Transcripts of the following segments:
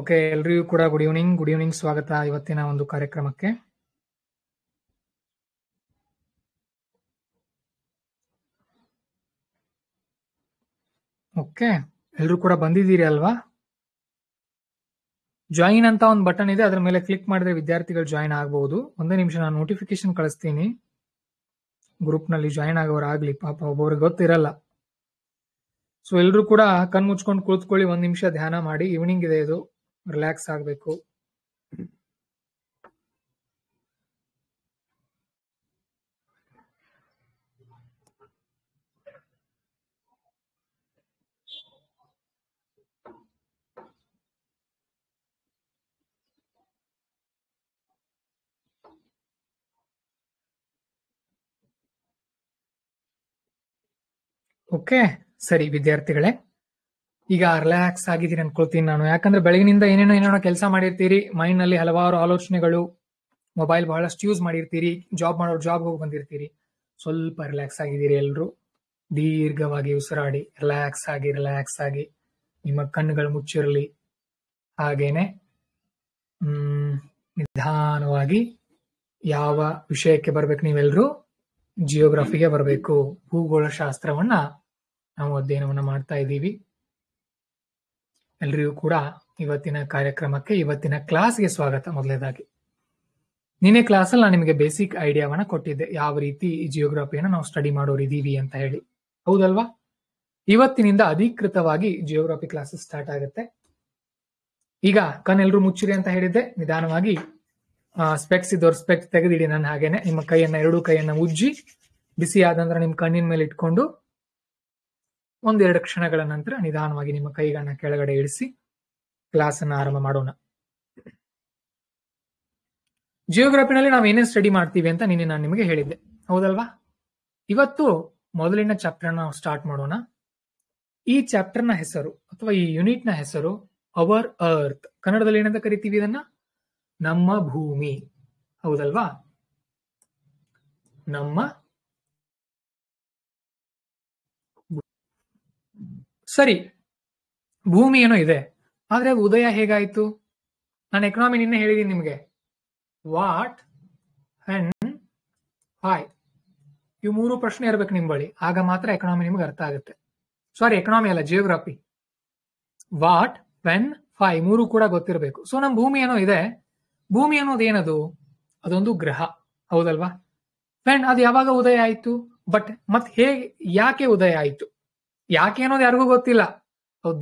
Okay ಎಲ್ರಿಗೂ ಕೂಡ good evening good evening ಸ್ವಾಗತ ಇವತ್ತಿನ ಒಂದು ಕಾರ್ಯಕ್ರಮಕ್ಕೆ ಓಕೆ ಎಲ್ರು ಕೂಡ ಬಂದಿದ್ದೀರಿ ಅಲ್ವಾ ಜಾಯಿನ್ ಅಂತ ಒಂದು ಬಟನ್ ಇದೆ ಅದ್ರ ಮೇಲೆ ಕ್ಲಿಕ್ ಮಾಡಿದ್ರೆ ವಿದ್ಯಾರ್ಥಿಗಳು ಜಾಯಿನ್ ಆಗಬಹುದು ಒಂದೇ ನಿಮಿಷ ನಾನು ನೋಟಿಫಿಕೇಶನ್ ಕಳಿಸ್ತೀನಿ ಗ್ರೂಪ್ ನಲ್ಲಿ ಜಾಯಿನ್ ಆಗೋರು ಆಗ್ಲಿ ಪಾಪ ಒಬ್ಬೊಬ್ರಿಗೆ ಗೊತ್ತಿರಲ್ಲ ಸೊ ಎಲ್ಲರೂ ಕೂಡ ಕಣ್ ಮುಚ್ಕೊಂಡು ಕುಳಿತುಕೊಳ್ಳಿ ಒಂದ್ ನಿಮಿಷ ಧ್ಯಾನ ಮಾಡಿ ಈವ್ನಿಂಗ್ ಇದೆ ಇದು ರಿಲ್ಯಾಕ್ಸ್ ಆಗಬೇಕು ಓಕೆ ಸರಿ ವಿದ್ಯಾರ್ಥಿಗಳೇ ಈಗ ರಿಲ್ಯಾಕ್ಸ್ ಆಗಿದ್ದೀನಿ ಅನ್ಕೊಳ್ತೀನಿ ನಾನು ಯಾಕಂದ್ರೆ ಬೆಳಗಿನಿಂದ ಏನೇನೋ ಏನೇನೋ ಕೆಲಸ ಮಾಡಿರ್ತೀರಿ ಮೈಂಡ್ ನಲ್ಲಿ ಹಲವಾರು ಆಲೋಚನೆಗಳು ಮೊಬೈಲ್ ಬಹಳಷ್ಟು ಯೂಸ್ ಮಾಡಿರ್ತೀರಿ ಜಾಬ್ ಮಾಡೋರು ಜಾಬ್ ಹೋಗಿ ಬಂದಿರ್ತೀರಿ ಸ್ವಲ್ಪ ರಿಲ್ಯಾಕ್ಸ್ ಆಗಿದ್ದೀರಿ ಎಲ್ಲರೂ ದೀರ್ಘವಾಗಿ ಉಸಿರಾಡಿ ರಿಲ್ಯಾಕ್ಸ್ ಆಗಿ ರಿಲ್ಯಾಕ್ಸ್ ಆಗಿ ನಿಮ್ಮ ಕಣ್ಣುಗಳು ಮುಚ್ಚಿರಲಿ ಹಾಗೇನೆ ಹ್ಮ್ ನಿಧಾನವಾಗಿ ಯಾವ ವಿಷಯಕ್ಕೆ ಬರ್ಬೇಕು ನೀವೆಲ್ರು ಜಿಯೋಗ್ರಫಿಗೆ ಬರಬೇಕು ಭೂಗೋಳ ಶಾಸ್ತ್ರವನ್ನ ನಾವು ಅಧ್ಯಯನವನ್ನ ಮಾಡ್ತಾ ಇದ್ದೀವಿ ಎಲ್ರಿಗೂ ಕೂಡ ಇವತ್ತಿನ ಕಾರ್ಯಕ್ರಮಕ್ಕೆ ಇವತ್ತಿನ ಕ್ಲಾಸ್ಗೆ ಸ್ವಾಗತ ಮೊದಲೇದಾಗಿ ನಿನ್ನೆ ಕ್ಲಾಸಲ್ಲಿ ನಾನು ನಿಮಗೆ ಬೇಸಿಕ್ ಐಡಿಯಾವನ್ನ ಕೊಟ್ಟಿದ್ದೆ ಯಾವ ರೀತಿ ಜಿಯೋಗ್ರಫಿಯನ್ನು ನಾವು ಸ್ಟಡಿ ಮಾಡೋರು ಇದೀವಿ ಅಂತ ಹೇಳಿ ಹೌದಲ್ವಾ ಇವತ್ತಿನಿಂದ ಅಧಿಕೃತವಾಗಿ ಜಿಯೋಗ್ರಫಿ ಕ್ಲಾಸಸ್ ಸ್ಟಾರ್ಟ್ ಆಗುತ್ತೆ ಈಗ ಕಣ್ಣೆಲ್ಲರೂ ಮುಚ್ಚಿರಿ ಅಂತ ಹೇಳಿದ್ದೆ ನಿಧಾನವಾಗಿ ಸ್ಪೆಕ್ಸ್ ಇದ್ದವ್ರು ಸ್ಪೆಕ್ಸ್ ತೆಗೆದಿಡಿ ನಾನು ಹಾಗೇನೆ ನಿಮ್ಮ ಕೈಯನ್ನ ಎರಡು ಕೈಯನ್ನ ಉಜ್ಜಿ ಬಿಸಿ ಆದಂದ್ರೆ ನಿಮ್ಮ ಕಣ್ಣಿನ ಮೇಲೆ ಇಟ್ಕೊಂಡು ಒಂದೆರಡು ಕ್ಷಣಗಳ ನಂತರ ನಿಧಾನವಾಗಿ ನಿಮ್ಮ ಕೈಗಳನ್ನ ಕೆಳಗಡೆ ಇಳಿಸಿ ಕ್ಲಾಸ್ ಅನ್ನು ಆರಂಭ ಮಾಡೋಣ ಜಿಯೋಗ್ರಫಿನಲ್ಲಿ ನಾವು ಏನೇನು ಸ್ಟಡಿ ಮಾಡ್ತೀವಿ ಅಂತ ನಿನ್ನೆ ನಾನು ನಿಮಗೆ ಹೇಳಿದ್ದೆ ಹೌದಲ್ವಾ ಇವತ್ತು ಮೊದಲಿನ ಚಾಪ್ಟರ್ ನಾವು ಸ್ಟಾರ್ಟ್ ಮಾಡೋಣ ಈ ಚಾಪ್ಟರ್ನ ಹೆಸರು ಅಥವಾ ಈ ಯೂನಿಟ್ನ ಹೆಸರು ಅವರ್ ಅರ್ತ್ ಕನ್ನಡದಲ್ಲಿ ಏನಂತ ಕರಿತೀವಿ ಇದನ್ನ ನಮ್ಮ ಭೂಮಿ ಹೌದಲ್ವಾ ನಮ್ಮ ಸರಿ ಭೂಮಿ ಏನೋ ಇದೆ ಆದ್ರೆ ಅದು ಉದಯ ಹೇಗಾಯ್ತು ನಾನು ಎಕನಾಮಿ ನಿನ್ನೆ ಹೇಳಿದೀನಿ ನಿಮಗೆ ವಾಟ್ ಹೆನ್ ಹಾಯ್ ಇವು ಮೂರು ಪ್ರಶ್ನೆ ಇರಬೇಕು ನಿಮ್ ಬಳಿ ಆಗ ಮಾತ್ರ ಎಕನಾಮಿ ನಿಮ್ಗೆ ಅರ್ಥ ಆಗುತ್ತೆ ಸಾರಿ ಎಕನಾಮಿ ಅಲ್ಲ ಜಿಯೋಗ್ರಫಿ ವಾಟ್ ವೆನ್ ಫೈ ಮೂರು ಕೂಡ ಗೊತ್ತಿರಬೇಕು ಸೊ ನಮ್ಮ ಭೂಮಿ ಏನೋ ಇದೆ ಭೂಮಿ ಅನ್ನೋದು ಏನದು ಅದೊಂದು ಗ್ರಹ ಹೌದಲ್ವಾ ವೆನ್ ಅದು ಯಾವಾಗ ಉದಯ ಆಯಿತು ಬಟ್ ಮತ್ತೆ ಹೇಗೆ ಯಾಕೆ ಉದಯ ಆಯಿತು ಯಾಕೆ ಅನ್ನೋದು ಯಾರಿಗೂ ಗೊತ್ತಿಲ್ಲ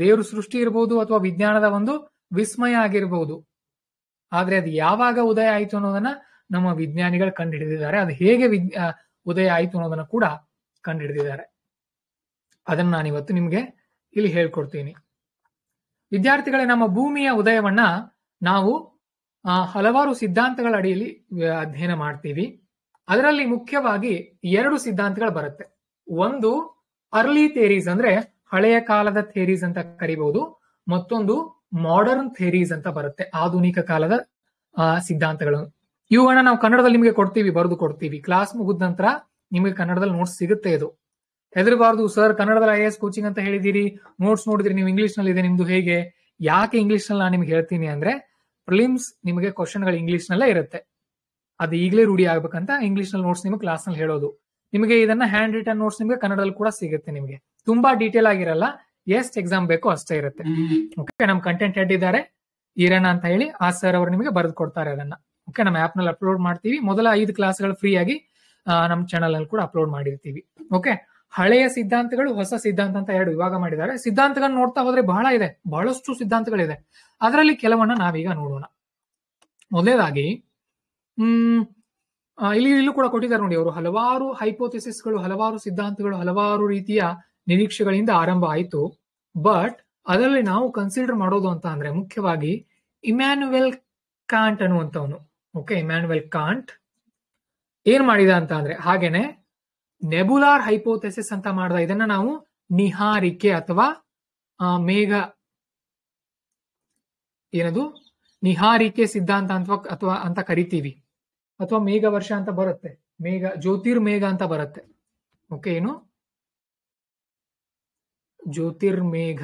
ದೇವ್ರ ಸೃಷ್ಟಿ ಇರಬಹುದು ಅಥವಾ ವಿಜ್ಞಾನದ ಒಂದು ವಿಸ್ಮಯ ಆಗಿರಬಹುದು ಆದ್ರೆ ಅದು ಯಾವಾಗ ಉದಯ ಆಯಿತು ಅನ್ನೋದನ್ನ ನಮ್ಮ ವಿಜ್ಞಾನಿಗಳು ಕಂಡುಹಿಡಿದಿದ್ದಾರೆ ಅದು ಹೇಗೆ ಉದಯ ಆಯ್ತು ಅನ್ನೋದನ್ನ ಕೂಡ ಕಂಡುಹಿಡಿದಿದ್ದಾರೆ ಅದನ್ನ ನಾನಿವತ್ತು ನಿಮ್ಗೆ ಇಲ್ಲಿ ಹೇಳ್ಕೊಡ್ತೀನಿ ವಿದ್ಯಾರ್ಥಿಗಳೇ ನಮ್ಮ ಭೂಮಿಯ ಉದಯವನ್ನ ನಾವು ಹಲವಾರು ಸಿದ್ಧಾಂತಗಳ ಅಡಿಯಲ್ಲಿ ಅಧ್ಯಯನ ಮಾಡ್ತೀವಿ ಅದರಲ್ಲಿ ಮುಖ್ಯವಾಗಿ ಎರಡು ಸಿದ್ಧಾಂತಗಳು ಬರುತ್ತೆ ಒಂದು ಅರ್ಲಿ ಥೇರೀಸ್ ಅಂದ್ರೆ ಹಳೆಯ ಕಾಲದ ಥೇರೀಸ್ ಅಂತ ಕರಿಬಹುದು ಮತ್ತೊಂದು ಮಾಡರ್ನ್ ಥೇರೀಸ್ ಅಂತ ಬರುತ್ತೆ ಆಧುನಿಕ ಕಾಲದ ಸಿದ್ಧಾಂತಗಳು ಇವುಗಳನ್ನ ನಾವು ಕನ್ನಡದಲ್ಲಿ ನಿಮಗೆ ಕೊಡ್ತೀವಿ ಬರೆದು ಕೊಡ್ತೀವಿ ಕ್ಲಾಸ್ ಮುಗಿದ ನಂತರ ನಿಮಗೆ ಕನ್ನಡದಲ್ಲಿ ನೋಟ್ಸ್ ಸಿಗುತ್ತೆ ಇದು ಹೆದರಬಾರ್ದು ಸರ್ ಕನ್ನಡದಲ್ಲಿ ಐ ಎಸ್ ಕೋಚಿಂಗ್ ಅಂತ ಹೇಳಿದೀರಿ ನೋಟ್ಸ್ ನೋಡಿದ್ರಿ ನೀವು ಇಂಗ್ಲಿಷ್ ನಲ್ಲಿ ಇದೆ ನಿಮ್ದು ಹೇಗೆ ಯಾಕೆ ಇಂಗ್ಲಿಷ್ ನಲ್ಲಿ ನಾನು ನಿಮ್ಗೆ ಹೇಳ್ತೀನಿ ಅಂದ್ರೆ ಪ್ರಿಲಿಮ್ಸ್ ನಿಮಗೆ ಕ್ವಶನ್ಗಳು ಇಂಗ್ಲಿಷ್ ನಲ್ಲೇ ಇರುತ್ತೆ ಅದು ಈಗಲೇ ರೂಢಿ ಆಗ್ಬೇಕಂತ ಇಂಗ್ಲಿಷ್ ನಲ್ಲಿ ನೋಟ್ಸ್ ನಿಮ್ಗೆ ಕ್ಲಾಸ್ ನಲ್ಲಿ ಹೇಳೋದು ನಿಮಗೆ ಇದನ್ನ ಹ್ಯಾಂಡ್ ರಿಟರ್ನ್ ನೋಟ್ಸ್ ನಿಮಗೆ ಕನ್ನಡದಲ್ಲಿ ಕೂಡ ಸಿಗುತ್ತೆ ನಿಮಗೆ ತುಂಬಾ ಡೀಟೇಲ್ ಆಗಿರಲ್ಲ ಎಷ್ಟು ಎಕ್ಸಾಮ್ ಬೇಕೋ ಅಷ್ಟೇ ಇರುತ್ತೆ ಓಕೆ ನಮ್ ಕಂಟೆಂಟ್ ಹೆಡ್ ಇದ್ದಾರೆ ಈರಣ್ಣ ಅಂತ ಹೇಳಿ ಆ ಸರ್ ಅವರು ನಿಮಗೆ ಬರೆದು ಕೊಡ್ತಾರೆ ಅದನ್ನ ಓಕೆ ನಮ್ಮ ಆಪ್ ನಲ್ಲಿ ಅಪ್ಲೋಡ್ ಮಾಡ್ತೀವಿ ಮೊದಲ ಐದು ಕ್ಲಾಸ್ಗಳು ಫ್ರೀ ಆಗಿ ನಮ್ಮ ಚಾನಲ್ ಅಲ್ಲಿ ಕೂಡ ಅಪ್ಲೋಡ್ ಮಾಡಿರ್ತೀವಿ ಓಕೆ ಹಳೆಯ ಸಿದ್ಧಾಂತಗಳು ಹೊಸ ಸಿದ್ಧಾಂತ ಅಂತ ಎರಡು ವಿಭಾಗ ಮಾಡಿದ್ದಾರೆ ಸಿದ್ಧಾಂತಗಳನ್ನ ನೋಡ್ತಾ ಹೋದ್ರೆ ಬಹಳ ಇದೆ ಬಹಳಷ್ಟು ಸಿದ್ಧಾಂತಗಳಿದೆ ಅದರಲ್ಲಿ ಕೆಲವನ್ನ ನಾವೀಗ ನೋಡೋಣ ಮೊದಲೇದಾಗಿ ಹ್ಮ್ ಇಲ್ಲಿ ಇಲ್ಲೂ ಕೂಡ ಕೊಟ್ಟಿದ್ದಾರೆ ನೋಡಿ ಅವರು ಹಲವಾರು ಹೈಪೋಥೆಸಿಸ್ಗಳು ಹಲವಾರು ಸಿದ್ಧಾಂತಗಳು ಹಲವಾರು ರೀತಿಯ ನಿರೀಕ್ಷೆಗಳಿಂದ ಆರಂಭ ಆಯಿತು ಬಟ್ ಅದರಲ್ಲಿ ನಾವು ಕನ್ಸಿಡರ್ ಮಾಡೋದು ಅಂತ ಅಂದ್ರೆ ಮುಖ್ಯವಾಗಿ ಇಮ್ಯಾನುವೆಲ್ ಕಾಂಟ್ ಅನ್ನುವಂಥವನು ಓಕೆ ಇಮ್ಯಾನುವೆಲ್ ಕಾಂಟ್ ಏನ್ ಮಾಡಿದ ಅಂತ ಅಂದ್ರೆ ಹಾಗೇನೆ ನೆಬುಲಾರ್ ಹೈಪೋಥೆಸಿಸ್ ಅಂತ ಮಾಡಿದ ಇದನ್ನ ನಾವು ನಿಹಾರಿಕೆ ಅಥವಾ ಮೇಘ ಏನದು ನಿಹಾರಿಕೆ ಸಿದ್ಧಾಂತ ಅಥವಾ ಅಂತ ಕರಿತೀವಿ ಅಥವಾ ಮೇಘ ವರ್ಷ ಅಂತ ಬರುತ್ತೆ ಮೇಘ ಜ್ಯೋತಿರ್ಮೇಘ ಅಂತ ಬರುತ್ತೆ ಓಕೆ ಏನು ಜ್ಯೋತಿರ್ಮೇಘ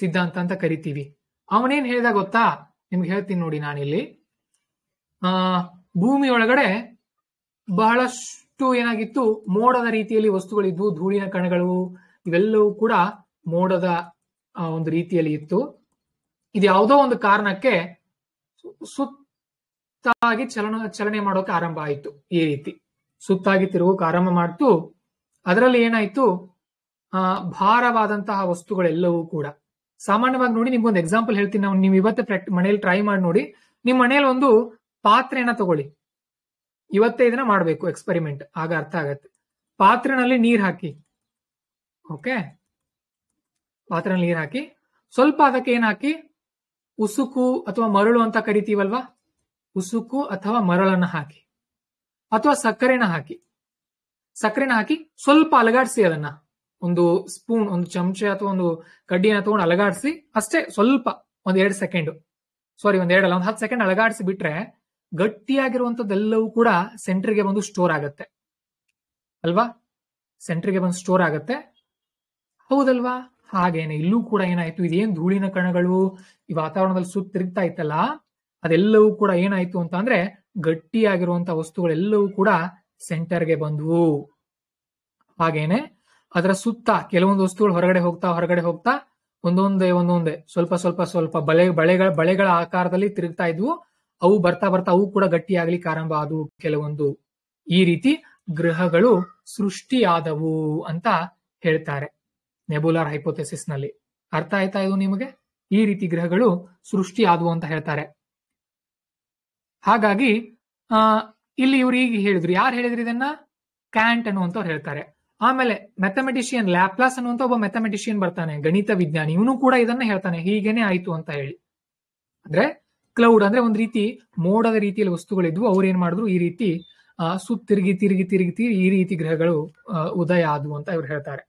ಸಿದ್ಧಾಂತ ಅಂತ ಕರಿತೀವಿ ಅವನೇನ್ ಹೇಳ್ದ ಗೊತ್ತಾ ನಿಮ್ಗೆ ಹೇಳ್ತೀನಿ ನೋಡಿ ನಾನಿಲ್ಲಿ ಆ ಭೂಮಿ ಒಳಗಡೆ ಬಹಳಷ್ಟು ಏನಾಗಿತ್ತು ಮೋಡದ ರೀತಿಯಲ್ಲಿ ವಸ್ತುಗಳಿದ್ವು ಧೂಳಿನ ಕಣಗಳು ಇವೆಲ್ಲವೂ ಕೂಡ ಮೋಡದ ಒಂದು ರೀತಿಯಲ್ಲಿ ಇತ್ತು ಇದು ಯಾವುದೋ ಒಂದು ಕಾರಣಕ್ಕೆ ಸುತ್ತ ಸುತ್ತಾಗಿ ಚಲನ ಚಲನೆ ಮಾಡೋಕೆ ಆರಂಭ ಆಯಿತು ಈ ರೀತಿ ಸುತ್ತಾಗಿ ತಿರುಗೋಕೆ ಆರಂಭ ಮಾಡ್ತು ಅದರಲ್ಲಿ ಏನಾಯ್ತು ಆ ಭಾರವಾದಂತಹ ವಸ್ತುಗಳೆಲ್ಲವೂ ಕೂಡ ಸಾಮಾನ್ಯವಾಗಿ ನೋಡಿ ನಿಮ್ಗೊಂದು ಎಕ್ಸಾಂಪಲ್ ಹೇಳ್ತೀನಿ ನಾವು ನೀವು ಇವತ್ತೇ ಮನೇಲಿ ಟ್ರೈ ಮಾಡಿ ನೋಡಿ ನಿಮ್ ಮನೇಲಿ ಒಂದು ಪಾತ್ರೆನ ತಗೊಳ್ಳಿ ಇವತ್ತೇ ಇದನ್ನ ಮಾಡಬೇಕು ಎಕ್ಸ್ಪೆರಿಮೆಂಟ್ ಆಗ ಅರ್ಥ ಆಗತ್ತೆ ಪಾತ್ರೆನಲ್ಲಿ ನೀರ್ ಹಾಕಿ ಓಕೆ ಪಾತ್ರೆನಲ್ಲಿ ನೀರ್ ಹಾಕಿ ಸ್ವಲ್ಪ ಅದಕ್ಕೆ ಏನ್ ಹಾಕಿ ಉಸುಕು ಅಥವಾ ಮರಳು ಅಂತ ಕರಿತೀವಲ್ವಾ ಉಸುಕು ಅಥವಾ ಮರಳನ್ನ ಹಾಕಿ ಅಥವಾ ಸಕ್ಕರೆನ ಹಾಕಿ ಸಕ್ಕರೆನ ಹಾಕಿ ಸ್ವಲ್ಪ ಅಲಗಾಡಿಸಿ ಅದನ್ನ ಒಂದು ಸ್ಪೂನ್ ಒಂದು ಚಮಚ ಅಥವಾ ಒಂದು ಕಡ್ಡಿನ ತಗೊಂಡು ಅಲಗಾಡಿಸಿ ಅಷ್ಟೇ ಸ್ವಲ್ಪ ಒಂದ್ ಎರಡು ಸೆಕೆಂಡ್ ಸಾರಿ ಒಂದ್ ಎರಡಲ್ಲ ಒಂದ್ ಹತ್ತು ಸೆಕೆಂಡ್ ಅಲಗಾಡಿಸಿ ಬಿಟ್ರೆ ಗಟ್ಟಿಯಾಗಿರುವಂತದ್ದೆಲ್ಲವೂ ಕೂಡ ಸೆಂಟ್ರಿಗೆ ಬಂದು ಸ್ಟೋರ್ ಆಗತ್ತೆ ಅಲ್ವಾ ಸೆಂಟ್ರಿಗೆ ಬಂದು ಸ್ಟೋರ್ ಆಗತ್ತೆ ಹೌದಲ್ವಾ ಹಾಗೇನೆ ಇಲ್ಲೂ ಕೂಡ ಏನಾಯ್ತು ಇದೇನು ಧೂಳಿನ ಕಣಗಳು ಈ ವಾತಾವರಣದಲ್ಲಿ ಸುತ್ತ ತಿರುಗ್ತಾ ಇತ್ತಲ್ಲ ಅದೆಲ್ಲವೂ ಕೂಡ ಏನಾಯ್ತು ಅಂತ ಅಂದ್ರೆ ಗಟ್ಟಿಯಾಗಿರುವಂತಹ ವಸ್ತುಗಳೆಲ್ಲವೂ ಕೂಡ ಸೆಂಟರ್ಗೆ ಬಂದವು ಹಾಗೇನೆ ಅದರ ಸುತ್ತ ಕೆಲವೊಂದು ವಸ್ತುಗಳು ಹೊರಗಡೆ ಹೋಗ್ತಾ ಹೊರಗಡೆ ಹೋಗ್ತಾ ಒಂದೊಂದೇ ಒಂದೊಂದೇ ಸ್ವಲ್ಪ ಸ್ವಲ್ಪ ಸ್ವಲ್ಪ ಬಳೆ ಬಳೆಗಳ ಬಳೆಗಳ ಆಕಾರದಲ್ಲಿ ತಿರುಗ್ತಾ ಇದ್ವು ಅವು ಬರ್ತಾ ಬರ್ತಾ ಅವು ಕೂಡ ಗಟ್ಟಿಯಾಗ್ಲಿಕ್ಕೆ ಆರಂಭ ಆದವು ಕೆಲವೊಂದು ಈ ರೀತಿ ಗ್ರಹಗಳು ಸೃಷ್ಟಿಯಾದವು ಅಂತ ಹೇಳ್ತಾರೆ ನೆಬುಲಾರ್ ಹೈಪೋಥೆಸಿಸ್ ನಲ್ಲಿ ಅರ್ಥ ಆಯ್ತಾ ಇದು ನಿಮಗೆ ಈ ರೀತಿ ಗ್ರಹಗಳು ಸೃಷ್ಟಿಯಾದವು ಅಂತ ಹೇಳ್ತಾರೆ ಹಾಗಾಗಿ ಇಲ್ಲಿ ಇವ್ರು ಈಗ ಹೇಳಿದ್ರು ಯಾರು ಹೇಳಿದ್ರು ಇದನ್ನ ಕ್ಯಾಂಟ್ ಅನ್ನುವಂಥವ್ರು ಹೇಳ್ತಾರೆ ಆಮೇಲೆ ಮೆಥಮೆಟಿಷಿಯನ್ ಲ್ಯಾಪ್ಲಾಸ್ ಅನ್ನುವಂತ ಒಬ್ಬ ಮೆಥಮೆಟಿಷಿಯನ್ ಬರ್ತಾನೆ ಗಣಿತ ವಿಜ್ಞಾನಿ ಇವನು ಕೂಡ ಇದನ್ನ ಹೇಳ್ತಾನೆ ಹೀಗೇನೆ ಆಯ್ತು ಅಂತ ಹೇಳಿ ಅಂದ್ರೆ ಕ್ಲೌಡ್ ಅಂದ್ರೆ ಒಂದ್ ರೀತಿ ಮೋಡದ ರೀತಿಯಲ್ಲಿ ವಸ್ತುಗಳಿದ್ವು ಅವ್ರು ಏನ್ ಮಾಡಿದ್ರು ಈ ರೀತಿ ಸುತ್ತ ತಿರುಗಿ ತಿರುಗಿ ತಿರುಗಿ ಈ ರೀತಿ ಗ್ರಹಗಳು ಉದಯ ಆದವು ಅಂತ ಇವ್ರು ಹೇಳ್ತಾರೆ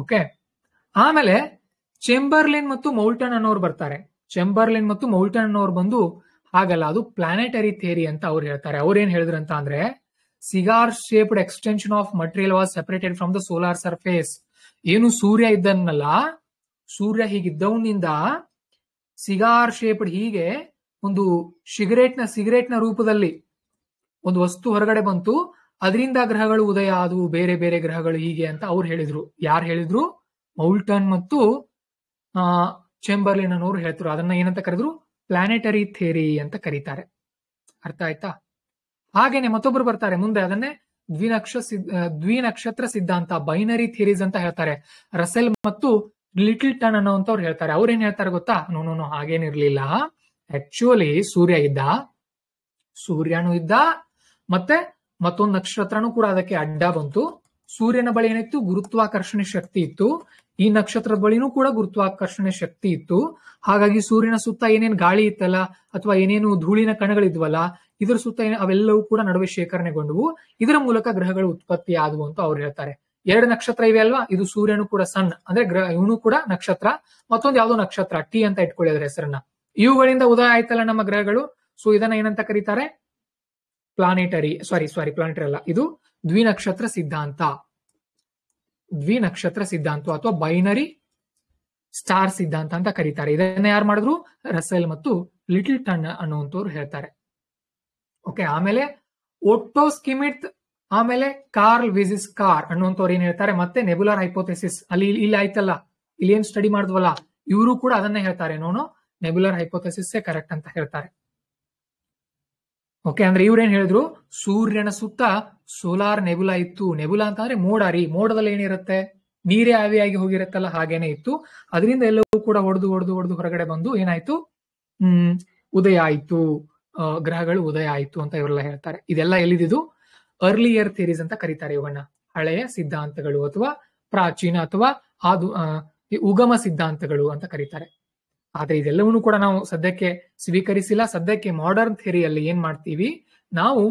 ಓಕೆ ಆಮೇಲೆ ಚೆಂಬರ್ಲಿನ್ ಮತ್ತು ಮೌಲ್ಟನ್ ಅನ್ನೋರು ಬರ್ತಾರೆ ಚೆಂಬರ್ಲಿನ್ ಮತ್ತು ಮೌಲ್ಟನ್ ಅನ್ನೋರು ಬಂದು ಹಾಗಲ್ಲ ಅದು ಪ್ಲಾನೆಟರಿ ಥಿಯರಿ ಅಂತ ಅವ್ರು ಹೇಳ್ತಾರೆ ಅವ್ರು ಏನ್ ಅಂತ ಅಂದ್ರೆ cigar shaped extension of material was separated from the solar surface ಏನು ಸೂರ್ಯ ಇದ್ದನ್ನಲ್ಲ ಸೂರ್ಯ ಹೀಗಿದ್ದವನಿಂದ ಸಿಗಾರ್ ಶೇಪ್ಡ್ ಹೀಗೆ ಒಂದು ಸಿಗರೇಟ್ ನ ಸಿಗರೇಟ್ ನ ರೂಪದಲ್ಲಿ ಒಂದು ವಸ್ತು ಹೊರಗಡೆ ಬಂತು ಅದರಿಂದ ಗ್ರಹಗಳು ಉದಯ ಆದವು ಬೇರೆ ಬೇರೆ ಗ್ರಹಗಳು ಹೀಗೆ ಅಂತ ಅವ್ರು ಹೇಳಿದ್ರು ಯಾರು ಹೇಳಿದ್ರು ಮೌಲ್ಟನ್ ಮತ್ತು ಚೆಂಬರ್ಲಿನ್ ಅನ್ನೋರು ಹೇಳ್ತಾರೆ ಅದನ್ನ ಏನಂತ ಕರೆದ್ರು ಪ್ಲಾನೆಟರಿ ಥಿಯರಿ ಅಂತ ಕರೀತಾರೆ ಅರ್ಥ ಆಯ್ತಾ ಹಾಗೇನೆ ಮತ್ತೊಬ್ರು ಬರ್ತಾರೆ ಮುಂದೆ ಅದನ್ನೇ ದ್ವಿನಕ್ಷ ದ್ವಿನಕ್ಷತ್ರ ಸಿದ್ಧಾಂತ ಬೈನರಿ ಥಿಯರೀಸ್ ಅಂತ ಹೇಳ್ತಾರೆ ರಸೆಲ್ ಮತ್ತು ಲಿಟಲ್ ಟನ್ ಅನ್ನೋಂಥವ್ರು ಹೇಳ್ತಾರೆ ಅವ್ರು ಏನ್ ಹೇಳ್ತಾರೆ ಗೊತ್ತಾ ನೋನು ಹಾಗೇನಿರ್ಲಿಲ್ಲ ಆಕ್ಚುಲಿ ಸೂರ್ಯ ಇದ್ದ ಸೂರ್ಯನು ಇದ್ದ ಮತ್ತೆ ಮತ್ತೊಂದು ನಕ್ಷತ್ರನೂ ಕೂಡ ಅದಕ್ಕೆ ಅಡ್ಡ ಬಂತು ಸೂರ್ಯನ ಬಳಿ ಏನಿತ್ತು ಗುರುತ್ವಾಕರ್ಷಣೆ ಶಕ್ತಿ ಇತ್ತು ಈ ನಕ್ಷತ್ರದ ಬಳಿನೂ ಕೂಡ ಗುರುತ್ವಾಕರ್ಷಣೆ ಶಕ್ತಿ ಇತ್ತು ಹಾಗಾಗಿ ಸೂರ್ಯನ ಸುತ್ತ ಏನೇನು ಗಾಳಿ ಇತ್ತಲ್ಲ ಅಥವಾ ಏನೇನು ಧೂಳಿನ ಕಣಗಳಿದ್ವಲ್ಲ ಇದರ ಸುತ್ತ ಏನೇ ಅವೆಲ್ಲವೂ ಕೂಡ ನಡುವೆ ಶೇಖರಣೆಗೊಂಡವು ಇದರ ಮೂಲಕ ಗ್ರಹಗಳು ಉತ್ಪತ್ತಿ ಆದವು ಅಂತ ಅವ್ರು ಹೇಳ್ತಾರೆ ಎರಡು ನಕ್ಷತ್ರ ಇವೆ ಅಲ್ವಾ ಇದು ಸೂರ್ಯನು ಕೂಡ ಸಣ್ಣ ಅಂದ್ರೆ ಗ್ರಹ ಇವನು ಕೂಡ ನಕ್ಷತ್ರ ಮತ್ತೊಂದು ಯಾವ್ದೋ ನಕ್ಷತ್ರ ಟಿ ಅಂತ ಇಟ್ಕೊಳ್ಳಿ ಅದರ ಹೆಸರನ್ನ ಇವುಗಳಿಂದ ಉದಯ ಆಯ್ತಲ್ಲ ನಮ್ಮ ಗ್ರಹಗಳು ಸೊ ಇದನ್ನ ಏನಂತ ಕರೀತಾರೆ ಪ್ಲಾನೆಟರಿ ಸಾರಿ ಸಾರಿ ಪ್ಲಾನೆಟರಿ ಅಲ್ಲ ಇದು ದ್ವಿನಕ್ಷತ್ರ ಸಿದ್ಧಾಂತ ದ್ವಿನಕ್ಷತ್ರ ಸಿದ್ಧಾಂತ ಅಥವಾ ಬೈನರಿ ಸ್ಟಾರ್ ಸಿದ್ಧಾಂತ ಅಂತ ಕರೀತಾರೆ ಇದನ್ನ ಯಾರು ಮಾಡಿದ್ರು ರಸೆಲ್ ಮತ್ತು ಲಿಟಲ್ ಟನ್ ಅನ್ನುವಂಥವ್ರು ಹೇಳ್ತಾರೆ ಓಕೆ ಆಮೇಲೆ ಒಟ್ಟೋ ಸ್ಕಿಮಿಟ್ ಆಮೇಲೆ ಕಾರ್ಲ್ ವಿಸಿಸ್ ಕಾರ್ ಅನ್ನುವಂಥವ್ರು ಏನ್ ಹೇಳ್ತಾರೆ ಮತ್ತೆ ನೆಬುಲರ್ ಹೈಪೋಥೆಸಿಸ್ ಅಲ್ಲಿ ಇಲ್ಲಿ ಆಯ್ತಲ್ಲ ಇಲ್ಲಿ ಏನ್ ಸ್ಟಡಿ ಮಾಡಿದ್ವಲ್ಲ ಇವರು ಕೂಡ ಅದನ್ನೇ ಹೇಳ್ತಾರೆ ನೋನು ನೆಬುಲರ್ ಹೈಪೋಥೆಸಿಸ್ ಕರೆಕ್ಟ್ ಅಂತ ಹೇಳ್ತಾರೆ ಓಕೆ ಅಂದ್ರೆ ಇವ್ರೇನ್ ಹೇಳಿದ್ರು ಸೂರ್ಯನ ಸುತ್ತ ಸೋಲಾರ್ ನೆಬುಲಾ ಇತ್ತು ನೆಬುಲಾ ಅಂತ ಅಂದ್ರೆ ಮೋಡ ರೀ ಮೋಡದಲ್ಲಿ ಏನಿರುತ್ತೆ ನೀರೇ ಆವಿಯಾಗಿ ಹೋಗಿರತ್ತಲ್ಲ ಹಾಗೇನೆ ಇತ್ತು ಅದರಿಂದ ಎಲ್ಲವೂ ಕೂಡ ಹೊಡೆದು ಹೊಡೆದು ಹೊಡೆದು ಹೊರಗಡೆ ಬಂದು ಏನಾಯ್ತು ಹ್ಮ್ ಉದಯ ಆಯ್ತು ಗ್ರಹಗಳು ಉದಯ ಆಯ್ತು ಅಂತ ಇವರೆಲ್ಲ ಹೇಳ್ತಾರೆ ಇದೆಲ್ಲ ಎಲ್ಲಿದ್ದು ಅರ್ಲಿಯರ್ ಥಿಯರೀಸ್ ಅಂತ ಕರೀತಾರೆ ಇವನ್ನ ಹಳೆಯ ಸಿದ್ಧಾಂತಗಳು ಅಥವಾ ಪ್ರಾಚೀನ ಅಥವಾ ಆದು ಉಗಮ ಸಿದ್ಧಾಂತಗಳು ಅಂತ ಕರೀತಾರೆ ಆದ್ರೆ ಇದೆಲ್ಲವನ್ನೂ ಕೂಡ ನಾವು ಸದ್ಯಕ್ಕೆ ಸ್ವೀಕರಿಸಿಲ್ಲ ಸದ್ಯಕ್ಕೆ ಮಾಡರ್ನ್ ಥಿಯರಿಯಲ್ಲಿ ಏನ್ ಮಾಡ್ತೀವಿ ನಾವು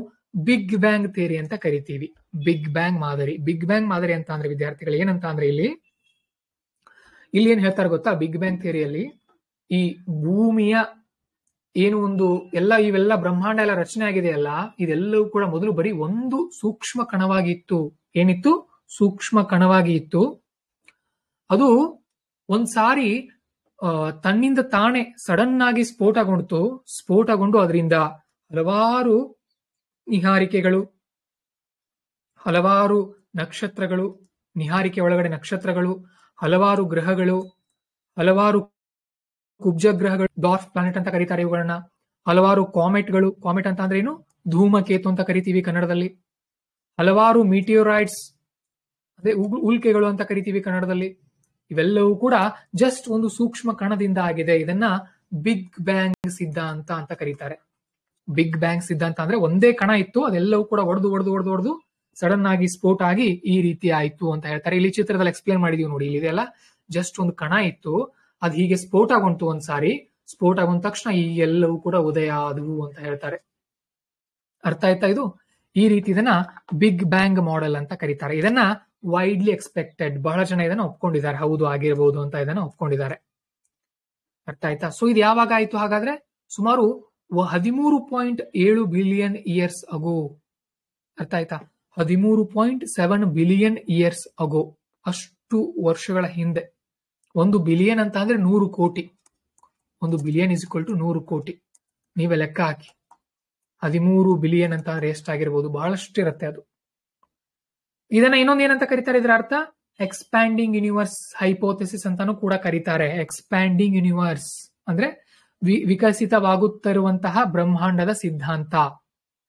ಬಿಗ್ ಬ್ಯಾಂಗ್ ಥಿಯರಿ ಅಂತ ಕರಿತೀವಿ ಬಿಗ್ ಬ್ಯಾಂಗ್ ಮಾದರಿ ಬಿಗ್ ಬ್ಯಾಂಗ್ ಮಾದರಿ ಅಂತ ಅಂದ್ರೆ ವಿದ್ಯಾರ್ಥಿಗಳು ಏನಂತ ಅಂದ್ರೆ ಇಲ್ಲಿ ಇಲ್ಲಿ ಏನ್ ಹೇಳ್ತಾರೆ ಗೊತ್ತಾ ಬಿಗ್ ಬ್ಯಾಂಗ್ ಥಿಯರಿಯಲ್ಲಿ ಈ ಭೂಮಿಯ ಏನು ಒಂದು ಎಲ್ಲ ಇವೆಲ್ಲ ಬ್ರಹ್ಮಾಂಡ ಎಲ್ಲ ರಚನೆ ಅಲ್ಲ ಇದೆಲ್ಲವೂ ಕೂಡ ಮೊದಲು ಬರೀ ಒಂದು ಸೂಕ್ಷ್ಮ ಕಣವಾಗಿತ್ತು ಏನಿತ್ತು ಸೂಕ್ಷ್ಮ ಕಣವಾಗಿ ಇತ್ತು ಅದು ಒಂದ್ಸಾರಿ ತನ್ನಿಂದ ತಾನೇ ಸಡನ್ ಆಗಿ ಸ್ಫೋಟಗೊಂಡಿತು ಸ್ಫೋಟಗೊಂಡು ಅದರಿಂದ ಹಲವಾರು ನಿಹಾರಿಕೆಗಳು ಹಲವಾರು ನಕ್ಷತ್ರಗಳು ನಿಹಾರಿಕೆ ಒಳಗಡೆ ನಕ್ಷತ್ರಗಳು ಹಲವಾರು ಗ್ರಹಗಳು ಹಲವಾರು ಕುಬ್ಜ ಗ್ರಹಗಳು ಡಾರ್ಫ್ ಪ್ಲಾನೆಟ್ ಅಂತ ಕರೀತಾರೆ ಇವುಗಳನ್ನ ಹಲವಾರು ಕಾಮೆಟ್ಗಳು ಕಾಮೆಟ್ ಅಂತ ಅಂದ್ರೆ ಏನು ಧೂಮಕೇತು ಅಂತ ಕರಿತೀವಿ ಕನ್ನಡದಲ್ಲಿ ಹಲವಾರು ಮೀಟಿಯೋರಾಯ್ಡ್ಸ್ ಅದೇ ಉಲ್ಕೆಗಳು ಅಂತ ಕರಿತೀವಿ ಕನ್ನಡದಲ್ಲಿ ಇವೆಲ್ಲವೂ ಕೂಡ ಜಸ್ಟ್ ಒಂದು ಸೂಕ್ಷ್ಮ ಕಣದಿಂದ ಆಗಿದೆ ಇದನ್ನ ಬಿಗ್ ಬ್ಯಾಂಗ್ ಸಿದ್ಧಾಂತ ಅಂತ ಕರೀತಾರೆ ಬಿಗ್ ಬ್ಯಾಂಗ್ ಸಿದ್ಧಾಂತ ಅಂದ್ರೆ ಒಂದೇ ಕಣ ಇತ್ತು ಅದೆಲ್ಲವೂ ಕೂಡ ಒಡೆದು ಒಡೆದು ಹೊಡೆದು ಒಡೆದು ಸಡನ್ ಆಗಿ ಸ್ಫೋಟ ಆಗಿ ಈ ರೀತಿ ಆಯ್ತು ಅಂತ ಹೇಳ್ತಾರೆ ಇಲ್ಲಿ ಚಿತ್ರದಲ್ಲಿ ಎಕ್ಸ್ಪ್ಲೇನ್ ಮಾಡಿದೀವಿ ನೋಡಿ ಇಲ್ಲಿ ಇದೆಲ್ಲ ಜಸ್ಟ್ ಒಂದು ಕಣ ಇತ್ತು ಅದು ಹೀಗೆ ಸ್ಫೋಟ ಆಗೊಂತು ಒಂದ್ಸಾರಿ ಸ್ಫೋಟ ಆಗೊಂಡ ತಕ್ಷಣ ಈ ಎಲ್ಲವೂ ಕೂಡ ಉದಯ ಆದವು ಅಂತ ಹೇಳ್ತಾರೆ ಅರ್ಥ ಆಯ್ತಾ ಇದು ಈ ರೀತಿ ಇದನ್ನ ಬಿಗ್ ಬ್ಯಾಂಗ್ ಮಾಡೆಲ್ ಅಂತ ಕರೀತಾರೆ ಇದನ್ನ ವೈಡ್ಲಿ ಎಕ್ಸ್ಪೆಕ್ಟೆಡ್ ಬಹಳ ಜನ ಇದನ್ನ ಒಪ್ಕೊಂಡಿದ್ದಾರೆ ಹೌದು ಆಗಿರ್ಬೋದು ಅಂತ ಇದನ್ನ ಒಪ್ಕೊಂಡಿದ್ದಾರೆ ಅರ್ಥ ಆಯ್ತಾ ಸೊ ಇದು ಯಾವಾಗ ಆಯ್ತು ಹಾಗಾದ್ರೆ ಸುಮಾರು ಹದಿಮೂರು ಪಾಯಿಂಟ್ ಏಳು ಬಿಲಿಯನ್ ಇಯರ್ಸ್ ಅಗೋ ಅರ್ಥ ಆಯ್ತಾ ಹದಿಮೂರು point seven billion years ago ಅಷ್ಟು ವರ್ಷಗಳ ಹಿಂದೆ ಒಂದು ಬಿಲಿಯನ್ ಅಂತ ಅಂದ್ರೆ ನೂರು ಕೋಟಿ ಒಂದು ಬಿಲಿಯನ್ ಇಸ್ ಇಕ್ವಲ್ ಟು ನೂರು ಕೋಟಿ ನೀವೇ ಲೆಕ್ಕ ಹಾಕಿ ಹದಿಮೂರು ಬಿಲಿಯನ್ ಅಂತ ಅಂದ್ರೆ ಎಷ್ಟಾಗಿರ್ಬೋದು ಇರುತ್ತೆ ಅದು ಇದನ್ನ ಏನಂತ ಕರೀತಾರೆ ಇದರ ಅರ್ಥ ಎಕ್ಸ್ಪ್ಯಾಂಡಿಂಗ್ ಯೂನಿವರ್ಸ್ ಹೈಪೋಥೆಸಿಸ್ ಅಂತಾನು ಕೂಡ ಕರೀತಾರೆ ಎಕ್ಸ್ಪ್ಯಾಂಡಿಂಗ್ ಯೂನಿವರ್ಸ್ ಅಂದ್ರೆ ವಿಕಸಿತವಾಗುತ್ತಿರುವಂತಹ ಬ್ರಹ್ಮಾಂಡದ ಸಿದ್ಧಾಂತ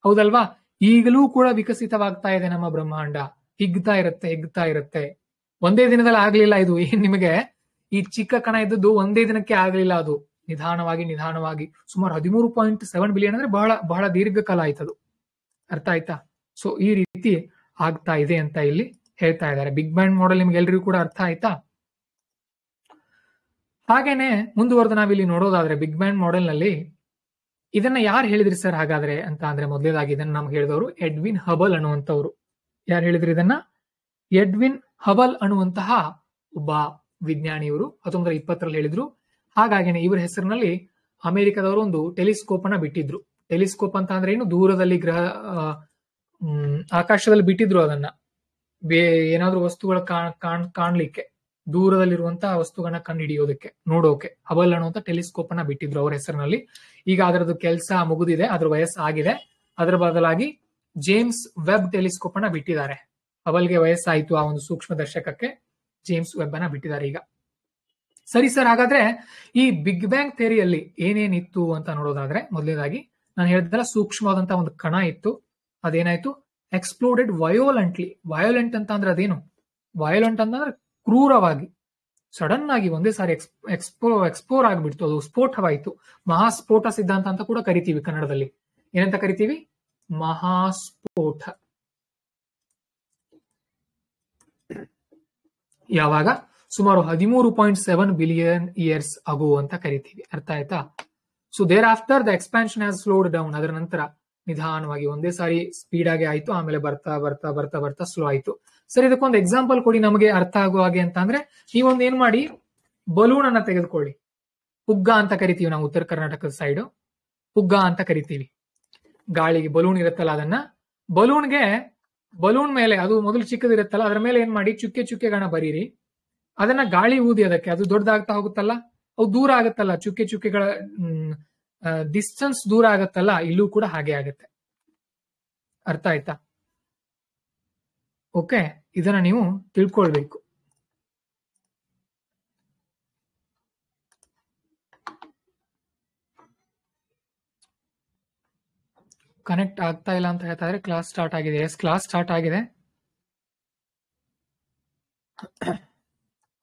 ಹೌದಲ್ವಾ ಈಗಲೂ ಕೂಡ ವಿಕಸಿತವಾಗ್ತಾ ಇದೆ ನಮ್ಮ ಬ್ರಹ್ಮಾಂಡ ಹಿಗ್ತಾ ಇರುತ್ತೆ ಹಿಗ್ತಾ ಇರುತ್ತೆ ಒಂದೇ ದಿನದಲ್ಲಿ ಆಗ್ಲಿಲ್ಲ ಇದು ಏನ್ ನಿಮಗೆ ಈ ಚಿಕ್ಕ ಕಣ ಇದ್ದದ್ದು ಒಂದೇ ದಿನಕ್ಕೆ ಆಗ್ಲಿಲ್ಲ ಅದು ನಿಧಾನವಾಗಿ ನಿಧಾನವಾಗಿ ಸುಮಾರು ಹದಿಮೂರು ಪಾಯಿಂಟ್ ಸೆವೆನ್ ಬಿಲಿಯನ್ ಅಂದ್ರೆ ಬಹಳ ಬಹಳ ದೀರ್ಘಕಾಲ ಆಯ್ತದು ಅರ್ಥ ಆಯ್ತಾ ಸೊ ಈ ರೀತಿ ಆಗ್ತಾ ಇದೆ ಅಂತ ಇಲ್ಲಿ ಹೇಳ್ತಾ ಇದ್ದಾರೆ ಬಿಗ್ ಬ್ಯಾಂಡ್ ಮಾಡೆಲ್ ನಿಮ್ಗೆ ಎಲ್ರಿಗೂ ಕೂಡ ಅರ್ಥ ಆಯ್ತಾ ಹಾಗೇನೆ ಮುಂದುವರೆದು ನಾವಿಲ್ಲಿ ನೋಡೋದಾದ್ರೆ ಬಿಗ್ ಬ್ಯಾಂಡ್ ಮಾಡೆಲ್ ನಲ್ಲಿ ಇದನ್ನ ಯಾರು ಹೇಳಿದ್ರಿ ಸರ್ ಹಾಗಾದ್ರೆ ಅಂತ ಅಂದ್ರೆ ಮೊದಲೇದಾಗಿ ಇದನ್ನ ನಮ್ಗೆ ಹೇಳಿದವರು ಎಡ್ವಿನ್ ಹಬಲ್ ಅನ್ನುವಂಥವ್ರು ಯಾರು ಹೇಳಿದ್ರಿ ಇದನ್ನ ಎಡ್ವಿನ್ ಹಬಲ್ ಅನ್ನುವಂತಹ ಒಬ್ಬ ವಿಜ್ಞಾನಿ ಇವರು ಹತ್ತೊಂಬತ್ತರ ಇಪ್ಪತ್ತರಲ್ಲಿ ಹೇಳಿದ್ರು ಹಾಗಾಗಿನೇ ಇವರ ಹೆಸರಿನಲ್ಲಿ ಅಮೆರಿಕದವರು ಒಂದು ಟೆಲಿಸ್ಕೋಪ್ ಅನ್ನ ಬಿಟ್ಟಿದ್ರು ಟೆಲಿಸ್ಕೋಪ್ ಅಂತ ಅಂದ್ರೆ ಏನು ದೂರದಲ್ಲಿ ಗ್ರಹ ಹ್ಮ್ ಆಕಾಶದಲ್ಲಿ ಬಿಟ್ಟಿದ್ರು ಅದನ್ನ ಬೇ ಏನಾದ್ರೂ ವಸ್ತುಗಳ ಕಾಣ್ ಕಾಣ್ಲಿಕ್ಕೆ ದೂರದಲ್ಲಿರುವಂತಹ ವಸ್ತುಗಳನ್ನ ಕಂಡು ಹಿಡಿಯೋದಕ್ಕೆ ನೋಡೋಕೆ ಹಬಲ್ ಅನ್ನುವಂತ ಟೆಲಿಸ್ಕೋಪ್ ಅನ್ನ ಬಿಟ್ಟಿದ್ರು ಅವ್ರ ಹೆಸರಿನಲ್ಲಿ ಈಗ ಅದರದ್ದು ಕೆಲಸ ಮುಗಿದಿದೆ ಅದ್ರ ವಯಸ್ಸಾಗಿದೆ ಅದರ ಬದಲಾಗಿ ಜೇಮ್ಸ್ ವೆಬ್ ಟೆಲಿಸ್ಕೋಪ್ ಅನ್ನ ಬಿಟ್ಟಿದ್ದಾರೆ ಹಬಲ್ಗೆ ವಯಸ್ಸಾಯಿತು ಆ ಒಂದು ಸೂಕ್ಷ್ಮ ದರ್ಶಕಕ್ಕೆ ಜೇಮ್ಸ್ ವೆಬ್ ಅನ್ನ ಬಿಟ್ಟಿದ್ದಾರೆ ಈಗ ಸರಿ ಸರ್ ಹಾಗಾದ್ರೆ ಈ ಬಿಗ್ ಬ್ಯಾಂಗ್ ಥೇರಿಯಲ್ಲಿ ಏನೇನಿತ್ತು ಅಂತ ನೋಡೋದಾದ್ರೆ ಮೊದಲನೇದಾಗಿ ನಾನು ಹೇಳಿದ್ರೆ ಸೂಕ್ಷ್ಮವಾದಂತಹ ಒಂದು ಕಣ ಇತ್ತು ಅದೇನಾಯ್ತು ಎಕ್ಸ್ಪ್ಲೋಡೆಡ್ ವಯೋಲೆಂಟ್ಲಿ ವಯೋಲೆಂಟ್ ಅಂತ ಅಂದ್ರೆ ಅದೇನು ವಯೋಲೆಂಟ್ ಅಂತಂದ್ರೆ ಕ್ರೂರವಾಗಿ ಸಡನ್ ಆಗಿ ಒಂದೇ ಸಾರಿ ಎಕ್ಸ್ ಎಕ್ಸ್ಪೋ ಎಕ್ಸ್ಪೋರ್ ಆಗಿಬಿಡ್ತು ಅದು ಸ್ಫೋಟವಾಯಿತು ಮಹಾಸ್ಫೋಟ ಸಿದ್ಧಾಂತ ಅಂತ ಕೂಡ ಕರಿತೀವಿ ಕನ್ನಡದಲ್ಲಿ ಏನಂತ ಕರಿತೀವಿ ಮಹಾಸ್ಫೋಟ ಯಾವಾಗ ಸುಮಾರು ಹದಿಮೂರು point seven billion years ago ಅಂತ ಕರಿತೀವಿ ಅರ್ಥ ಆಯ್ತಾ so thereafter the expansion has slowed down ಅದರ ನಂತರ ನಿಧಾನವಾಗಿ ಒಂದೇ ಸಾರಿ ಸ್ಪೀಡ್ ಆಗಿ ಆಯ್ತು ಆಮೇಲೆ ಬರ್ತಾ ಬರ್ತಾ ಬರ್ತಾ ಬರ್ತಾ ಸ್ಲೋ ಆಯ್ತು ಸರ್ ಇದಕ್ಕೊಂದು ಎಕ್ಸಾಂಪಲ್ ಕೊಡಿ ನಮಗೆ ಅರ್ಥ ಆಗುವ ಹಾಗೆ ಅಂತ ಅಂದ್ರೆ ನೀವೊಂದು ಏನ್ ಮಾಡಿ ಬಲೂನ್ ಅನ್ನ ತೆಗೆದುಕೊಳ್ಳಿ ಪುಗ್ಗ ಅಂತ ಕರಿತೀವಿ ನಾವು ಉತ್ತರ ಕರ್ನಾಟಕದ ಸೈಡ್ ಪುಗ್ಗ ಅಂತ ಕರಿತೀವಿ ಗಾಳಿಗೆ ಬಲೂನ್ ಇರುತ್ತಲ್ಲ ಅದನ್ನ ಬಲೂನ್ಗೆ ಬಲೂನ್ ಮೇಲೆ ಅದು ಮೊದಲು ಚಿಕ್ಕದಿರುತ್ತಲ್ಲ ಅದರ ಮೇಲೆ ಏನ್ ಮಾಡಿ ಚುಕ್ಕೆ ಚುಕ್ಕೆಗಳನ್ನ ಬರೀರಿ ಅದನ್ನ ಗಾಳಿ ಊದಿ ಅದಕ್ಕೆ ಅದು ದೊಡ್ಡದಾಗ್ತಾ ಹೋಗುತ್ತಲ್ಲ ಅವು ದೂರ ಆಗುತ್ತಲ್ಲ ಚುಕ್ಕೆ ಚುಕ್ಕೆಗಳ ಡಿಸ್ಟೆನ್ಸ್ ದೂರ ಆಗತ್ತಲ್ಲ ಇಲ್ಲೂ ಕೂಡ ಹಾಗೆ ಆಗತ್ತೆ ಅರ್ಥ ಆಯ್ತಾ ಓಕೆ ಇದನ್ನ ನೀವು ತಿಳ್ಕೊಳ್ಬೇಕು ಕನೆಕ್ಟ್ ಆಗ್ತಾ ಇಲ್ಲ ಅಂತ ಹೇಳ್ತಾ ಇದ್ರೆ ಕ್ಲಾಸ್ ಸ್ಟಾರ್ಟ್ ಆಗಿದೆ ಎಸ್ ಕ್ಲಾಸ್ ಸ್ಟಾರ್ಟ್ ಆಗಿದೆ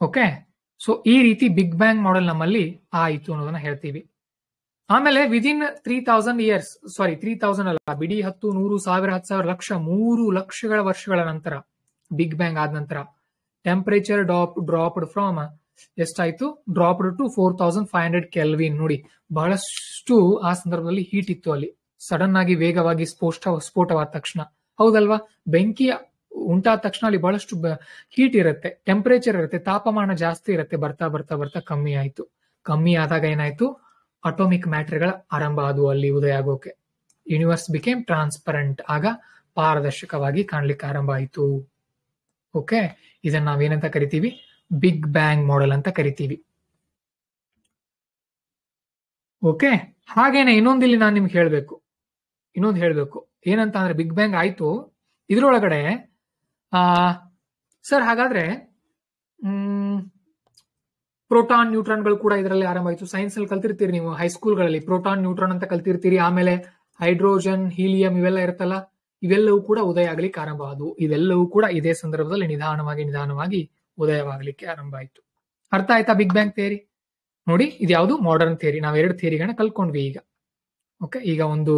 ಓಕೆ ಸೊ ಈ ರೀತಿ ಬಿಗ್ ಬ್ಯಾಂಗ್ ಮಾಡೆಲ್ ನಮ್ಮಲ್ಲಿ ಆಯಿತು ಅನ್ನೋದನ್ನ ಹೇಳ್ತೀವಿ ಆಮೇಲೆ within three thousand years sorry three thousand ಅಲ್ಲ ಬಿಡಿ ಹತ್ತು ನೂರು ಸಾವಿರ ಹತ್ತು ಸಾವಿರ ಲಕ್ಷ ಮೂರು ಲಕ್ಷಗಳ ವರ್ಷಗಳ ನಂತರ ಬಿಗ್ ಬ್ಯಾಂಗ್ ಆದ ನಂತರ ಟೆಂಪರೇಚರ್ ಡಾಪ್ ಡ್ರಾಪ್ಡ್ ಫ್ರಮ್ ಎಷ್ಟಾಯ್ತು dropped to four thousand five hundred kelvin ನೋಡಿ ಬಹಳಷ್ಟು ಆ ಸಂದರ್ಭದಲ್ಲಿ ಹೀಟ್ ಇತ್ತು ಅಲ್ಲಿ ಸಡನ್ ಆಗಿ ವೇಗವಾಗಿ ಸ್ಫೋಟ ಸ್ಫೋಟವಾದ ತಕ್ಷಣ ಹೌದಲ್ವಾ ಬೆಂಕಿ ಉಂಟಾದ ತಕ್ಷಣ ಅಲ್ಲಿ ಬಹಳಷ್ಟು ಹೀಟ್ ಇರುತ್ತೆ ಟೆಂಪರೇಚರ್ ಇರುತ್ತೆ ತಾಪಮಾನ ಜಾಸ್ತಿ ಇರುತ್ತೆ ಬರ್ತಾ ಬರ್ತಾ ಬರ್ತಾ ಕಮ್ಮಿ ಆಯ್ತು ಕಮ್ಮಿ ಆದಾಗ ಏನಾಯ್ತು ಅಟೋಮಿಕ್ ಗಳ ಆರಂಭ ಅದು ಅಲ್ಲಿ ಉದಯ ಆಗೋಕೆ ಯೂನಿವರ್ಸ್ ಬಿಕೇಮ್ ಟ್ರಾನ್ಸ್ಪರೆಂಟ್ ಆಗ ಪಾರದರ್ಶಕವಾಗಿ ಕಾಣ್ಲಿಕ್ಕೆ ಆರಂಭ ಆಯಿತು ಓಕೆ ಇದನ್ನ ನಾವೇನಂತ ಕರಿತೀವಿ ಬಿಗ್ ಬ್ಯಾಂಗ್ ಮಾಡೆಲ್ ಅಂತ ಕರಿತೀವಿ ಓಕೆ ಹಾಗೇನೆ ಇನ್ನೊಂದಿಲ್ಲಿ ನಾನು ನಿಮ್ಗೆ ಹೇಳ್ಬೇಕು ಇನ್ನೊಂದು ಹೇಳಬೇಕು ಏನಂತ ಅಂದ್ರೆ ಬಿಗ್ ಬ್ಯಾಂಗ್ ಆಯ್ತು ಇದ್ರೊಳಗಡೆ ಆ ಸರ್ ಹಾಗಾದ್ರೆ ಪ್ರೋಟಾನ್ ನ್ಯೂಟ್ರಾನ್ಗಳು ಕೂಡ ಇದರಲ್ಲಿ ಆಯಿತು ಸೈನ್ಸ್ ಅಲ್ಲಿ ಕಲ್ತಿರ್ತೀರಿ ನೀವು ಹೈಸ್ಕೂಲ್ಗಳಲ್ಲಿ ಪ್ರೋಟಾನ್ ನ್ಯೂಟ್ರಾನ್ ಅಂತ ಕಲ್ತಿರ್ತೀರಿ ಆಮೇಲೆ ಹೈಡ್ರೋಜನ್ ಹೀಲಿಯಂ ಇವೆಲ್ಲ ಇರುತ್ತಲ್ಲ ಇವೆಲ್ಲವೂ ಕೂಡ ಉದಯ ಆಗ್ಲಿಕ್ಕೆ ಆರಂಭ ಆದವು ಇದೆಲ್ಲವೂ ಕೂಡ ಇದೇ ಸಂದರ್ಭದಲ್ಲಿ ನಿಧಾನವಾಗಿ ನಿಧಾನವಾಗಿ ಉದಯವಾಗಲಿಕ್ಕೆ ಆರಂಭ ಆಯಿತು ಅರ್ಥ ಆಯ್ತಾ ಬಿಗ್ ಬ್ಯಾಂಗ್ ಥಿಯರಿ ನೋಡಿ ಇದ್ಯಾವುದು ಮಾಡರ್ನ್ ಥಿಯರಿ ನಾವು ಎರಡು ಥಿಯರಿಗಳನ್ನ ಕಲ್ತ್ಕೊಂಡ್ವಿ ಈಗ ಓಕೆ ಈಗ ಒಂದು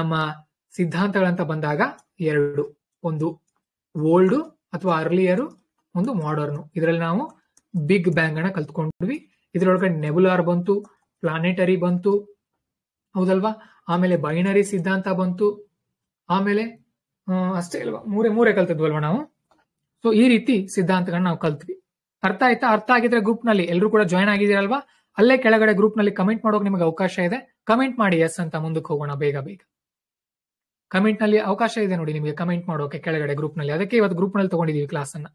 ನಮ್ಮ ಸಿದ್ಧಾಂತಗಳಂತ ಬಂದಾಗ ಎರಡು ಒಂದು ಓಲ್ಡ್ ಅಥವಾ ಅರ್ಲಿಯರು ಒಂದು ಮಾಡರ್ನು ಇದರಲ್ಲಿ ನಾವು ಬಿಗ್ ಬ್ಯಾಂಗ್ ಅನ್ನ ಕಲ್ತ್ಕೊಂಡ್ವಿ ಇದ್ರೊಳಗಡೆ ನೆಬುಲಾರ್ ಬಂತು ಪ್ಲಾನೆಟರಿ ಬಂತು ಹೌದಲ್ವಾ ಆಮೇಲೆ ಬೈನರಿ ಸಿದ್ಧಾಂತ ಬಂತು ಆಮೇಲೆ ಅಷ್ಟೇ ಅಲ್ವಾ ಮೂರೇ ಮೂರೇ ಕಲ್ತಿದ್ವಲ್ವಾ ನಾವು ಸೊ ಈ ರೀತಿ ಸಿದ್ಧಾಂತಗಳನ್ನ ನಾವು ಕಲ್ತ್ವಿ ಅರ್ಥ ಆಯ್ತಾ ಅರ್ಥ ಆಗಿದ್ರೆ ಗ್ರೂಪ್ ನಲ್ಲಿ ಎಲ್ಲರೂ ಕೂಡ ಜಾಯ್ನ್ ಆಗಿದ್ದೀರಲ್ವಾ ಅಲ್ಲೇ ಕೆಳಗಡೆ ಗ್ರೂಪ್ ನಲ್ಲಿ ಕಮೆಂಟ್ ಮಾಡೋಕೆ ನಿಮಗೆ ಅವಕಾಶ ಇದೆ ಕಮೆಂಟ್ ಮಾಡಿ ಎಸ್ ಅಂತ ಮುಂದಕ್ಕೆ ಹೋಗೋಣ ಬೇಗ ಬೇಗ ಕಮೆಂಟ್ ನಲ್ಲಿ ಅವಕಾಶ ಇದೆ ನೋಡಿ ನಿಮಗೆ ಕಮೆಂಟ್ ಮಾಡೋಕೆ ಕೆಳಗಡೆ ಗ್ರೂಪ್ ನಲ್ಲಿ ಅದಕ್ಕೆ ಇವತ್ತು ಗ್ರೂಪ್ ನಲ್ಲಿ ತಗೊಂಡಿದೀವಿ ಕ್ಲಾಸ್ ಅನ್ನ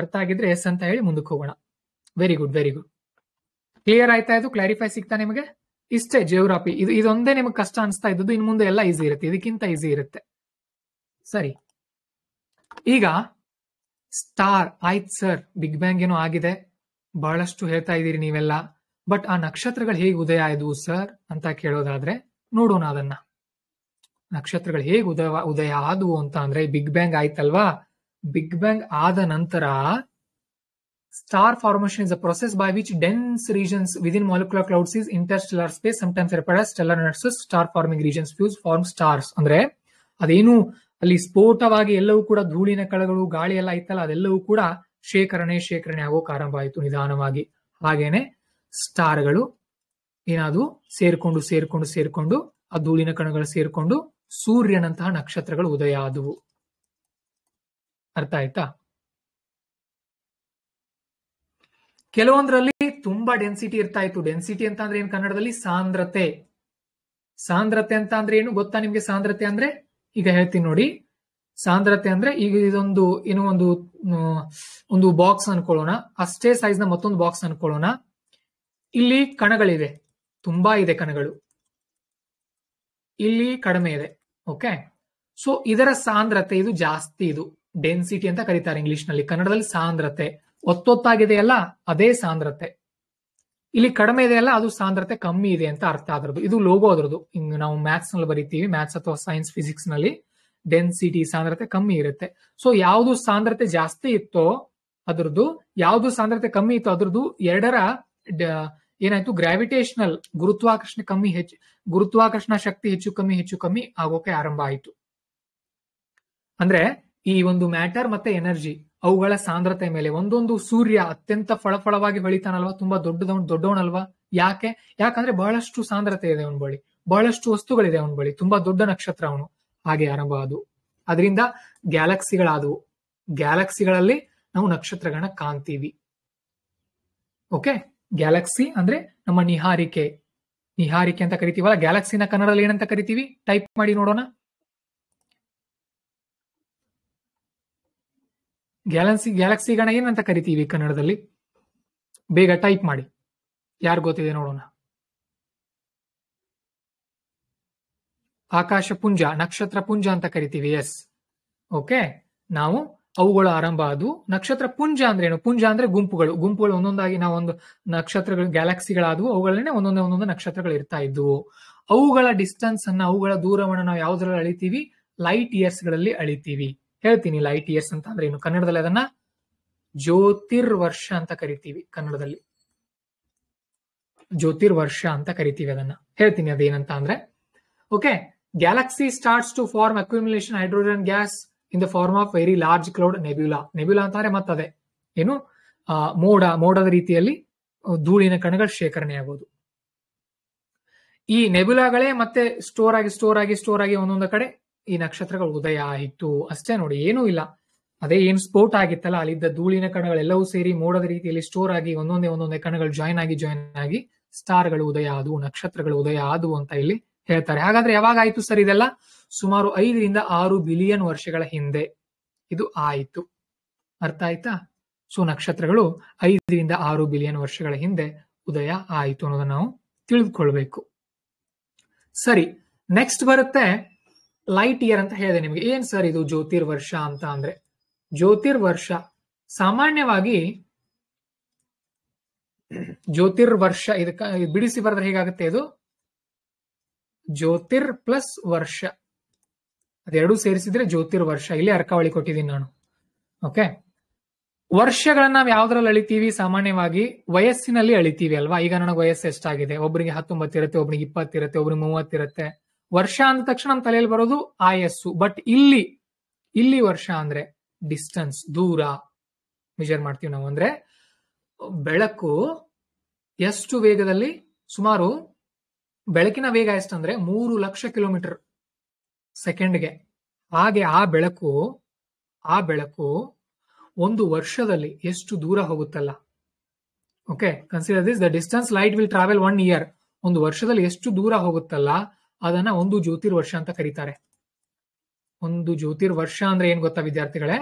ಅರ್ಥ ಆಗಿದ್ರೆ ಎಸ್ ಅಂತ ಹೇಳಿ ಮುಂದಕ್ಕೆ ಹೋಗೋಣ very good very good clear ಆಯ್ತಾ ಇದು ಕ್ಲಾರಿಫೈ ಸಿಗ್ತಾ ನಿಮಗೆ ಇಷ್ಟೇ ಜಿಯೋಗ್ರಫಿ ಇದು ಇದೊಂದೇ ನಿಮಗೆ ಕಷ್ಟ ಅನಿಸ್ತಾ ಇದ್ದದ್ದು ಇನ್ ಮುಂದೆ ಎಲ್ಲ ಈಸಿ ಇರುತ್ತೆ ಇದಕ್ಕಿಂತ ಈಸಿ ಇರುತ್ತೆ ಸರಿ ಈಗ ಸ್ಟಾರ್ ಆಯ್ತ್ ಸರ್ ಬಿಗ್ ಬ್ಯಾಂಗ್ ಏನೋ ಆಗಿದೆ ಬಹಳಷ್ಟು ಹೇಳ್ತಾ ಇದ್ದೀರಿ ನೀವೆಲ್ಲ ಬಟ್ ಆ ನಕ್ಷತ್ರಗಳು ಹೇಗೆ ಉದಯ ಆಯ್ದು ಸರ್ ಅಂತ ಕೇಳೋದಾದ್ರೆ ನೋಡೋಣ ಅದನ್ನ ನಕ್ಷತ್ರಗಳು ಹೇಗೆ ಉದಯ ಉದಯ ಆದವು ಅಂತ ಅಂದ್ರೆ ಬಿಗ್ ಬ್ಯಾಂಗ್ ಆಯ್ತಲ್ವಾ ಬಿಗ್ ಬ್ಯಾಂಗ್ ಆದ ನಂತರ Star formation is a process by which dense regions within molecular clouds is interstellar space, sometimes referred as stellar nexus star forming regions fuse form stars. ಅಂದ್ರೆ ಅದೇನು ಅಲ್ಲಿ ಸ್ಫೋಟವಾಗಿ ಎಲ್ಲವೂ ಕೂಡ ಧೂಳಿನ ಕಣಗಳು ಗಾಳಿ ಎಲ್ಲ ಇತ್ತಲ್ಲ ಅದೆಲ್ಲವೂ ಕೂಡ ಶೇಖರಣೆ ಶೇಖರಣೆ ಆಗೋಕೆ ಆರಂಭ ಆಯಿತು ನಿಧಾನವಾಗಿ ಹಾಗೇನೆ ಸ್ಟಾರ್ಗಳು ಏನಾದ್ರು ಸೇರ್ಕೊಂಡು ಸೇರ್ಕೊಂಡು ಸೇರ್ಕೊಂಡು ಆ ಧೂಳಿನ ಕಣಗಳು ಸೇರ್ಕೊಂಡು ಸೂರ್ಯನಂತಹ ನಕ್ಷತ್ರಗಳು ಉದಯ ಆದವು ಅರ್ಥ ಆಯ್ತಾ ಕೆಲವೊಂದ್ರಲ್ಲಿ ತುಂಬಾ ಡೆನ್ಸಿಟಿ ಇರ್ತಾ ಇತ್ತು ಡೆನ್ಸಿಟಿ ಅಂತ ಅಂದ್ರೆ ಏನ್ ಕನ್ನಡದಲ್ಲಿ ಸಾಂದ್ರತೆ ಸಾಂದ್ರತೆ ಅಂತ ಅಂದ್ರೆ ಏನು ಗೊತ್ತಾ ನಿಮ್ಗೆ ಸಾಂದ್ರತೆ ಅಂದ್ರೆ ಈಗ ಹೇಳ್ತೀನಿ ನೋಡಿ ಸಾಂದ್ರತೆ ಅಂದ್ರೆ ಈಗ ಇದೊಂದು ಏನೋ ಒಂದು ಒಂದು ಬಾಕ್ಸ್ ಅನ್ಕೊಳ್ಳೋಣ ಅಷ್ಟೇ ಸೈಜ್ ನ ಮತ್ತೊಂದು ಬಾಕ್ಸ್ ಅನ್ಕೊಳ್ಳೋಣ ಇಲ್ಲಿ ಕಣಗಳಿವೆ ತುಂಬಾ ಇದೆ ಕಣಗಳು ಇಲ್ಲಿ ಕಡಿಮೆ ಇದೆ ಓಕೆ ಸೊ ಇದರ ಸಾಂದ್ರತೆ ಇದು ಜಾಸ್ತಿ ಇದು ಡೆನ್ಸಿಟಿ ಅಂತ ಕರೀತಾರೆ ಇಂಗ್ಲಿಷ್ ನಲ್ಲಿ ಕನ್ನಡದಲ್ಲಿ ಸಾಂದ್ರತೆ ಒತ್ತೊತ್ತಾಗಿದೆಯಲ್ಲ ಅದೇ ಸಾಂದ್ರತೆ ಇಲ್ಲಿ ಕಡಿಮೆ ಇದೆಯಲ್ಲ ಅದು ಸಾಂದ್ರತೆ ಕಮ್ಮಿ ಇದೆ ಅಂತ ಅರ್ಥ ಅದ್ರದ್ದು ಇದು ಲೋಗೋ ಅದ್ರದ್ದು ನಾವು ಮ್ಯಾಥ್ಸ್ ನಲ್ಲಿ ಬರೀತೀವಿ ಮ್ಯಾಥ್ಸ್ ಅಥವಾ ಸೈನ್ಸ್ ಫಿಸಿಕ್ಸ್ ನಲ್ಲಿ ಡೆನ್ಸಿಟಿ ಸಾಂದ್ರತೆ ಕಮ್ಮಿ ಇರುತ್ತೆ ಸೊ ಯಾವುದು ಸಾಂದ್ರತೆ ಜಾಸ್ತಿ ಇತ್ತೋ ಅದ್ರದ್ದು ಯಾವುದು ಸಾಂದ್ರತೆ ಕಮ್ಮಿ ಇತ್ತು ಅದ್ರದ್ದು ಎರಡರ ಏನಾಯ್ತು ಗ್ರಾವಿಟೇಷನಲ್ ಗುರುತ್ವಾಕರ್ಷಣೆ ಕಮ್ಮಿ ಹೆಚ್ಚು ಗುರುತ್ವಾಕರ್ಷಣ ಶಕ್ತಿ ಹೆಚ್ಚು ಕಮ್ಮಿ ಹೆಚ್ಚು ಕಮ್ಮಿ ಆಗೋಕೆ ಆರಂಭ ಆಯಿತು ಅಂದ್ರೆ ಈ ಒಂದು ಮ್ಯಾಟರ್ ಮತ್ತೆ ಎನರ್ಜಿ ಅವುಗಳ ಸಾಂದ್ರತೆ ಮೇಲೆ ಒಂದೊಂದು ಸೂರ್ಯ ಅತ್ಯಂತ ಫಳಫಳವಾಗಿ ಹೊಳಿತಾನಲ್ವಾ ತುಂಬಾ ದೊಡ್ಡದವ್ ದೊಡ್ಡವನಲ್ವಾ ಯಾಕೆ ಯಾಕಂದ್ರೆ ಬಹಳಷ್ಟು ಸಾಂದ್ರತೆ ಇದೆ ಅವನ ಬಳಿ ಬಹಳಷ್ಟು ವಸ್ತುಗಳಿದೆ ಅವನ ಬಳಿ ತುಂಬಾ ದೊಡ್ಡ ನಕ್ಷತ್ರ ಅವನು ಹಾಗೆ ಆರಂಭ ಅದು ಅದರಿಂದ ಗ್ಯಾಲಕ್ಸಿಗಳಾದವು ಗ್ಯಾಲಕ್ಸಿಗಳಲ್ಲಿ ನಾವು ನಕ್ಷತ್ರಗಳನ್ನ ಕಾಣ್ತೀವಿ ಓಕೆ ಗ್ಯಾಲಕ್ಸಿ ಅಂದ್ರೆ ನಮ್ಮ ನಿಹಾರಿಕೆ ನಿಹಾರಿಕೆ ಅಂತ ಕರಿತೀವಲ್ಲ ಗ್ಯಾಲಕ್ಸಿನ ಕನ್ನಡದಲ್ಲಿ ಏನಂತ ಕರಿತೀವಿ ಟೈಪ್ ಮಾಡಿ ನೋಡೋಣ ಗ್ಯಾಲಕ್ಸಿ ಗ್ಯಾಲಕ್ಸಿಗಣ ಏನಂತ ಕರಿತೀವಿ ಕನ್ನಡದಲ್ಲಿ ಬೇಗ ಟೈಪ್ ಮಾಡಿ ಯಾರು ಗೊತ್ತಿದೆ ನೋಡೋಣ ಆಕಾಶ ಪುಂಜ ನಕ್ಷತ್ರ ಪುಂಜ ಅಂತ ಕರಿತೀವಿ ಎಸ್ ಓಕೆ ನಾವು ಅವುಗಳ ಆರಂಭ ಅದು ನಕ್ಷತ್ರ ಪುಂಜ ಅಂದ್ರೆ ಏನು ಪುಂಜ ಅಂದ್ರೆ ಗುಂಪುಗಳು ಗುಂಪುಗಳು ಒಂದೊಂದಾಗಿ ನಾವು ಒಂದು ನಕ್ಷತ್ರಗಳು ಗ್ಯಾಲಕ್ಸಿಗಳಾದವು ಅವುಗಳನ್ನೇ ಒಂದೊಂದೇ ಒಂದೊಂದು ನಕ್ಷತ್ರಗಳು ಇರ್ತಾ ಇದ್ವು ಅವುಗಳ ಡಿಸ್ಟೆನ್ಸ್ ಅನ್ನ ಅವುಗಳ ದೂರವನ್ನು ನಾವು ಯಾವ್ದ್ರಲ್ಲಿ ಅಳಿತೀವಿ ಲೈಟ್ ಇಯರ್ಸ್ ಗಳಲ್ಲಿ ಅಳಿತೀವಿ ಹೇಳ್ತೀನಿ ಲೈಟ್ ಇಯರ್ಸ್ ಅಂತ ಅಂದ್ರೆ ಏನು ಕನ್ನಡದಲ್ಲಿ ಅದನ್ನ ಜ್ಯೋತಿರ್ವರ್ಷ ಅಂತ ಕರಿತೀವಿ ಕನ್ನಡದಲ್ಲಿ ಜ್ಯೋತಿರ್ವರ್ಷ ಅಂತ ಕರಿತೀವಿ ಅದನ್ನ ಹೇಳ್ತೀನಿ ಅದೇನಂತ ಅಂದ್ರೆ okay galaxy starts to form accumulation hydrogen gas in the form of very large cloud nebula nebula ಅಂತಂದ್ರೆ ಮತ್ತದೇ ಏನು ಮೋಡ ಮೋಡದ ರೀತಿಯಲ್ಲಿ ಧೂಳಿನ ಕಣಗಳ ಆಗೋದು ಈ ನೆಬ್ಯುಲಾಗಳೇ ಮತ್ತೆ ಸ್ಟೋರ್ ಆಗಿ ಸ್ಟೋರ್ ಆಗಿ ಸ್ಟೋರ್ ಆಗಿ ಒಂದೊಂದು ಕಡೆ ಈ ನಕ್ಷತ್ರಗಳು ಉದಯ ಆಯಿತು ಅಷ್ಟೇ ನೋಡಿ ಏನೂ ಇಲ್ಲ ಅದೇ ಏನ್ ಸ್ಪೋರ್ಟ್ ಆಗಿತ್ತಲ್ಲ ಅಲ್ಲಿದ್ದ ಧೂಳಿನ ಕಣಗಳೆಲ್ಲವೂ ಸೇರಿ ಮೋಡದ ರೀತಿಯಲ್ಲಿ ಸ್ಟೋರ್ ಆಗಿ ಒಂದೊಂದೇ ಒಂದೊಂದೇ ಕಣಗಳು ಜಾಯಿನ್ ಆಗಿ ಜಾಯಿನ್ ಆಗಿ ಗಳು ಉದಯ ಆದವು ನಕ್ಷತ್ರಗಳು ಉದಯ ಆದವು ಅಂತ ಇಲ್ಲಿ ಹೇಳ್ತಾರೆ ಹಾಗಾದ್ರೆ ಯಾವಾಗ ಸರ್ ಇದೆಲ್ಲ ಸುಮಾರು ಐದರಿಂದ ಆರು ಬಿಲಿಯನ್ ವರ್ಷಗಳ ಹಿಂದೆ ಇದು ಆಯಿತು ಅರ್ಥ ಆಯ್ತಾ ಸೊ ನಕ್ಷತ್ರಗಳು ಐದರಿಂದ ಆರು ಬಿಲಿಯನ್ ವರ್ಷಗಳ ಹಿಂದೆ ಉದಯ ಆಯಿತು ಅನ್ನೋದನ್ನ ನಾವು ತಿಳಿದುಕೊಳ್ಬೇಕು ಸರಿ ನೆಕ್ಸ್ಟ್ ಬರುತ್ತೆ ಲೈಟ್ ಇಯರ್ ಅಂತ ಹೇಳಿದೆ ನಿಮಗೆ ಏನ್ ಸರ್ ಇದು ಜ್ಯೋತಿರ್ವರ್ಷ ಅಂತ ಅಂದ್ರೆ ಜ್ಯೋತಿರ್ವರ್ಷ ಸಾಮಾನ್ಯವಾಗಿ ಜ್ಯೋತಿರ್ವರ್ಷ ಇದಕ್ಕ ಬಿಡಿಸಿ ಬರೆದ್ರೆ ಹೇಗಾಗುತ್ತೆ ಇದು ಜ್ಯೋತಿರ್ ಪ್ಲಸ್ ವರ್ಷ ಅದೆರಡು ಸೇರಿಸಿದ್ರೆ ಜ್ಯೋತಿರ್ವರ್ಷ ಇಲ್ಲಿ ಅರ್ಕಾವಳಿ ಕೊಟ್ಟಿದ್ದೀನಿ ನಾನು ಓಕೆ ವರ್ಷಗಳನ್ನ ನಾವು ಯಾವ್ದ್ರಲ್ಲಿ ಅಳಿತೀವಿ ಸಾಮಾನ್ಯವಾಗಿ ವಯಸ್ಸಿನಲ್ಲಿ ಅಳಿತೀವಿ ಅಲ್ವಾ ಈಗ ನನಗೆ ವಯಸ್ಸು ಎಷ್ಟಾಗಿದೆ ಒಬ್ಬರಿಗೆ ಹತ್ತೊಂಬತ್ತಿರುತ್ತೆ ಇರುತ್ತೆ ಒಬ್ರಿಗೆ ಇಪ್ಪತ್ತಿರುತ್ತೆ ಒಬ್ರಿಗೆ ಮೂವತ್ತಿರುತ್ತೆ ವರ್ಷ ಅಂದ ತಕ್ಷಣ ನಮ್ಮ ತಲೆಯಲ್ಲಿ ಬರೋದು ಆಯಸ್ಸು ಬಟ್ ಇಲ್ಲಿ ಇಲ್ಲಿ ವರ್ಷ ಅಂದ್ರೆ ಡಿಸ್ಟೆನ್ಸ್ ದೂರ ಮೆಜರ್ ಮಾಡ್ತೀವಿ ನಾವು ಅಂದ್ರೆ ಬೆಳಕು ಎಷ್ಟು ವೇಗದಲ್ಲಿ ಸುಮಾರು ಬೆಳಕಿನ ವೇಗ ಎಷ್ಟಂದ್ರೆ ಮೂರು ಲಕ್ಷ ಕಿಲೋಮೀಟರ್ ಸೆಕೆಂಡ್ಗೆ ಹಾಗೆ ಆ ಬೆಳಕು ಆ ಬೆಳಕು ಒಂದು ವರ್ಷದಲ್ಲಿ ಎಷ್ಟು ದೂರ ಹೋಗುತ್ತಲ್ಲ okay consider this the distance light will travel one year ಒಂದು ವರ್ಷದಲ್ಲಿ ಎಷ್ಟು ದೂರ ಹೋಗುತ್ತಲ್ಲ ಅದನ್ನ ಒಂದು ಜ್ಯೋತಿರ್ವರ್ಷ ಅಂತ ಕರೀತಾರೆ ಒಂದು ಜ್ಯೋತಿರ್ವರ್ಷ ಅಂದ್ರೆ ಏನ್ ಗೊತ್ತಾ ವಿದ್ಯಾರ್ಥಿಗಳೇ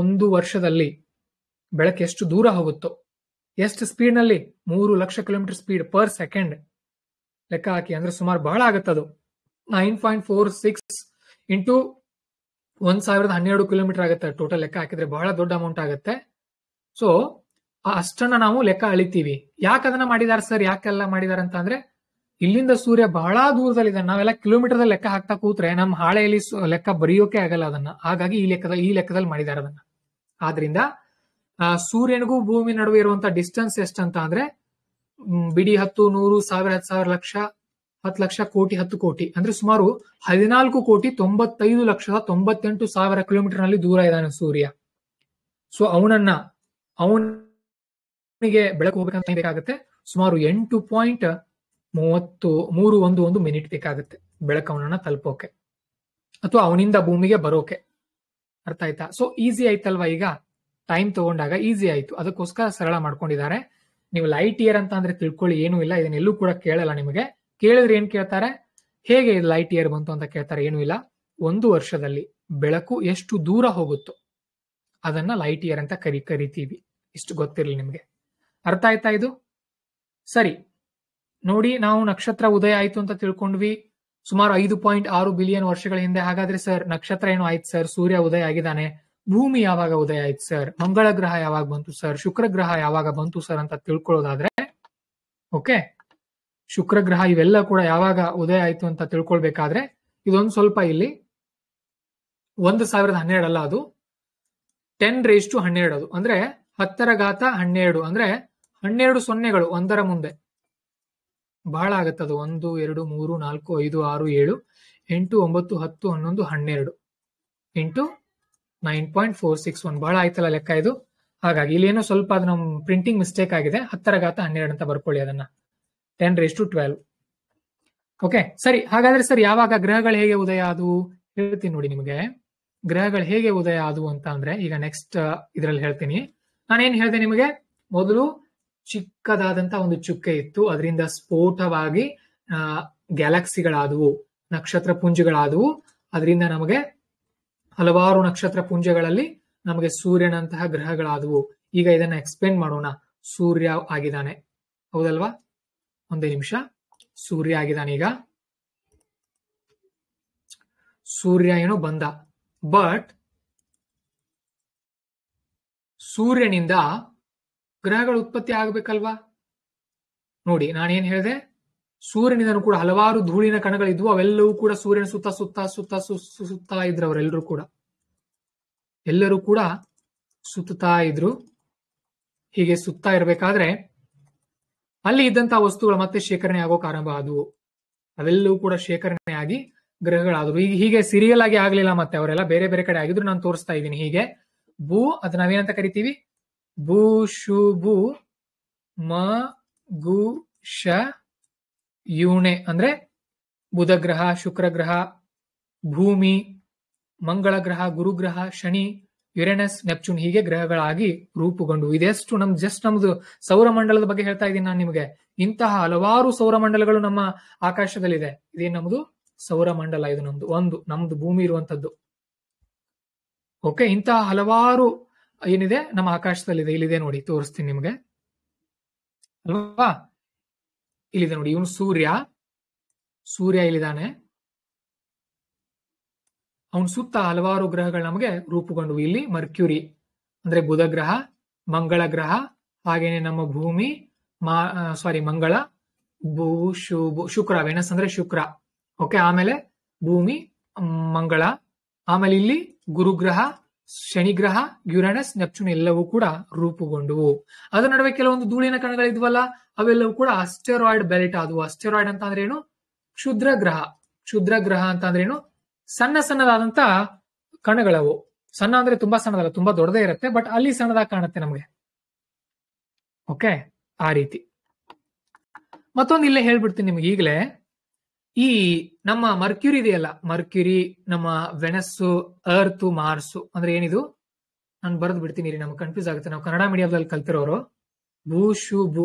ಒಂದು ವರ್ಷದಲ್ಲಿ ಬೆಳಕು ಎಷ್ಟು ದೂರ ಹೋಗುತ್ತೋ ಎಷ್ಟು ಸ್ಪೀಡ್ ನಲ್ಲಿ ಮೂರು ಲಕ್ಷ ಕಿಲೋಮೀಟರ್ ಸ್ಪೀಡ್ ಪರ್ ಸೆಕೆಂಡ್ ಲೆಕ್ಕ ಹಾಕಿ ಅಂದ್ರೆ ಸುಮಾರು ಬಹಳ ಅದು nine point four six into ಒಂದ್ ಸಾವಿರದ ಹನ್ನೆರಡು ಕಿಲೋಮೀಟರ್ ಆಗುತ್ತೆ ಟೋಟಲ್ ಲೆಕ್ಕ ಹಾಕಿದ್ರೆ ಬಹಳ ದೊಡ್ಡ ಅಮೌಂಟ್ ಆಗುತ್ತೆ ಸೊ ಅಷ್ಟನ್ನ ನಾವು ಲೆಕ್ಕ ಅಳಿತೀವಿ ಯಾಕೆ ಅದನ್ನ ಮಾಡಿದಾರೆ ಸರ್ ಯಾಕೆಲ್ಲ ಮಾಡಿದಾರ ಅಂತ ಅಂದ್ರೆ ಇಲ್ಲಿಂದ ಸೂರ್ಯ ಬಹಳ ದೂರದಲ್ಲಿದ್ದಾನೆ ನಾವೆಲ್ಲ ಕಿಲೋಮೀಟರ್ ಲೆಕ್ಕ ಹಾಕ್ತಾ ಕೂತ್ರೆ ನಮ್ಮ ಹಾಳೆಯಲ್ಲಿ ಲೆಕ್ಕ ಬರೆಯೋಕೆ ಆಗಲ್ಲ ಅದನ್ನ ಹಾಗಾಗಿ ಈ ಲೆಕ್ಕದ ಈ ಲೆಕ್ಕದಲ್ಲಿ ಮಾಡಿದ್ದಾರೆ ಅದನ್ನ ಆದ್ರಿಂದ ಸೂರ್ಯನಿಗೂ ಭೂಮಿ ನಡುವೆ ಇರುವಂತ ಡಿಸ್ಟೆನ್ಸ್ ಅಂತ ಅಂದ್ರೆ ಬಿಡಿ ಹತ್ತು ನೂರು ಸಾವಿರ ಹತ್ತು ಸಾವಿರ ಲಕ್ಷ ಹತ್ತು ಲಕ್ಷ ಕೋಟಿ ಹತ್ತು ಕೋಟಿ ಅಂದ್ರೆ ಸುಮಾರು ಹದಿನಾಲ್ಕು ಕೋಟಿ ತೊಂಬತ್ತೈದು ಲಕ್ಷದ ತೊಂಬತ್ತೆಂಟು ಸಾವಿರ ಕಿಲೋಮೀಟರ್ ನಲ್ಲಿ ದೂರ ಇದ್ದಾನೆ ಸೂರ್ಯ ಸೊ ಅವನನ್ನ ಅವನಿಗೆ ಬೆಳಕು ಹೋಗ್ಬೇಕಂತ ಸುಮಾರು ಎಂಟು ಪಾಯಿಂಟ್ ಮೂವತ್ತು ಮೂರು ಒಂದು ಒಂದು ಮಿನಿಟ್ ಬೇಕಾಗುತ್ತೆ ಬೆಳಕವನನ್ನ ತಲುಪೋಕೆ ಅಥವಾ ಅವನಿಂದ ಭೂಮಿಗೆ ಬರೋಕೆ ಅರ್ಥ ಆಯ್ತಾ ಸೊ ಈಸಿ ಆಯ್ತಲ್ವಾ ಈಗ ಟೈಮ್ ತಗೊಂಡಾಗ ಈಸಿ ಆಯ್ತು ಅದಕ್ಕೋಸ್ಕರ ಸರಳ ಮಾಡ್ಕೊಂಡಿದ್ದಾರೆ ನೀವು ಲೈಟ್ ಇಯರ್ ಅಂತ ಅಂದ್ರೆ ತಿಳ್ಕೊಳ್ಳಿ ಏನೂ ಇಲ್ಲ ಇದನ್ನೆಲ್ಲೂ ಕೂಡ ಕೇಳಲ್ಲ ನಿಮಗೆ ಕೇಳಿದ್ರೆ ಏನ್ ಕೇಳ್ತಾರೆ ಹೇಗೆ ಇದು ಲೈಟ್ ಇಯರ್ ಬಂತು ಅಂತ ಕೇಳ್ತಾರೆ ಏನೂ ಇಲ್ಲ ಒಂದು ವರ್ಷದಲ್ಲಿ ಬೆಳಕು ಎಷ್ಟು ದೂರ ಹೋಗುತ್ತೋ ಅದನ್ನ ಲೈಟ್ ಇಯರ್ ಅಂತ ಕರಿ ಕರಿತೀವಿ ಇಷ್ಟು ಗೊತ್ತಿರಲಿ ನಿಮಗೆ ಅರ್ಥ ಆಯ್ತಾ ಇದು ಸರಿ ನೋಡಿ ನಾವು ನಕ್ಷತ್ರ ಉದಯ ಆಯ್ತು ಅಂತ ತಿಳ್ಕೊಂಡ್ವಿ ಸುಮಾರು ಐದು ಪಾಯಿಂಟ್ ಆರು ಬಿಲಿಯನ್ ವರ್ಷಗಳ ಹಿಂದೆ ಹಾಗಾದ್ರೆ ಸರ್ ನಕ್ಷತ್ರ ಏನು ಆಯ್ತು ಸರ್ ಸೂರ್ಯ ಉದಯ ಆಗಿದ್ದಾನೆ ಭೂಮಿ ಯಾವಾಗ ಉದಯ ಆಯ್ತು ಸರ್ ಮಂಗಳ ಗ್ರಹ ಯಾವಾಗ ಬಂತು ಸರ್ ಶುಕ್ರ ಗ್ರಹ ಯಾವಾಗ ಬಂತು ಸರ್ ಅಂತ ತಿಳ್ಕೊಳ್ಳೋದಾದ್ರೆ ಓಕೆ ಶುಕ್ರ ಗ್ರಹ ಇವೆಲ್ಲ ಕೂಡ ಯಾವಾಗ ಉದಯ ಆಯ್ತು ಅಂತ ತಿಳ್ಕೊಳ್ಬೇಕಾದ್ರೆ ಇದೊಂದು ಸ್ವಲ್ಪ ಇಲ್ಲಿ ಒಂದು ಸಾವಿರದ ಅಲ್ಲ ಅದು ಟೆನ್ ರೇಸ್ ಟು ಹನ್ನೆರಡು ಅದು ಅಂದ್ರೆ ಹತ್ತರ ಘಾತ ಹನ್ನೆರಡು ಅಂದ್ರೆ ಹನ್ನೆರಡು ಸೊನ್ನೆಗಳು ಒಂದರ ಮುಂದೆ ಬಹಳ ಆಗತ್ತೆ ಅದು ಒಂದು ಎರಡು ಮೂರು ನಾಲ್ಕು ಐದು ಆರು ಏಳು ಎಂಟು ಒಂಬತ್ತು ಹತ್ತು ಹನ್ನೊಂದು ಹನ್ನೆರಡು into nine point four six one ಬಹಳ ಆಯ್ತಲ್ಲ ಲೆಕ್ಕ ಇದು ಹಾಗಾಗಿ ಇಲ್ಲಿ ಏನೋ ಸ್ವಲ್ಪ ಅದು ನಮ್ಮ ಪ್ರಿಂಟಿಂಗ್ ಮಿಸ್ಟೇಕ್ ಆಗಿದೆ ಹತ್ತರ ಗಾತ ಹನ್ನೆರಡು ಅಂತ ಬರ್ಕೊಳ್ಳಿ ಅದನ್ನ ten raise to twelve okay ಸರಿ ಹಾಗಾದ್ರೆ ಸರ್ ಯಾವಾಗ ಗ್ರಹಗಳು ಹೇಗೆ ಉದಯ ಆದವು ಹೇಳ್ತೀನಿ ನೋಡಿ ನಿಮಗೆ ಗ್ರಹಗಳು ಹೇಗೆ ಉದಯ ಆದವು ಅಂತ ಅಂದ್ರೆ ಈಗ ನೆಕ್ಸ್ಟ್ ಇದ್ರಲ್ಲಿ ಹೇಳ್ತೀನಿ ನಾನೇನ್ ಹೇಳಿದೆ ನಿಮಗೆ ಮೊದಲು ಚಿಕ್ಕದಾದಂತಹ ಒಂದು ಚುಕ್ಕೆ ಇತ್ತು ಅದರಿಂದ ಸ್ಫೋಟವಾಗಿ ಆ ಗ್ಯಾಲಕ್ಸಿಗಳಾದವು ನಕ್ಷತ್ರ ಪುಂಜಗಳಾದವು ಅದರಿಂದ ನಮಗೆ ಹಲವಾರು ನಕ್ಷತ್ರ ಪುಂಜಗಳಲ್ಲಿ ನಮಗೆ ಸೂರ್ಯನಂತಹ ಗ್ರಹಗಳಾದವು ಈಗ ಇದನ್ನ ಎಕ್ಸ್ಪ್ಲೇನ್ ಮಾಡೋಣ ಸೂರ್ಯ ಆಗಿದ್ದಾನೆ ಹೌದಲ್ವಾ ಒಂದೇ ನಿಮಿಷ ಸೂರ್ಯ ಆಗಿದ್ದಾನೆ ಈಗ ಸೂರ್ಯ ಏನೋ ಬಂದ ಬಟ್ ಸೂರ್ಯನಿಂದ ಗ್ರಹಗಳು ಉತ್ಪತ್ತಿ ಆಗಬೇಕಲ್ವಾ ನೋಡಿ ನಾನೇನ್ ಹೇಳಿದೆ ಸೂರ್ಯನಿಂದನು ಕೂಡ ಹಲವಾರು ಧೂಳಿನ ಕಣಗಳಿದ್ವು ಅವೆಲ್ಲವೂ ಕೂಡ ಸೂರ್ಯನ ಸುತ್ತ ಸುತ್ತ ಸುತ್ತ ಸು ಸುತ್ತಾ ಇದ್ರು ಅವರೆಲ್ಲರೂ ಕೂಡ ಎಲ್ಲರೂ ಕೂಡ ಸುತ್ತಾ ಇದ್ರು ಹೀಗೆ ಸುತ್ತಾ ಇರಬೇಕಾದ್ರೆ ಅಲ್ಲಿ ಇದ್ದಂತಹ ವಸ್ತುಗಳು ಮತ್ತೆ ಶೇಖರಣೆ ಆಗೋಕೆ ಆರಂಭ ಆದವು ಅವೆಲ್ಲವೂ ಕೂಡ ಶೇಖರಣೆ ಆಗಿ ಗ್ರಹಗಳಾದ್ರು ಈಗ ಹೀಗೆ ಸಿರಿಯಲ್ ಆಗಿ ಆಗ್ಲಿಲ್ಲ ಮತ್ತೆ ಅವರೆಲ್ಲ ಬೇರೆ ಬೇರೆ ಕಡೆ ಆಗಿದ್ರು ನಾನು ತೋರಿಸ್ತಾ ಇದ್ದೀನಿ ಹೀಗೆ ಭೂ ಅದು ನಾವೇನಂತ ಕರಿತೀವಿ ಭೂಶುಭು ಮ ಗು ಶ ಯೂಣೆ ಅಂದ್ರೆ ಬುಧ ಗ್ರಹ ಶುಕ್ರ ಗ್ರಹ ಭೂಮಿ ಮಂಗಳ ಗ್ರಹ ಗುರುಗ್ರಹ ಶನಿ ಯುರೇನಸ್ ನೆಪ್ಚೂನ್ ಹೀಗೆ ಗ್ರಹಗಳಾಗಿ ರೂಪುಗೊಂಡು ಇದೆಷ್ಟು ನಮ್ ಜಸ್ಟ್ ನಮ್ದು ಸೌರಮಂಡಲದ ಬಗ್ಗೆ ಹೇಳ್ತಾ ಇದ್ದೀನಿ ನಾನು ನಿಮಗೆ ಇಂತಹ ಹಲವಾರು ಸೌರಮಂಡಲಗಳು ನಮ್ಮ ಆಕಾಶದಲ್ಲಿದೆ ಇದೇ ನಮ್ದು ಸೌರಮಂಡಲ ಇದು ನಮ್ದು ಒಂದು ನಮ್ದು ಭೂಮಿ ಇರುವಂತದ್ದು ಓಕೆ ಇಂತಹ ಹಲವಾರು ಏನಿದೆ ನಮ್ಮ ಆಕಾಶದಲ್ಲಿದೆ ಇಲ್ಲಿದೆ ನೋಡಿ ತೋರಿಸ್ತೀನಿ ನಿಮಗೆ ಅಲ್ವಾ ಇಲ್ಲಿದೆ ನೋಡಿ ಇವನು ಸೂರ್ಯ ಸೂರ್ಯ ಇಲ್ಲಿದ್ದಾನೆ ಅವನ ಸುತ್ತ ಹಲವಾರು ಗ್ರಹಗಳು ನಮಗೆ ರೂಪುಗೊಂಡವು ಇಲ್ಲಿ ಮರ್ಕ್ಯೂರಿ ಅಂದ್ರೆ ಬುಧ ಗ್ರಹ ಮಂಗಳ ಗ್ರಹ ಹಾಗೇನೆ ನಮ್ಮ ಭೂಮಿ ಮಾ ಸಾರಿ ಮಂಗಳ ಭೂ ಶು ಶುಕ್ರ ವೆನಸ್ ಅಂದ್ರೆ ಶುಕ್ರ ಓಕೆ ಆಮೇಲೆ ಭೂಮಿ ಮಂಗಳ ಆಮೇಲೆ ಇಲ್ಲಿ ಗುರುಗ್ರಹ ಶನಿಗ್ರಹ ಯುರಾನಸ್ ನೆಪ್ಚೂನ್ ಎಲ್ಲವೂ ಕೂಡ ರೂಪುಗೊಂಡವು ಅದರ ನಡುವೆ ಕೆಲವೊಂದು ಧೂಳಿನ ಕಣಗಳಿದ್ವಲ್ಲ ಅವೆಲ್ಲವೂ ಕೂಡ ಅಸ್ಟೆರಾಯ್ಡ್ ಬೆಲ್ಟ್ ಆದವು ಅಸ್ಟೆರಾಯ್ಡ್ ಅಂತ ಅಂದ್ರೆ ಏನು ಕ್ಷುದ್ರ ಗ್ರಹ ಕ್ಷುದ್ರ ಗ್ರಹ ಅಂತ ಅಂದ್ರೆ ಏನು ಸಣ್ಣ ಸಣ್ಣದಾದಂತ ಕಣಗಳವು ಸಣ್ಣ ಅಂದ್ರೆ ತುಂಬಾ ಸಣ್ಣದಲ್ಲ ತುಂಬಾ ದೊಡ್ಡದೇ ಇರುತ್ತೆ ಬಟ್ ಅಲ್ಲಿ ಸಣ್ಣದಾಗ ಕಾಣುತ್ತೆ ನಮಗೆ ಓಕೆ ಆ ರೀತಿ ಮತ್ತೊಂದು ಇಲ್ಲೇ ಹೇಳ್ಬಿಡ್ತೀನಿ ನಿಮ್ಗೆ ಈಗಲೇ ಈ ನಮ್ಮ ಮರ್ಕ್ಯೂರಿ ಇದೆಯಲ್ಲ ಮರ್ಕ್ಯೂರಿ ನಮ್ಮ ವೆನಸ್ಸು ಅರ್ತ್ ಮಾರ್ಸು ಅಂದ್ರೆ ಏನಿದು ನಾನು ಬರೆದು ಬಿಡ್ತೀನಿ ನಮ್ಗೆ ಕನ್ಫ್ಯೂಸ್ ಆಗುತ್ತೆ ನಾವು ಕನ್ನಡ ಮೀಡಿಯಂದಲ್ಲಿ ಕಲ್ತಿರೋರು ಭೂ ಶು ಭೂ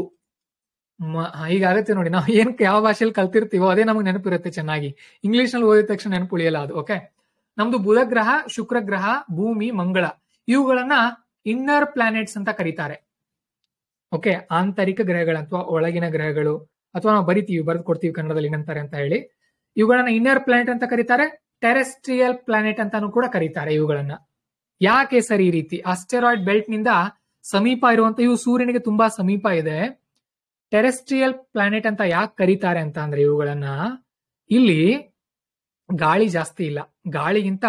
ಆಗುತ್ತೆ ನೋಡಿ ನಾವು ಏನ್ ಯಾವ ಭಾಷೆಯಲ್ಲಿ ಕಲ್ತಿರ್ತೀವೋ ಅದೇ ನಮ್ಗೆ ನೆನಪಿರುತ್ತೆ ಚೆನ್ನಾಗಿ ಇಂಗ್ಲಿಷ್ ನಲ್ಲಿ ಓದಿದ ತಕ್ಷಣ ನೆನಪು ಉಳಿಯಲ್ಲ ಅದು ಓಕೆ ನಮ್ದು ಬುಧ ಗ್ರಹ ಶುಕ್ರ ಗ್ರಹ ಭೂಮಿ ಮಂಗಳ ಇವುಗಳನ್ನ ಇನ್ನರ್ ಪ್ಲಾನೆಟ್ಸ್ ಅಂತ ಕರೀತಾರೆ ಓಕೆ ಆಂತರಿಕ ಗ್ರಹಗಳು ಅಥವಾ ಒಳಗಿನ ಗ್ರಹಗಳು ಅಥವಾ ನಾವು ಬರಿತೀವಿ ಬರೆದು ಕೊಡ್ತೀವಿ ಕನ್ನಡದಲ್ಲಿ ಏನಂತಾರೆ ಅಂತ ಹೇಳಿ ಇವುಗಳನ್ನ ಇನ್ನರ್ ಪ್ಲಾನೆಟ್ ಅಂತ ಕರೀತಾರೆ ಟೆರೆಸ್ಟ್ರಿಯಲ್ ಪ್ಲಾನೆಟ್ ಅಂತಾನು ಕೂಡ ಕರೀತಾರೆ ಇವುಗಳನ್ನ ಯಾಕೆ ಸರಿ ಈ ರೀತಿ ಅಸ್ಟೆರಾಯ್ಡ್ ಬೆಲ್ಟ್ ನಿಂದ ಸಮೀಪ ಇರುವಂತ ಇವು ಸೂರ್ಯನಿಗೆ ತುಂಬಾ ಸಮೀಪ ಇದೆ ಟೆರೆಸ್ಟ್ರಿಯಲ್ ಪ್ಲಾನೆಟ್ ಅಂತ ಯಾಕೆ ಕರೀತಾರೆ ಅಂತ ಅಂದ್ರೆ ಇವುಗಳನ್ನ ಇಲ್ಲಿ ಗಾಳಿ ಜಾಸ್ತಿ ಇಲ್ಲ ಗಾಳಿಗಿಂತ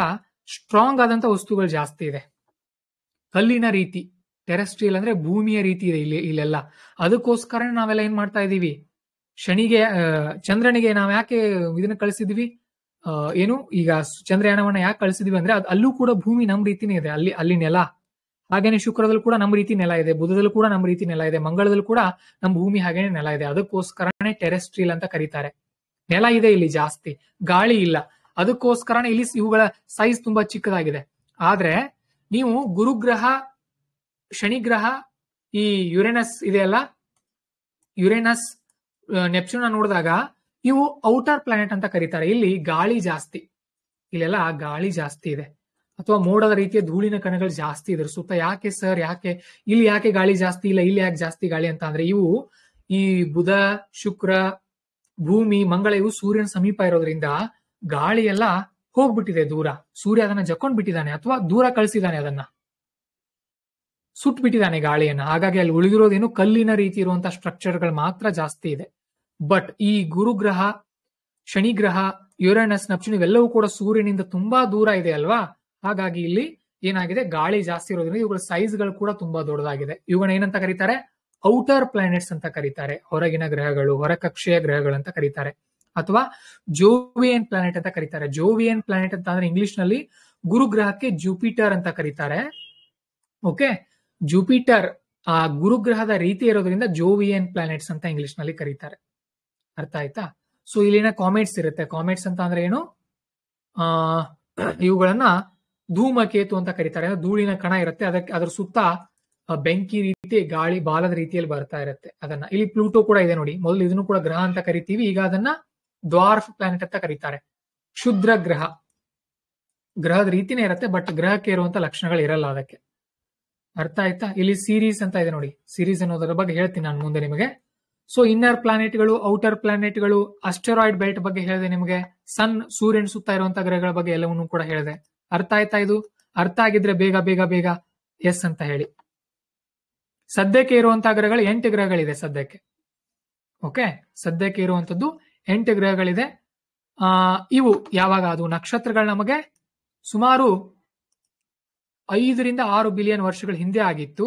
ಸ್ಟ್ರಾಂಗ್ ಆದಂತ ವಸ್ತುಗಳು ಜಾಸ್ತಿ ಇದೆ ಕಲ್ಲಿನ ರೀತಿ ಟೆರೆಸ್ಟ್ರಿಯಲ್ ಅಂದ್ರೆ ಭೂಮಿಯ ರೀತಿ ಇದೆ ಇಲ್ಲಿ ಇಲ್ಲೆಲ್ಲ ಅದಕ್ಕೋಸ್ಕರ ನಾವೆಲ್ಲ ಏನ್ ಮಾಡ್ತಾ ಇದ್ದೀವಿ ಶನಿಗೆ ಚಂದ್ರನಿಗೆ ನಾವು ಯಾಕೆ ಇದನ್ನ ಕಳಿಸಿದ್ವಿ ಏನು ಈಗ ಚಂದ್ರಯಾನವನ್ನ ಯಾಕೆ ಕಳಿಸಿದ್ವಿ ಅಂದ್ರೆ ಅಲ್ಲೂ ಕೂಡ ಭೂಮಿ ನಮ್ಮ ರೀತಿನೇ ಇದೆ ಅಲ್ಲಿ ಅಲ್ಲಿ ನೆಲ ಹಾಗೇನೆ ಶುಕ್ರದಲ್ಲೂ ಕೂಡ ನಮ್ಮ ರೀತಿ ನೆಲ ಇದೆ ಬುಧದಲ್ಲೂ ಕೂಡ ನಮ್ಮ ರೀತಿ ನೆಲ ಇದೆ ಮಂಗಳದಲ್ಲೂ ಕೂಡ ನಮ್ಮ ಭೂಮಿ ಹಾಗೇನೆ ನೆಲ ಇದೆ ಅದಕ್ಕೋಸ್ಕರನೇ ಟೆರೆಸ್ಟ್ರಿಯಲ್ ಅಂತ ಕರೀತಾರೆ ನೆಲ ಇದೆ ಇಲ್ಲಿ ಜಾಸ್ತಿ ಗಾಳಿ ಇಲ್ಲ ಅದಕ್ಕೋಸ್ಕರನೇ ಇಲ್ಲಿ ಇವುಗಳ ಸೈಜ್ ತುಂಬಾ ಚಿಕ್ಕದಾಗಿದೆ ಆದ್ರೆ ನೀವು ಗುರುಗ್ರಹ ಶನಿಗ್ರಹ ಈ ಯುರೇನಸ್ ಇದೆಯಲ್ಲ ಯುರೇನಸ್ ನೆಪ್ಚೂನ್ ನೋಡಿದಾಗ ಇವು ಔಟರ್ ಪ್ಲಾನೆಟ್ ಅಂತ ಕರೀತಾರೆ ಇಲ್ಲಿ ಗಾಳಿ ಜಾಸ್ತಿ ಇಲ್ಲೆಲ್ಲ ಗಾಳಿ ಜಾಸ್ತಿ ಇದೆ ಅಥವಾ ಮೋಡದ ರೀತಿಯ ಧೂಳಿನ ಕಣಗಳು ಜಾಸ್ತಿ ಇದ್ರ ಸುತ್ತ ಯಾಕೆ ಸರ್ ಯಾಕೆ ಇಲ್ಲಿ ಯಾಕೆ ಗಾಳಿ ಜಾಸ್ತಿ ಇಲ್ಲ ಇಲ್ಲಿ ಯಾಕೆ ಜಾಸ್ತಿ ಗಾಳಿ ಅಂತ ಅಂದ್ರೆ ಇವು ಈ ಬುಧ ಶುಕ್ರ ಭೂಮಿ ಮಂಗಳ ಇವು ಸೂರ್ಯನ ಸಮೀಪ ಇರೋದ್ರಿಂದ ಗಾಳಿ ಎಲ್ಲ ಹೋಗ್ಬಿಟ್ಟಿದೆ ದೂರ ಸೂರ್ಯ ಅದನ್ನ ಜಕೊಂಡ್ ಬಿಟ್ಟಿದ್ದಾನೆ ಅಥವಾ ದೂರ ಕಳಿಸಿದಾನೆ ಅದನ್ನ ಸುಟ್ಬಿಟ್ಟಿದ್ದಾನೆ ಗಾಳಿಯನ್ನ ಹಾಗಾಗಿ ಅಲ್ಲಿ ಉಳಿದಿರೋದೇನು ಕಲ್ಲಿನ ರೀತಿ ಇರುವಂತಹ ಸ್ಟ್ರಕ್ಚರ್ಗಳು ಮಾತ್ರ ಜಾಸ್ತಿ ಇದೆ ಬಟ್ ಈ ಗುರುಗ್ರಹ ಶನಿಗ್ರಹ ಯುರೇನಸ್ ನಪ್ಚುನ್ ಇವೆಲ್ಲವೂ ಕೂಡ ಸೂರ್ಯನಿಂದ ತುಂಬಾ ದೂರ ಇದೆ ಅಲ್ವಾ ಹಾಗಾಗಿ ಇಲ್ಲಿ ಏನಾಗಿದೆ ಗಾಳಿ ಜಾಸ್ತಿ ಇರೋದ್ರಿಂದ ಇವುಗಳ ಸೈಜ್ಗಳು ಕೂಡ ತುಂಬಾ ದೊಡ್ಡದಾಗಿದೆ ಇವುಗಳ ಏನಂತ ಕರೀತಾರೆ ಔಟರ್ ಪ್ಲಾನೆಟ್ಸ್ ಅಂತ ಕರೀತಾರೆ ಹೊರಗಿನ ಗ್ರಹಗಳು ಹೊರಕಕ್ಷೆಯ ಅಂತ ಕರೀತಾರೆ ಅಥವಾ ಜೋವಿಯನ್ ಪ್ಲಾನೆಟ್ ಅಂತ ಕರೀತಾರೆ ಜೋವಿಯನ್ ಪ್ಲಾನೆಟ್ ಅಂತ ಅಂದ್ರೆ ಇಂಗ್ಲಿಷ್ ನಲ್ಲಿ ಗುರುಗ್ರಹಕ್ಕೆ ಜುಪಿಟರ್ ಅಂತ ಕರೀತಾರೆ ಓಕೆ ಜುಪಿಟರ್ ಆ ಗುರುಗ್ರಹದ ರೀತಿ ಇರೋದ್ರಿಂದ ಜೋವಿಯನ್ ಪ್ಲಾನೆಟ್ಸ್ ಅಂತ ಇಂಗ್ಲಿಷ್ ನಲ್ಲಿ ಕರೀತಾರೆ ಅರ್ಥ ಆಯ್ತಾ ಸೊ ಇಲ್ಲಿನ ಕಾಮೆಂಟ್ಸ್ ಇರುತ್ತೆ ಕಾಮೆಂಟ್ಸ್ ಅಂತ ಅಂದ್ರೆ ಏನು ಆ ಇವುಗಳನ್ನ ಧೂಮಕೇತು ಅಂತ ಕರೀತಾರೆ ಧೂಳಿನ ಕಣ ಇರುತ್ತೆ ಅದಕ್ಕೆ ಅದ್ರ ಸುತ್ತ ಬೆಂಕಿ ರೀತಿ ಗಾಳಿ ಬಾಲದ ರೀತಿಯಲ್ಲಿ ಬರ್ತಾ ಇರುತ್ತೆ ಅದನ್ನ ಇಲ್ಲಿ ಪ್ಲೂಟೋ ಕೂಡ ಇದೆ ನೋಡಿ ಮೊದಲು ಇದನ್ನು ಕೂಡ ಗ್ರಹ ಅಂತ ಕರಿತೀವಿ ಈಗ ಅದನ್ನ ದ್ವಾರ್ಫ್ ಪ್ಲಾನೆಟ್ ಅಂತ ಕರೀತಾರೆ ಕ್ಷುದ್ರ ಗ್ರಹ ಗ್ರಹದ ರೀತಿನೇ ಇರುತ್ತೆ ಬಟ್ ಗ್ರಹಕ್ಕೆ ಇರುವಂತ ಲಕ್ಷಣಗಳು ಇರಲ್ಲ ಅದಕ್ಕೆ ಅರ್ಥ ಆಯ್ತಾ ಇಲ್ಲಿ ಸೀರೀಸ್ ಅಂತ ಇದೆ ನೋಡಿ ಸೀರೀಸ್ ಅನ್ನೋದರ ಬಗ್ಗೆ ಹೇಳ್ತೀನಿ ನಾನು ಮುಂದೆ ನಿಮಗೆ ಸೊ ಇನ್ನರ್ ಪ್ಲಾನೆಟ್ಗಳು ಔಟರ್ ಪ್ಲಾನೆಟ್ಗಳು ಅಸ್ಟೆರಾಯ್ಡ್ ಬೆಲ್ಟ್ ಬಗ್ಗೆ ಹೇಳಿದೆ ನಿಮಗೆ ಸನ್ ಸೂರ್ಯನ ಸುತ್ತ ಇರುವಂತಹ ಗ್ರಹಗಳ ಬಗ್ಗೆ ಎಲ್ಲವನ್ನೂ ಕೂಡ ಹೇಳಿದೆ ಅರ್ಥ ಆಯ್ತಾ ಇದು ಅರ್ಥ ಆಗಿದ್ರೆ ಬೇಗ ಬೇಗ ಬೇಗ ಎಸ್ ಅಂತ ಹೇಳಿ ಸದ್ಯಕ್ಕೆ ಇರುವಂತಹ ಗ್ರಹಗಳು ಎಂಟು ಗ್ರಹಗಳಿದೆ ಸದ್ಯಕ್ಕೆ ಓಕೆ ಸದ್ಯಕ್ಕೆ ಇರುವಂತದ್ದು ಎಂಟು ಗ್ರಹಗಳಿದೆ ಆ ಇವು ಯಾವಾಗ ಅದು ನಕ್ಷತ್ರಗಳು ನಮಗೆ ಸುಮಾರು ಐದರಿಂದ ಆರು ಬಿಲಿಯನ್ ವರ್ಷಗಳ ಹಿಂದೆ ಆಗಿತ್ತು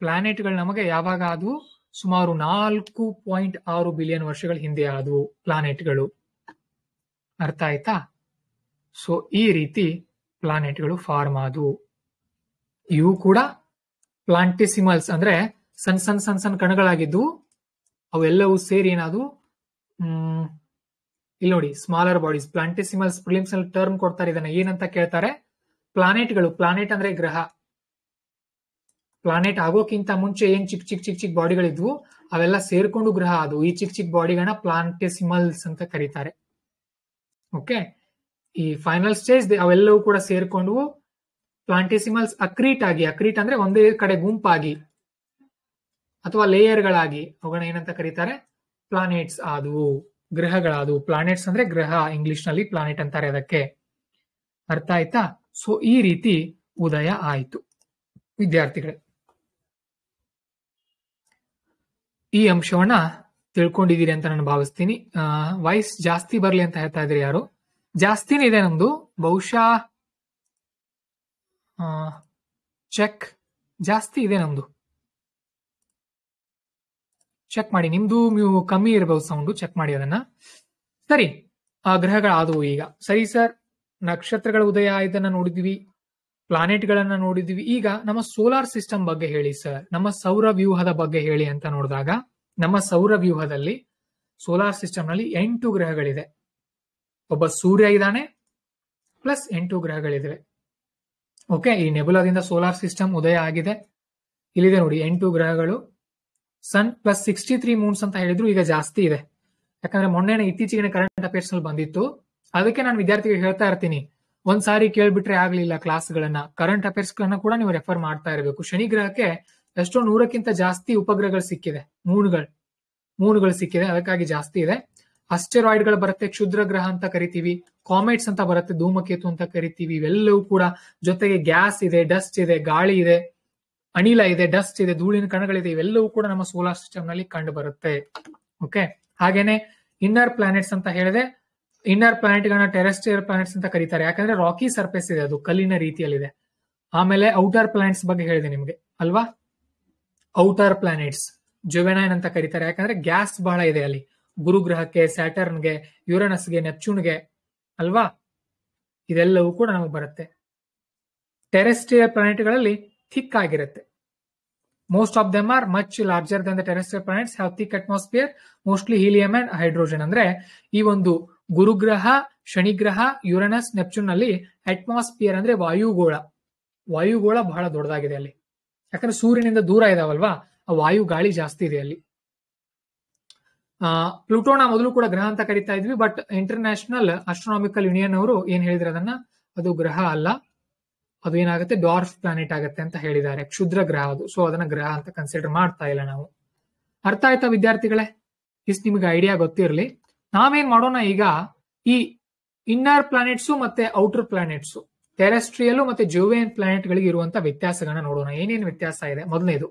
ಪ್ಲಾನೆಟ್ಗಳು ನಮಗೆ ಯಾವಾಗ ಅದು ಸುಮಾರು ನಾಲ್ಕು ಪಾಯಿಂಟ್ ಆರು ಬಿಲಿಯನ್ ವರ್ಷಗಳ ಹಿಂದೆ ಆದವು ಪ್ಲಾನೆಟ್ಗಳು ಅರ್ಥ ಆಯ್ತಾ ಸೊ ಈ ರೀತಿ ಪ್ಲಾನೆಟ್ಗಳು ಫಾರ್ಮ್ ಆದವು ಇವು ಕೂಡ ಪ್ಲಾಂಟಿಸಿಮಲ್ಸ್ ಅಂದ್ರೆ ಸಣ್ಣ ಸಣ್ಣ ಸಣ್ಣ ಸಣ್ಣ ಕಣಗಳಾಗಿದ್ದು ಅವೆಲ್ಲವೂ ಸೇರಿ ಏನಾದ್ರು ಹ್ಮ್ ಇಲ್ಲಿ ನೋಡಿ smaller bodies planetesimals prelims term ಕೊಡ್ತಾರೆ ಇದನ್ನ ಏನಂತ ಕೇಳ್ತಾರೆ ಪ್ಲಾನೆಟ್ಗಳು ಪ್ಲಾನೆಟ್ ಅಂದ್ರೆ ಗ್ರಹ ಪ್ಲಾನೆಟ್ ಆಗೋಕ್ಕಿಂತ ಮುಂಚೆ ಏನ್ ಚಿಕ್ ಚಿಕ್ ಚಿಕ್ ಚಿಕ್ ಬಾಡಿಗಳಿದ್ವು ಅವೆಲ್ಲ ಸೇರ್ಕೊಂಡು ಗ್ರಹ ಅದು ಈ ಚಿಕ್ ಚಿಕ್ ಬಾಡಿಗಳನ್ನ ಪ್ಲಾಂಟೆಸಿಮಲ್ಸ್ ಅಂತ ಕರೀತಾರೆ ಓಕೆ ಈ ಫೈನಲ್ ಸ್ಟೇಜ್ ಅವೆಲ್ಲವೂ ಕೂಡ ಸೇರ್ಕೊಂಡು ಪ್ಲಾಂಟೆಸಿಮಲ್ಸ್ ಅಕ್ರೀಟ್ ಆಗಿ ಅಕ್ರೀಟ್ ಅಂದ್ರೆ ಒಂದೇ ಕಡೆ ಗುಂಪಾಗಿ ಅಥವಾ ಲೇಯರ್ ಗಳಾಗಿ ಅವುಗಳನ್ನ ಏನಂತ ಕರೀತಾರೆ ಪ್ಲಾನೆಟ್ಸ್ ಆದವು ಗ್ರಹಗಳಾದವು ಪ್ಲಾನೆಟ್ಸ್ ಅಂದ್ರೆ ಗ್ರಹ ಇಂಗ್ಲಿಷ್ ನಲ್ಲಿ ಪ್ಲಾನೆಟ್ ಅಂತಾರೆ ಅದಕ್ಕೆ ಅರ್ಥ ಆಯ್ತಾ ಸೊ ಈ ರೀತಿ ಉದಯ ಆಯಿತು ವಿದ್ಯಾರ್ಥಿಗಳೇ ಈ ಅಂಶವನ್ನ ತಿಳ್ಕೊಂಡಿದ್ದೀರಿ ಅಂತ ನಾನು ಭಾವಿಸ್ತೀನಿ ವಾಯ್ಸ್ ಜಾಸ್ತಿ ಬರ್ಲಿ ಅಂತ ಹೇಳ್ತಾ ಇದ್ರಿ ಯಾರು ಜಾಸ್ತಿನೇ ಇದೆ ನಮ್ದು ಬಹುಶಃ ಚೆಕ್ ಜಾಸ್ತಿ ಇದೆ ನಮ್ದು ಚೆಕ್ ಮಾಡಿ ನಿಮ್ದು ನೀವು ಕಮ್ಮಿ ಇರಬಹುದು ಸೌಂಡು ಚೆಕ್ ಮಾಡಿ ಅದನ್ನ ಸರಿ ಆ ಗ್ರಹಗಳಾದವು ಈಗ ಸರಿ ಸರ್ ನಕ್ಷತ್ರಗಳ ಉದಯ ಇದನ್ನ ನೋಡಿದ್ವಿ ಪ್ಲಾನೆಟ್ ಗಳನ್ನ ನೋಡಿದ್ವಿ ಈಗ ನಮ್ಮ ಸೋಲಾರ್ ಸಿಸ್ಟಮ್ ಬಗ್ಗೆ ಹೇಳಿ ಸರ್ ನಮ್ಮ ಸೌರ ವ್ಯೂಹದ ಬಗ್ಗೆ ಹೇಳಿ ಅಂತ ನೋಡಿದಾಗ ನಮ್ಮ ಸೌರ ವ್ಯೂಹದಲ್ಲಿ ಸೋಲಾರ್ ಸಿಸ್ಟಮ್ ನಲ್ಲಿ ಎಂಟು ಗ್ರಹಗಳಿದೆ ಒಬ್ಬ ಸೂರ್ಯ ಇದ್ದಾನೆ ಪ್ಲಸ್ ಎಂಟು ಗ್ರಹಗಳಿವೆ ಓಕೆ ಈ ನೆಬುಲಾದಿಂದ ಸೋಲಾರ್ ಸಿಸ್ಟಮ್ ಉದಯ ಆಗಿದೆ ಇಲ್ಲಿದೆ ನೋಡಿ ಎಂಟು ಗ್ರಹಗಳು sun plus sixty three moons ಅಂತ ಹೇಳಿದ್ರು ಈಗ ಜಾಸ್ತಿ ಇದೆ ಯಾಕಂದ್ರೆ ಮೊನ್ನೆ ಇತ್ತೀಚೆಗೆ ಕರೆಂಟ್ ಅಫೇರ್ಸ್ ನಲ್ಲಿ ಬಂದಿತ್ತು ಅದಕ್ಕೆ ನಾನು ವಿದ್ಯಾರ್ಥಿಗಳು ಹೇಳ್ತಾ ಇರ್ತೀನಿ ಒಂದ್ಸಾರಿ ಸಾರಿ ಕೇಳ್ಬಿಟ್ರೆ ಆಗ್ಲಿಲ್ಲ ಕ್ಲಾಸ್ ಗಳನ್ನ ಕರೆಂಟ್ ಅಫೇರ್ಸ್ ಗಳನ್ನ ಕೂಡ ನೀವು ರೆಫರ್ ಮಾಡ್ತಾ ಇರಬೇಕು ಶನಿ ಗ್ರಹಕ್ಕೆ ಎಷ್ಟೋ ನೂರಕ್ಕಿಂತ ಜಾಸ್ತಿ ಉಪಗ್ರಹಗಳು ಸಿಕ್ಕಿದೆ ಮೂನ್ಗಳು ಮೂನ್ಗಳು ಸಿಕ್ಕಿದೆ ಅದಕ್ಕಾಗಿ ಜಾಸ್ತಿ ಇದೆ ಅಸ್ಟೆರಾಯ್ಡ್ ಗಳು ಬರುತ್ತೆ ಕ್ಷುದ್ರ ಗ್ರಹ ಅಂತ ಕರಿತೀವಿ ಕಾಮೆಟ್ಸ್ ಅಂತ ಬರುತ್ತೆ ಧೂಮಕೇತು ಅಂತ ಕರಿತೀವಿ ಇವೆಲ್ಲವೂ ಕೂಡ ಜೊತೆಗೆ ಗ್ಯಾಸ್ ಇದೆ ಡಸ್ಟ್ ಇದೆ ಗಾಳಿ ಇದೆ ಅನಿಲ ಇದೆ ಡಸ್ಟ್ ಇದೆ ಧೂಳಿನ ಕಣಗಳಿದೆ ಇವೆಲ್ಲವೂ ಕೂಡ ನಮ್ಮ ಸೋಲಾರ್ ಸಿಸ್ಟಮ್ ನಲ್ಲಿ ಕಂಡು ಬರುತ್ತೆ ಓಕೆ ಹಾಗೇನೆ ಇನ್ನರ್ ಪ್ಲಾನೆಟ್ಸ್ ಅಂತ ಹೇಳಿದೆ ಇನ್ನರ್ ಪ್ಲಾನೆಟ್ ಗಳನ್ನ ಟೆರೆಸ್ಟ್ರಿಯಲ್ ಪ್ಲಾನೆಟ್ಸ್ ಅಂತ ಕರೀತಾರೆ ಯಾಕಂದ್ರೆ ರಾಕಿ ಸರ್ಫೇಸ್ ಇದೆ ಅದು ಕಲ್ಲಿನ ರೀತಿಯಲ್ಲಿದೆ ಆಮೇಲೆ ಔಟರ್ ಪ್ಲಾನೆಟ್ಸ್ ಬಗ್ಗೆ ಹೇಳಿದೆ ನಿಮಗೆ ಅಲ್ವಾ ಔಟರ್ ಪ್ಲಾನೆಟ್ಸ್ ಜುವೆನೈನ್ ಅಂತ ಕರೀತಾರೆ ಯಾಕಂದ್ರೆ ಗ್ಯಾಸ್ ಬಹಳ ಇದೆ ಅಲ್ಲಿ ಗುರುಗ್ರಹಕ್ಕೆ ಸ್ಯಾಟರ್ನ್ಗೆ ಯುರನಸ್ಗೆ ನೆಪ್ಚೂನ್ಗೆ ಅಲ್ವಾ ಇದೆಲ್ಲವೂ ಕೂಡ ನಮಗೆ ಬರುತ್ತೆ ಟೆರೆಸ್ಟ್ರಿಯಲ್ ಪ್ಲಾನೆಟ್ಗಳಲ್ಲಿ ಥಿಕ್ ಆಗಿರುತ್ತೆ most of them are much larger than the terrestrial planets have thick atmosphere mostly helium and hydrogen ಅಂದ್ರೆ ಈ ಒಂದು ಗುರುಗ್ರಹ ಶನಿಗ್ರಹ ಯುರನಸ್ ನೆಪ್ಚೂನ್ ನಲ್ಲಿ ಅಟ್ಮಾಸ್ಫಿಯರ್ ಅಂದ್ರೆ ವಾಯುಗೋಳ ವಾಯುಗೋಳ ಬಹಳ ದೊಡ್ಡದಾಗಿದೆ ಅಲ್ಲಿ ಯಾಕಂದ್ರೆ ಸೂರ್ಯನಿಂದ ದೂರ ಇದಾವಲ್ವಾ ಆ ವಾಯು ಗಾಳಿ ಜಾಸ್ತಿ ಇದೆ ಅಲ್ಲಿ ಪ್ಲೂಟೋನ ಮೊದಲು ಕೂಡ ಗ್ರಹ ಅಂತ ಕರಿತಾ ಇದ್ವಿ ಬಟ್ ಇಂಟರ್ನ್ಯಾಷನಲ್ ಅಸ್ಟ್ರಾನಾಮಿಕಲ್ ಯೂನಿಯನ್ ಅವರು ಏನ್ ಹೇಳಿದ್ರೆ ಅದನ್ನ ಅದು ಗ್ರಹ ಅಲ್ಲ ಅದು ಏನಾಗುತ್ತೆ ಡಾರ್ಫ್ ಪ್ಲಾನೆಟ್ ಆಗುತ್ತೆ ಅಂತ ಹೇಳಿದ್ದಾರೆ ಕ್ಷುದ್ರ ಗ್ರಹ ಅದು ಸೊ ಅದನ್ನ ಗ್ರಹ ಅಂತ ಕನ್ಸಿಡರ್ ಮಾಡ್ತಾ ಇಲ್ಲ ನಾವು ಅರ್ಥ ಆಯ್ತಾ ವಿದ್ಯಾರ್ಥಿಗಳೇ ಇಷ್ಟು ನಿಮ್ಗೆ ಐಡಿಯಾ ಗೊತ್ತಿರಲಿ ನಾವೇನ್ ಮಾಡೋಣ ಈಗ ಈ ಇನ್ನರ್ ಪ್ಲಾನೆಟ್ಸು ಮತ್ತೆ ಔಟರ್ ಪ್ಲಾನೆಟ್ಸು ಟೆರೆಸ್ಟ್ರಿಯಲ್ ಮತ್ತೆ ಜೋವಿಯನ್ ಪ್ಲಾನೆಟ್ ಗಳಿಗೆ ಇರುವಂತಹ ವ್ಯತ್ಯಾಸಗಳನ್ನ ನೋಡೋಣ ಏನೇನು ವ್ಯತ್ಯಾಸ ಇದೆ ಮೊದಲನೇದು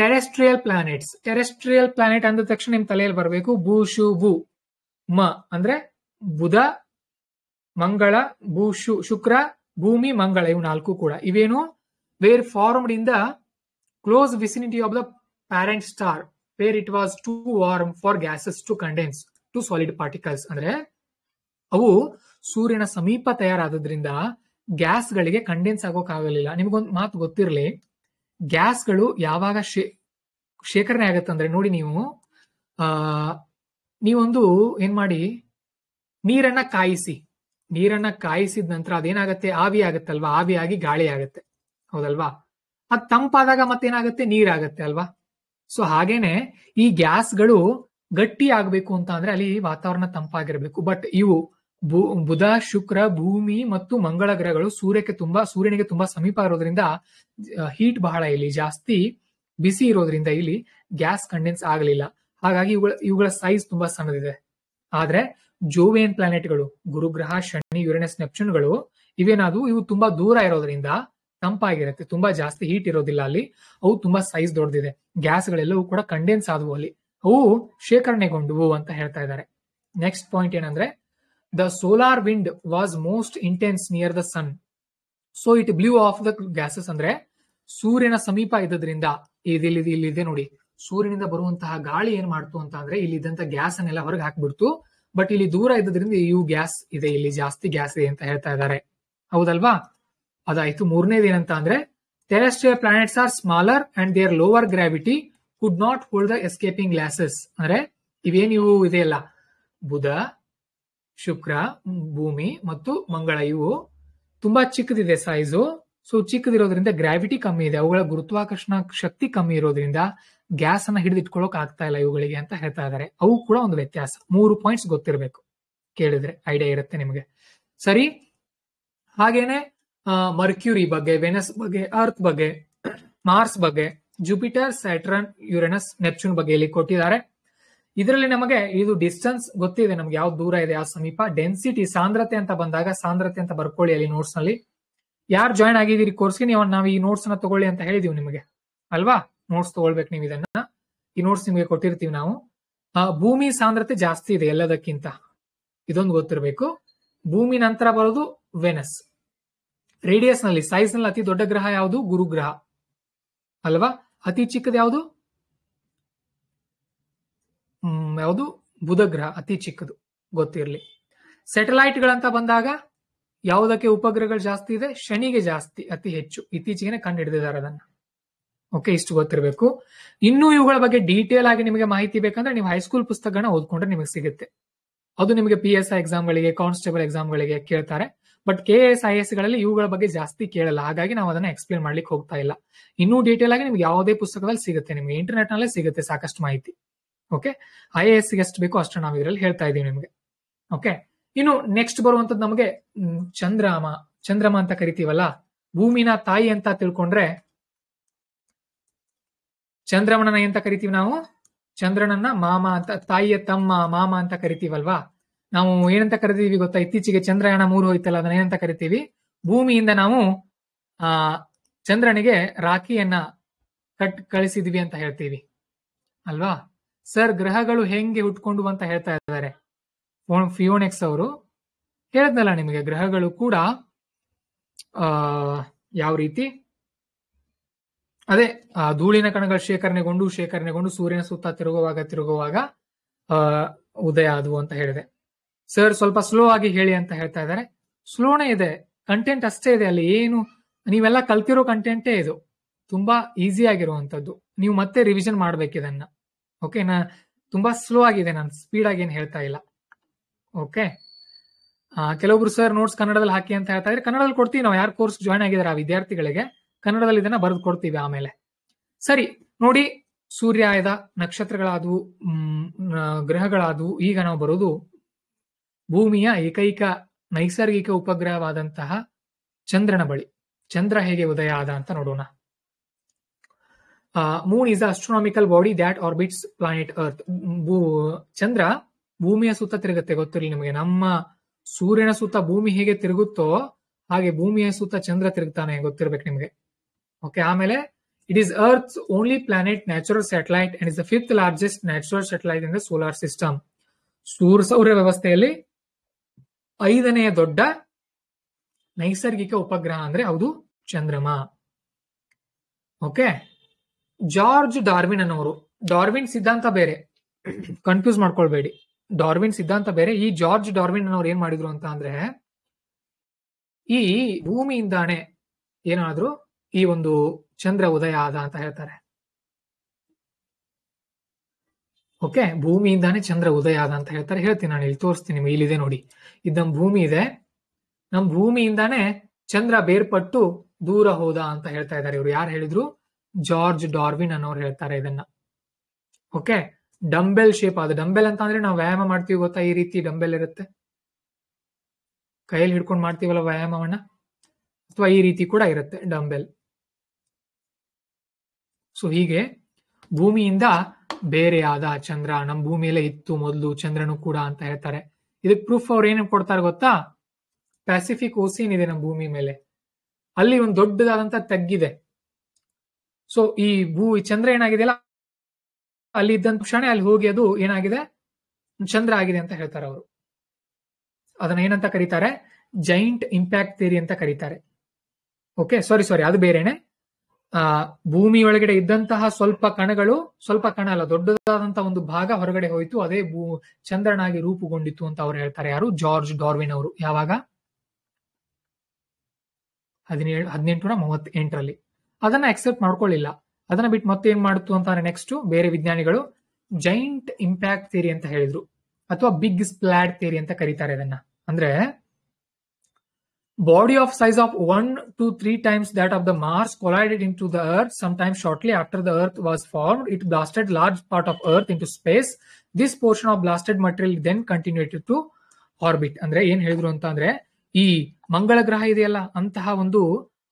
ಟೆರೆಸ್ಟ್ರಿಯಲ್ ಪ್ಲಾನೆಟ್ಸ್ ಟೆರೆಸ್ಟ್ರಿಯಲ್ ಪ್ಲಾನೆಟ್ ಅಂದ ತಕ್ಷಣ ನಿಮ್ ತಲೆಯಲ್ಲಿ ಬರಬೇಕು ಭೂಶು ಭೂ ಮ ಅಂದ್ರೆ ಬುಧ ಮಂಗಳ ಭೂಶು ಶುಕ್ರ ಭೂಮಿ ಮಂಗಳ ಇವು ನಾಲ್ಕು ಕೂಡ ಇವೇನು were formed in close vicinity of the parent star where it was too warm for gases to condense to solid particles ಅಂದ್ರೆ ಅವು ಸೂರ್ಯನ ಸಮೀಪ ತಯಾರಾದ್ರಿಂದ ಗ್ಯಾಸ್ಗಳಿಗೆ ಕಂಡೆನ್ಸ್ ಆಗೋಕಾಗಲಿಲ್ಲ ಆಗಲಿಲ್ಲ ನಿಮ್ಗೊಂದು ಮಾತು ಗೊತ್ತಿರಲಿ ಗ್ಯಾಸ್ಗಳು ಯಾವಾಗ ಶೇ ಶೇಖರಣೆ ಅಂದ್ರೆ ನೋಡಿ ನೀವು ಆ ನೀವೊಂದು ಏನ್ ಮಾಡಿ ನೀರನ್ನ ಕಾಯಿಸಿ ನೀರನ್ನ ಕಾಯಿಸಿದ ನಂತರ ಅದೇನಾಗತ್ತೆ ಆವಿ ಆಗತ್ತಲ್ವಾ ಆವಿಯಾಗಿ ಗಾಳಿ ಆಗತ್ತೆ ಹೌದಲ್ವಾ ಅದ್ ತಂಪಾದಾಗ ಮತ್ತೇನಾಗತ್ತೆ ನೀರಾಗತ್ತೆ ಅಲ್ವಾ ಸೊ ಹಾಗೇನೆ ಈ ಗ್ಯಾಸ್ಗಳು ಗಟ್ಟಿ ಆಗಬೇಕು ಅಂತ ಅಂದ್ರೆ ಅಲ್ಲಿ ವಾತಾವರಣ ತಂಪಾಗಿರಬೇಕು ಬಟ್ ಇವು ಬುಧ ಶುಕ್ರ ಭೂಮಿ ಮತ್ತು ಮಂಗಳ ಗ್ರಹಗಳು ಸೂರ್ಯಕ್ಕೆ ತುಂಬಾ ಸೂರ್ಯನಿಗೆ ತುಂಬಾ ಸಮೀಪ ಇರೋದ್ರಿಂದ ಹೀಟ್ ಬಹಳ ಇಲ್ಲಿ ಜಾಸ್ತಿ ಬಿಸಿ ಇರೋದ್ರಿಂದ ಇಲ್ಲಿ ಗ್ಯಾಸ್ ಕಂಡೆನ್ಸ್ ಆಗಲಿಲ್ಲ ಹಾಗಾಗಿ ಇವುಗಳ ಇವುಗಳ ಸೈಜ್ ತುಂಬಾ ಸಣ್ಣದಿದೆ ಆದ್ರೆ ಜೋವಿಯನ್ ಪ್ಲಾನೆಟ್ಗಳು ಗುರುಗ್ರಹ ಶನಿ ಯುರೇನಸ್ ನೆಪ್ಚೂನ್ಗಳು ಇವೇನಾದ್ರು ಇವು ತುಂಬಾ ದೂರ ಇರೋದ್ರಿಂದ ತಂಪಾಗಿರುತ್ತೆ ತುಂಬಾ ಜಾಸ್ತಿ ಹೀಟ್ ಇರೋದಿಲ್ಲ ಅಲ್ಲಿ ಅವು ತುಂಬಾ ಸೈಜ್ ದೊಡ್ಡದಿದೆ ಗ್ಯಾಸ್ಗಳೆಲ್ಲವೂ ಕೂಡ ಕಂಡೆನ್ಸ್ ಆದವು ಅಲ್ಲಿ ಅವು ಶೇಖರಣೆಗೊಂಡವು ಅಂತ ಹೇಳ್ತಾ ಇದ್ದಾರೆ ನೆಕ್ಸ್ಟ್ ಪಾಯಿಂಟ್ ಏನಂದ್ರೆ the solar wind was most intense near the sun so it blew off the gases ಅಂದ್ರೆ ಸೂರ್ಯನ ಸಮೀಪ ಇದ್ದದ್ರಿಂದ ಇಲ್ಲಿ ಇಲ್ಲಿದೆ ನೋಡಿ ಸೂರ್ಯನಿಂದ ಬರುವಂತಹ ಗಾಳಿ ಏನ್ ಮಾಡ್ತು ಅಂತ ಅಂದ್ರೆ ಇಲ್ಲಿ ಇದ್ದಂತ ಗ್ಯಾಸ್ ಅನ್ನೆಲ್ಲ ಹೊರಗೆ ಹಾಕ್ಬಿಡ್ತು ಬಟ್ ಇಲ್ಲಿ ದೂರ ಇದ್ದದ್ರಿಂದ ಇವು ಗ್ಯಾಸ್ ಇದೆ ಇಲ್ಲಿ ಜಾಸ್ತಿ ಗ್ಯಾಸ್ ಇದೆ ಅಂತ ಹೇಳ್ತಾ ಇದ್ದಾರೆ ಹೌದಲ್ವಾ ಅದಾಯ್ತು ಮೂರನೇದು ಏನಂತ ಅಂದ್ರೆ terrestrial planets are smaller and their lower gravity could not hold the escaping gases ಅಂದ್ರೆ ಇವೇನು ಇವು ಅಲ್ಲ ಬುಧ ಶುಕ್ರ ಭೂಮಿ ಮತ್ತು ಮಂಗಳ ಇವು ತುಂಬಾ ಚಿಕ್ಕದಿದೆ ಸೈಜು ಸೊ ಚಿಕ್ಕದಿರೋದ್ರಿಂದ ಗ್ರಾವಿಟಿ ಕಮ್ಮಿ ಇದೆ ಅವುಗಳ ಗುರುತ್ವಾಕರ್ಷಣ ಶಕ್ತಿ ಕಮ್ಮಿ ಇರೋದ್ರಿಂದ ಗ್ಯಾಸ್ ಅನ್ನ ಹಿಡಿದಿಟ್ಕೊಳಕ್ ಆಗ್ತಾ ಇಲ್ಲ ಇವುಗಳಿಗೆ ಅಂತ ಹೇಳ್ತಾ ಇದ್ದಾರೆ ಅವು ಕೂಡ ಒಂದು ವ್ಯತ್ಯಾಸ ಮೂರು ಪಾಯಿಂಟ್ಸ್ ಗೊತ್ತಿರಬೇಕು ಕೇಳಿದ್ರೆ ಐಡಿಯಾ ಇರುತ್ತೆ ನಿಮಗೆ ಸರಿ ಹಾಗೇನೆ ಮರ್ಕ್ಯೂರಿ ಬಗ್ಗೆ ವೆನಸ್ ಬಗ್ಗೆ ಅರ್ತ್ ಬಗ್ಗೆ ಮಾರ್ಸ್ ಬಗ್ಗೆ ಜುಪಿಟರ್ ಸ್ಯಾಟ್ರನ್ ಯುರೇನಸ್ ನೆಪ್ಚೂನ್ ಬಗ್ಗೆ ಇಲ್ಲಿ ಕೊಟ್ಟಿದ್ದಾರೆ ಇದರಲ್ಲಿ ನಮಗೆ ಇದು ಡಿಸ್ಟೆನ್ಸ್ ಗೊತ್ತಿದೆ ನಮ್ಗೆ ಯಾವ ದೂರ ಇದೆ ಯಾವ ಸಮೀಪ ಡೆನ್ಸಿಟಿ ಸಾಂದ್ರತೆ ಅಂತ ಬಂದಾಗ ಸಾಂದ್ರತೆ ಅಂತ ಬರ್ಕೊಳ್ಳಿ ಅಲ್ಲಿ ನೋಟ್ಸ್ ನಲ್ಲಿ ಯಾರು ಜಾಯ್ನ್ ಆಗಿದ್ದೀರಿ ಕೋರ್ಸ್ಗೆ ನೀವು ನಾವು ಈ ನೋಟ್ಸ್ ನ ತಗೊಳ್ಳಿ ಅಂತ ಹೇಳಿದೀವಿ ನಿಮಗೆ ಅಲ್ವಾ ನೋಟ್ಸ್ ತಗೊಳ್ಬೇಕು ನೀವು ಇದನ್ನ ಈ ನೋಟ್ಸ್ ನಿಮಗೆ ಕೊಟ್ಟಿರ್ತೀವಿ ನಾವು ಭೂಮಿ ಸಾಂದ್ರತೆ ಜಾಸ್ತಿ ಇದೆ ಎಲ್ಲದಕ್ಕಿಂತ ಇದೊಂದು ಗೊತ್ತಿರಬೇಕು ಭೂಮಿ ನಂತರ ಬರೋದು ವೆನಸ್ ರೇಡಿಯಸ್ ನಲ್ಲಿ ಸೈಜ್ ನಲ್ಲಿ ಅತಿ ದೊಡ್ಡ ಗ್ರಹ ಯಾವುದು ಗುರುಗ್ರಹ ಅಲ್ವಾ ಅತಿ ಚಿಕ್ಕದು ಯಾವುದು ಯಾವುದು ಬುಧ ಗ್ರಹ ಅತಿ ಚಿಕ್ಕದು ಗೊತ್ತಿರಲಿ ಸ್ಯಾಟಲೈಟ್ ಗಳಂತ ಬಂದಾಗ ಯಾವುದಕ್ಕೆ ಉಪಗ್ರಹಗಳು ಜಾಸ್ತಿ ಇದೆ ಶನಿಗೆ ಜಾಸ್ತಿ ಅತಿ ಹೆಚ್ಚು ಇತ್ತೀಚೆಗೆ ಕಂಡು ಹಿಡಿದಿದ್ದಾರೆ ಅದನ್ನ ಓಕೆ ಇಷ್ಟು ಗೊತ್ತಿರಬೇಕು ಇನ್ನೂ ಇವುಗಳ ಬಗ್ಗೆ ಡೀಟೇಲ್ ಆಗಿ ನಿಮಗೆ ಮಾಹಿತಿ ಬೇಕಂದ್ರೆ ನೀವು ಹೈಸ್ಕೂಲ್ ಪುಸ್ತಕಗಳನ್ನ ಓದ್ಕೊಂಡ್ರೆ ನಿಮಗೆ ಸಿಗುತ್ತೆ ಅದು ನಿಮಗೆ ಪಿ ಎಸ್ ಐ ಗಳಿಗೆ ಕಾನ್ಸ್ಟೇಬಲ್ ಗಳಿಗೆ ಕೇಳ್ತಾರೆ but K S I S ಗಳಲ್ಲಿ ಇವುಗಳ ಬಗ್ಗೆ ಜಾಸ್ತಿ ಕೇಳಲ್ಲ ಹಾಗಾಗಿ ನಾವು ಅದನ್ನ ಎಕ್ಸ್ಪ್ಲೇನ್ ಮಾಡ್ಲಿಕ್ಕೆ ಹೋಗ್ತಾ ಇಲ್ಲ ಇನ್ನೂ ಡೀಟೇಲ್ ಆಗಿ ನಿಮ್ಗೆ ಯಾವುದೇ ಪುಸ್ತಕದಲ್ಲಿ ಸಿಗುತ್ತೆ ನಿಮ್ಗೆ ಇಂಟರ್ನೆಟ್ ನಲ್ಲೇ ಸಿಗುತ್ತೆ ಸಾಕಷ್ಟು ಮಾಹಿತಿ ಓಕೆ ಐ ಎಸ್ ಎಷ್ಟು ಬೇಕೋ ಅಷ್ಟು ನಾವು ಇದರಲ್ಲಿ ಹೇಳ್ತಾ ಇದೀವಿ ನಿಮ್ಗೆ ಓಕೆ ಇನ್ನು ನೆಕ್ಸ್ಟ್ ಬರುವಂತದ್ದು ನಮಗೆ ಚಂದ್ರಮ ಚಂದ್ರಮ ಅಂತ ಕರಿತೀವಲ್ಲ ಭೂಮಿನ ತಾಯಿ ಅಂತ ತಿಳ್ಕೊಂಡ್ರೆ ಚಂದ್ರಮಣನ ಎಂತ ಕರಿತೀವಿ ನಾವು ಚಂದ್ರನನ್ನ ಮಾಮ ಅಂತ ತಾಯಿಯ ತಮ್ಮ ಮಾಮ ಅಂತ ಕರಿತೀವಲ್ವಾ ನಾವು ಏನಂತ ಕರಿತೀವಿ ಗೊತ್ತಾ ಇತ್ತೀಚೆಗೆ ಚಂದ್ರಯಾನ ಮೂರು ಹೋಯ್ತಲ್ಲ ಅದನ್ನ ಏನಂತ ಕರಿತೀವಿ ಭೂಮಿಯಿಂದ ನಾವು ಆ ಚಂದ್ರನಿಗೆ ರಾಖಿಯನ್ನ ಕಟ್ ಕಳಿಸಿದ್ವಿ ಅಂತ ಹೇಳ್ತೀವಿ ಅಲ್ವಾ ಸರ್ ಗ್ರಹಗಳು ಹೆಂಗೆ ಹುಟ್ಕೊಂಡು ಅಂತ ಹೇಳ್ತಾ ಇದ್ದಾರೆ ಫಿಯೋನೆಕ್ಸ್ ಅವರು ಹೇಳದ್ನಲ್ಲ ನಿಮಗೆ ಗ್ರಹಗಳು ಕೂಡ ಆ ಯಾವ ರೀತಿ ಅದೇ ಆ ಧೂಳಿನ ಕಣಗಳು ಶೇಖರಣೆಗೊಂಡು ಶೇಖರಣೆಗೊಂಡು ಸೂರ್ಯನ ಸುತ್ತ ತಿರುಗುವಾಗ ತಿರುಗುವಾಗ ಆ ಉದಯ ಆದವು ಅಂತ ಹೇಳಿದೆ ಸರ್ ಸ್ವಲ್ಪ ಸ್ಲೋ ಆಗಿ ಹೇಳಿ ಅಂತ ಹೇಳ್ತಾ ಇದ್ದಾರೆ ಸ್ಲೋನೇ ಇದೆ ಕಂಟೆಂಟ್ ಅಷ್ಟೇ ಇದೆ ಅಲ್ಲಿ ಏನು ನೀವೆಲ್ಲ ಕಲ್ತಿರೋ ಕಂಟೆಂಟೇ ಇದು ತುಂಬಾ ಈಸಿ ಆಗಿರುವಂತದ್ದು ನೀವು ಮತ್ತೆ ರಿವಿಷನ್ ಇದನ್ನ ಓಕೆ ನಾ ತುಂಬಾ ಸ್ಲೋ ಆಗಿದೆ ನಾನು ಸ್ಪೀಡ್ ಆಗಿ ಏನು ಹೇಳ್ತಾ ಇಲ್ಲ ಓಕೆ ಕೆಲವೊಬ್ರು ಸರ್ ನೋಟ್ಸ್ ಕನ್ನಡದಲ್ಲಿ ಹಾಕಿ ಅಂತ ಹೇಳ್ತಾ ಇದ್ರೆ ಕನ್ನಡದಲ್ಲಿ ಕೊಡ್ತೀವಿ ನಾವು ಯಾರು ಕೋರ್ಸ್ ಜಾಯ್ನ್ ಆಗಿದ್ದಾರೆ ಆ ವಿದ್ಯಾರ್ಥಿಗಳಿಗೆ ಕನ್ನಡದಲ್ಲಿ ಇದನ್ನ ಬರೆದು ಕೊಡ್ತೀವಿ ಆಮೇಲೆ ಸರಿ ನೋಡಿ ಸೂರ್ಯ ಆಯ್ದ ನಕ್ಷತ್ರಗಳಾದವು ಗ್ರಹಗಳಾದವು ಈಗ ನಾವು ಬರೋದು ಭೂಮಿಯ ಏಕೈಕ ನೈಸರ್ಗಿಕ ಉಪಗ್ರಹವಾದಂತಹ ಚಂದ್ರನ ಬಳಿ ಚಂದ್ರ ಹೇಗೆ ಉದಯ ಆದ ಅಂತ ನೋಡೋಣ moon is astronomical body that orbits planet earth ಚಂದ್ರ ಭೂಮಿಯ ಸುತ್ತ ತಿರುಗುತ್ತೆ ಗೊತ್ತಿರಲಿ ನಿಮಗೆ ನಮ್ಮ ಸೂರ್ಯನ ಸುತ್ತ ಭೂಮಿ ಹೇಗೆ ತಿರುಗುತ್ತೋ ಹಾಗೆ ಭೂಮಿಯ ಸುತ್ತ ಚಂದ್ರ ತಿರುಗ್ತಾನೆ ಗೊತ್ತಿರ್ಬೇಕು ನಿಮಗೆ ಓಕೆ ಆಮೇಲೆ it is earth only planet natural satellite and is the fifth largest natural satellite in the solar system ಸೂರ್ಯ ಸೌರ್ಯ ವ್ಯವಸ್ಥೆಯಲ್ಲಿ ಐದನೆಯ ದೊಡ್ಡ ನೈಸರ್ಗಿಕ ಉಪಗ್ರಹ ಅಂದ್ರೆ ಹೌದು ಚಂದ್ರಮ ಓಕೆ ಜಾರ್ಜ್ ಡಾರ್ವಿನ್ ಅನ್ನೋರು ಡಾರ್ವಿನ್ ಸಿದ್ಧಾಂತ ಬೇರೆ ಕನ್ಫ್ಯೂಸ್ ಮಾಡ್ಕೊಳ್ಬೇಡಿ ಡಾರ್ವಿನ್ ಸಿದ್ಧಾಂತ ಬೇರೆ ಈ ಜಾರ್ಜ್ ಡಾರ್ವಿನ್ ಅನ್ನೋರು ಏನ್ ಮಾಡಿದ್ರು ಅಂತ ಅಂದ್ರೆ ಈ ಭೂಮಿಯಿಂದಾನೆ ಏನಾದ್ರೂ ಈ ಒಂದು ಚಂದ್ರ ಉದಯ ಆದ ಅಂತ ಹೇಳ್ತಾರೆ ಓಕೆ ಭೂಮಿಯಿಂದಾನೆ ಚಂದ್ರ ಉದಯ ಆದ ಅಂತ ಹೇಳ್ತಾರೆ ಹೇಳ್ತೀನಿ ನಾನು ಇಲ್ಲಿ ತೋರಿಸ್ತೀನಿ ನಿಮಗೆ ಇಲ್ಲಿದೆ ನೋಡಿ ಇದು ನಮ್ಮ ಭೂಮಿ ಇದೆ ನಮ್ಮ ಭೂಮಿಯಿಂದಾನೆ ಚಂದ್ರ ಬೇರ್ಪಟ್ಟು ದೂರ ಹೋದ ಅಂತ ಹೇಳ್ತಾ ಇದ್ದಾರೆ ಇವರು ಯಾರು ಹೇಳಿದ್ರು ಜಾರ್ಜ್ ಡಾರ್ವಿನ್ ಅನ್ನೋರು ಹೇಳ್ತಾರೆ ಇದನ್ನ ಓಕೆ ಡಂಬೆಲ್ ಶೇಪ್ ಅದು ಡಂಬೆಲ್ ಅಂತ ಅಂದ್ರೆ ನಾವು ವ್ಯಾಯಾಮ ಮಾಡ್ತೀವಿ ಗೊತ್ತಾ ಈ ರೀತಿ ಡಂಬೆಲ್ ಇರುತ್ತೆ ಕೈಯಲ್ಲಿ ಹಿಡ್ಕೊಂಡು ಮಾಡ್ತೀವಲ್ಲ ವ್ಯಾಯಾಮವನ್ನ ಅಥವಾ ಈ ರೀತಿ ಕೂಡ ಇರುತ್ತೆ ಡಂಬೆಲ್ ಸೊ ಹೀಗೆ ಭೂಮಿಯಿಂದ ಬೇರೆ ಆದ ಚಂದ್ರ ನಮ್ಮ ಭೂಮಿಯಲ್ಲ ಇತ್ತು ಮೊದಲು ಚಂದ್ರನು ಕೂಡ ಅಂತ ಹೇಳ್ತಾರೆ ಇದಕ್ಕೆ ಪ್ರೂಫ್ ಅವ್ರು ಏನೇನು ಕೊಡ್ತಾರೆ ಗೊತ್ತಾ ಪ್ಯಾಸಿಫಿಕ್ ಓಸಿಯನ್ ಇದೆ ನಮ್ಮ ಭೂಮಿ ಮೇಲೆ ಅಲ್ಲಿ ಒಂದು ದೊಡ್ಡದಾದಂತ ತಗ್ಗಿದೆ ಸೊ ಈ ಭೂ ಈ ಚಂದ್ರ ಅಲ್ಲ ಅಲ್ಲಿ ಇದ್ದಂತ ಕ್ಷಣ ಅಲ್ಲಿ ಹೋಗಿ ಅದು ಏನಾಗಿದೆ ಚಂದ್ರ ಆಗಿದೆ ಅಂತ ಹೇಳ್ತಾರೆ ಅವರು ಅದನ್ನ ಏನಂತ ಕರೀತಾರೆ ಜೈಂಟ್ ಇಂಪ್ಯಾಕ್ಟ್ ಥಿಯರಿ ಅಂತ ಕರೀತಾರೆ ಓಕೆ ಸಾರಿ ಸಾರಿ ಅದು ಬೇರೆನೆ ಆ ಭೂಮಿ ಒಳಗಡೆ ಇದ್ದಂತಹ ಸ್ವಲ್ಪ ಕಣಗಳು ಸ್ವಲ್ಪ ಕಣ ಅಲ್ಲ ದೊಡ್ಡದಾದಂತಹ ಒಂದು ಭಾಗ ಹೊರಗಡೆ ಹೋಯಿತು ಅದೇ ಭೂ ಚಂದ್ರನಾಗಿ ರೂಪುಗೊಂಡಿತ್ತು ಅಂತ ಅವ್ರು ಹೇಳ್ತಾರೆ ಯಾರು ಜಾರ್ಜ್ ಡಾರ್ವಿನ್ ಅವರು ಯಾವಾಗ ಹದಿನೇಳು ಹದಿನೆಂಟು ನೂರ ಎಂಟರಲ್ಲಿ ಅದನ್ನ ಎಕ್ಸೆಪ್ಟ್ ಮಾಡ್ಕೊಳ್ಳಿಲ್ಲ ಅದನ್ನ ಬಿಟ್ಟು ಮತ್ತೆ ಏನ್ ಮಾಡ್ತು ಅಂತಾರೆ ನೆಕ್ಸ್ಟ್ ಬೇರೆ ವಿಜ್ಞಾನಿಗಳು ಜೈಂಟ್ ಇಂಪ್ಯಾಕ್ಟ್ ಥಿಯರಿ ಅಂತ ಹೇಳಿದ್ರು ಅಥವಾ ಬಿಗ್ ಸ್ಪ್ಲಾಡ್ ಥಿಯರಿ ಅಂತ ಕರೀತಾರೆ ಅದನ್ನ ಅಂದ್ರೆ body of size of 1 to 3 times that of the Mars collided into the Earth sometime shortly after the Earth was formed. It blasted large part of Earth into space. This portion of blasted material then continued to orbit ಅಂದ್ರೆ ಏನ್ ಹೇಳಿದ್ರು ಅಂತ ಅಂದ್ರೆ ಈ ಮಂಗಳ ಗ್ರಹ ಇದೆಯಲ್ಲ ಅಂತಹ ಒಂದು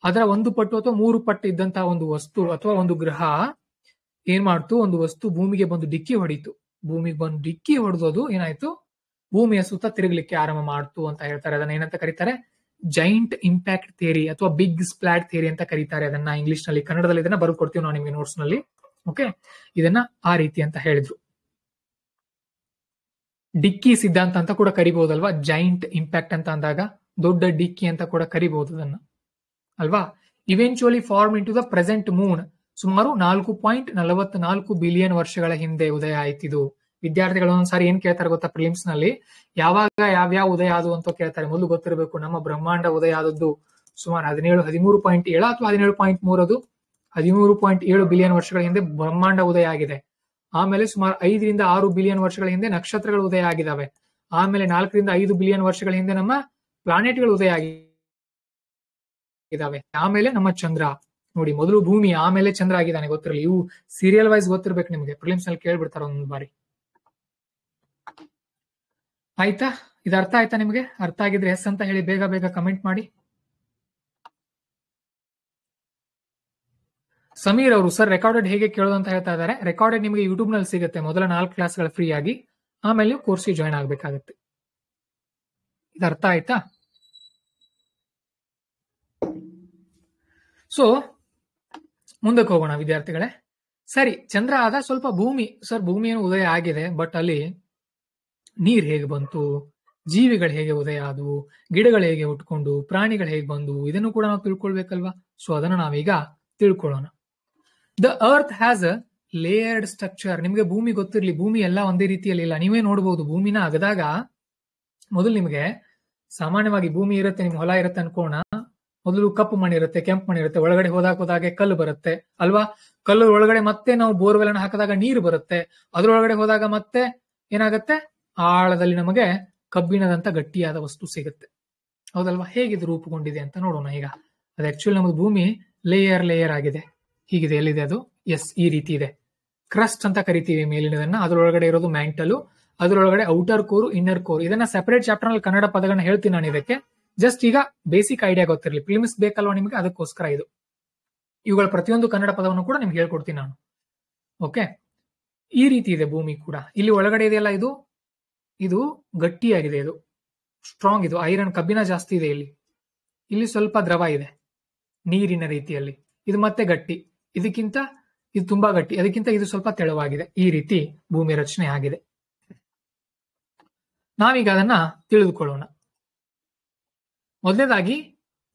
ಅದರ ಒಂದು ಪಟ್ಟು ಅಥವಾ ಮೂರು ಪಟ್ಟು ಇದ್ದಂತಹ ಒಂದು ವಸ್ತು ಅಥವಾ ಒಂದು ಗ್ರಹ ಏನ್ ಮಾಡ್ತು ಒಂದು ವಸ್ತು ಭೂಮಿಗೆ ಬಂದು ಡಿಕ್ಕಿ ಹೊಡಿತು ಭೂಮಿಗೆ ಬಂದು ಡಿಕ್ಕಿ ಹೊಡೆದೋದು ಏನಾಯ್ತು ಭೂಮಿಯ ಸುತ್ತ ತಿರುಗಲಿಕ್ಕೆ ಆರಂಭ ಮಾಡ್ತು ಅಂತ ಹೇಳ್ತಾರೆ ಅದನ್ನ ಏನಂತ ಕರೀತಾರೆ ಜೈಂಟ್ ಇಂಪ್ಯಾಕ್ಟ್ ಥಿಯರಿ ಅಥವಾ ಬಿಗ್ ಸ್ಪ್ಲಾಟ್ ಥಿಯರಿ ಅಂತ ಕರೀತಾರೆ ಅದನ್ನ ಇಂಗ್ಲಿಷ್ ನಲ್ಲಿ ಕನ್ನಡದಲ್ಲಿ ಇದನ್ನ ಬರ್ಕೊಡ್ತೀವಿ ನಾವು ನಿಮಗೆ ನೋಟ್ಸ್ ನಲ್ಲಿ ಓಕೆ ಇದನ್ನ ಆ ರೀತಿ ಅಂತ ಹೇಳಿದ್ರು ಡಿಕ್ಕಿ ಸಿದ್ಧಾಂತ ಅಂತ ಕೂಡ ಕರಿಬಹುದಲ್ವಾ ಜೈಂಟ್ ಇಂಪ್ಯಾಕ್ಟ್ ಅಂತ ಅಂದಾಗ ದೊಡ್ಡ ಡಿಕ್ಕಿ ಅಂತ ಕೂಡ ಕರಿಬಹುದು ಅದನ್ನ ಅಲ್ವಾ eventually form into the present moon ಸುಮಾರು ನಾಲ್ಕು ಪಾಯಿಂಟ್ ನಾಲ್ಕು ಬಿಲಿಯನ್ ವರ್ಷಗಳ ಹಿಂದೆ ಉದಯ ಆಯ್ತಿದು ವಿದ್ಯಾರ್ಥಿಗಳು ಒಂದ್ಸಾರಿ ಏನ್ ಕೇಳ್ತಾರೆ ಗೊತ್ತಾ ಪ್ರಿಲಿಮ್ಸ್ ನಲ್ಲಿ ಯಾವಾಗ ಯಾವ್ಯಾವ ಉದಯ ಆದವು ಅಂತ ಕೇಳ್ತಾರೆ ಮೊದಲು ಗೊತ್ತಿರಬೇಕು ನಮ್ಮ ಬ್ರಹ್ಮಾಂಡ ಉದಯ ಆದದ್ದು ಸುಮಾರು ಹದಿನೇಳು ಹದಿಮೂರು ಪಾಯಿಂಟ್ ಏಳು ಅಥವಾ ಹದಿನೇಳು ಪಾಯಿಂಟ್ ಅದು ಹದಿಮೂರು ಪಾಯಿಂಟ್ ಏಳು ಬಿಲಿಯನ್ ವರ್ಷಗಳ ಹಿಂದೆ ಬ್ರಹ್ಮಾಂಡ ಉದಯ ಆಗಿದೆ ಆಮೇಲೆ ಸುಮಾರು ಐದರಿಂದ ಆರು ಬಿಲಿಯನ್ ವರ್ಷಗಳ ಹಿಂದೆ ನಕ್ಷತ್ರಗಳು ಉದಯ ಆಗಿದಾವೆ ಆಮೇಲೆ ನಾಲ್ಕರಿಂದ ಐದು ಬಿಲಿಯನ್ ವರ್ಷಗಳ ಹಿಂದೆ ನಮ್ಮ ಪ್ಲಾನೆಟ್ಗಳು ಉದಯ ಆಗಿದಾವೆ ಆಮೇಲೆ ನಮ್ಮ ಚಂದ್ರ ನೋಡಿ ಮೊದಲು ಭೂಮಿ ಆಮೇಲೆ ಚಂದ್ರ ಆಗಿದ್ದಾನೆ ಗೊತ್ತಿರಲಿ ಇವು ಸೀರಿಯಲ್ ವೈಸ್ ಗೊತ್ತಿರ್ಬೇಕು ನಿಮಗೆ ಪ್ರಿಲಿಮ್ಸ್ ನಲ್ಲಿ ಕೇಳ್ಬಿಡ್ತಾರೆ ಒಂದೊಂದು ಬಾರಿ ಆಯ್ತಾ ಇದು ಅರ್ಥ ಆಯ್ತಾ ನಿಮಗೆ ಅರ್ಥ ಆಗಿದ್ರೆ ಎಸ್ ಅಂತ ಹೇಳಿ ಬೇಗ ಬೇಗ ಕಮೆಂಟ್ ಮಾಡಿ ಸಮೀರ್ ಅವರು ಸರ್ ರೆಕಾರ್ಡೆಡ್ ಹೇಗೆ ಕೇಳೋದು ಅಂತ ಹೇಳ್ತಾ ಇದ್ದಾರೆ ರೆಕಾರ್ಡೆಡ್ ನಿಮಗೆ ಯೂಟ್ಯೂಬ್ ನಲ್ಲಿ ಸಿಗುತ್ತೆ ಮೊದಲ ನಾಲ್ಕು ಕ್ಲಾಸ್ಗಳು ಫ್ರೀ ಆಗಿ ಆಮೇಲೆ ಕೋರ್ಸ್ ಜಾಯಿನ್ ಜಾಯ್ನ್ ಆಗಬೇಕಾಗುತ್ತೆ ಇದು ಅರ್ಥ ಆಯ್ತಾ ಸೊ ಮುಂದಕ್ಕೆ ಹೋಗೋಣ ವಿದ್ಯಾರ್ಥಿಗಳೇ ಸರಿ ಚಂದ್ರ ಆದ ಸ್ವಲ್ಪ ಭೂಮಿ ಸರ್ ಭೂಮಿಯನ್ನು ಉದಯ ಆಗಿದೆ ಬಟ್ ಅಲ್ಲಿ ನೀರ್ ಹೇಗೆ ಬಂತು ಜೀವಿಗಳು ಹೇಗೆ ಉದಯ ಆದವು ಗಿಡಗಳು ಹೇಗೆ ಉಟ್ಕೊಂಡು ಪ್ರಾಣಿಗಳು ಹೇಗೆ ಬಂದವು ಇದನ್ನು ಕೂಡ ನಾವು ತಿಳ್ಕೊಳ್ಬೇಕಲ್ವಾ ಸೊ ಅದನ್ನು ನಾವೀಗ ತಿಳ್ಕೊಳ್ಳೋಣ the earth has a layered structure ನಿಮ್ಗೆ ಭೂಮಿ ಗೊತ್ತಿರಲಿ ಭೂಮಿ ಎಲ್ಲ ಒಂದೇ ರೀತಿಯಲ್ಲಿ ಇಲ್ಲ ನೀವೇ ನೋಡಬಹುದು ಭೂಮಿನ ಅಗದಾಗ ಮೊದಲು ನಿಮ್ಗೆ ಸಾಮಾನ್ಯವಾಗಿ ಭೂಮಿ ಇರುತ್ತೆ ನಿಮ್ಗೆ ಹೊಲ ಇರುತ್ತೆ ಅನ್ಕೋಣ ಮೊದಲು ಕಪ್ಪು ಮಣ್ಣು ಇರುತ್ತೆ ಕೆಂಪು ಮಣ್ಣು ಇರುತ್ತೆ ಒಳಗಡೆ ಹೋದಾಗ ಹೋದಾಗೆ ಕಲ್ಲು ಬರುತ್ತೆ ಅಲ್ವಾ ಕಲ್ಲು ಒಳಗಡೆ ಮತ್ತೆ ನಾವು ಬೋರ್ವೆಲ್ ಅನ್ನು ಹಾಕಿದಾಗ ನೀರು ಬರುತ್ತೆ ಅದ್ರೊಳಗಡೆ ಹೋದಾಗ ಮತ್ತೆ ಏನಾಗುತ್ತೆ ಆಳದಲ್ಲಿ ನಮಗೆ ಕಬ್ಬಿಣದಂತ ಗಟ್ಟಿಯಾದ ವಸ್ತು ಸಿಗುತ್ತೆ ಹೌದಲ್ವಾ ಹೇಗಿದು ರೂಪುಗೊಂಡಿದೆ ಅಂತ ನೋಡೋಣ ಈಗ ಅದು ಆಕ್ಚುಲಿ ನಮ್ದು ಭೂಮಿ ಲೇಯರ್ ಲೇಯರ್ ಆಗಿದೆ ಹೀಗಿದೆ ಎಲ್ಲಿದೆ ಅದು ಎಸ್ ಈ ರೀತಿ ಇದೆ ಕ್ರಸ್ಟ್ ಅಂತ ಕರಿತೀವಿ ಮೇಲಿನದನ್ನ ಅದರೊಳಗಡೆ ಇರೋದು ಮ್ಯಾಂಟಲು ಅದರೊಳಗಡೆ ಔಟರ್ ಕೋರ್ ಇನ್ನರ್ ಕೋರ್ ಇದನ್ನ ಸೆಪರೇಟ್ ಚಾಪ್ಟರ್ ನಲ್ಲಿ ಕನ್ನಡ ಪದಗಳನ್ನ ಹೇಳ್ತೀನಿ ನಾನು ಇದಕ್ಕೆ ಜಸ್ಟ್ ಈಗ ಬೇಸಿಕ್ ಐಡಿಯಾ ಗೊತ್ತಿರಲಿ ಫಿಲ್ಮ್ಸ್ ಬೇಕಲ್ವಾ ನಿಮಗೆ ಅದಕ್ಕೋಸ್ಕರ ಇದು ಇವುಗಳ ಪ್ರತಿಯೊಂದು ಕನ್ನಡ ಪದವನ್ನು ಕೂಡ ನಿಮ್ಗೆ ಹೇಳ್ಕೊಡ್ತೀನಿ ನಾನು ಓಕೆ ಈ ರೀತಿ ಇದೆ ಭೂಮಿ ಕೂಡ ಇಲ್ಲಿ ಒಳಗಡೆ ಇದೆಯಲ್ಲ ಇದು ಇದು ಗಟ್ಟಿಯಾಗಿದೆ ಇದು ಸ್ಟ್ರಾಂಗ್ ಇದು ಐರನ್ ಕಬ್ಬಿಣ ಜಾಸ್ತಿ ಇದೆ ಇಲ್ಲಿ ಇಲ್ಲಿ ಸ್ವಲ್ಪ ದ್ರವ ಇದೆ ನೀರಿನ ರೀತಿಯಲ್ಲಿ ಇದು ಮತ್ತೆ ಗಟ್ಟಿ ಇದಕ್ಕಿಂತ ಇದು ತುಂಬಾ ಗಟ್ಟಿ ಅದಕ್ಕಿಂತ ಇದು ಸ್ವಲ್ಪ ತೆಳುವಾಗಿದೆ ಈ ರೀತಿ ಭೂಮಿ ರಚನೆ ಆಗಿದೆ ನಾವೀಗ ಅದನ್ನ ತಿಳಿದುಕೊಳ್ಳೋಣ ಮೊದಲನೇದಾಗಿ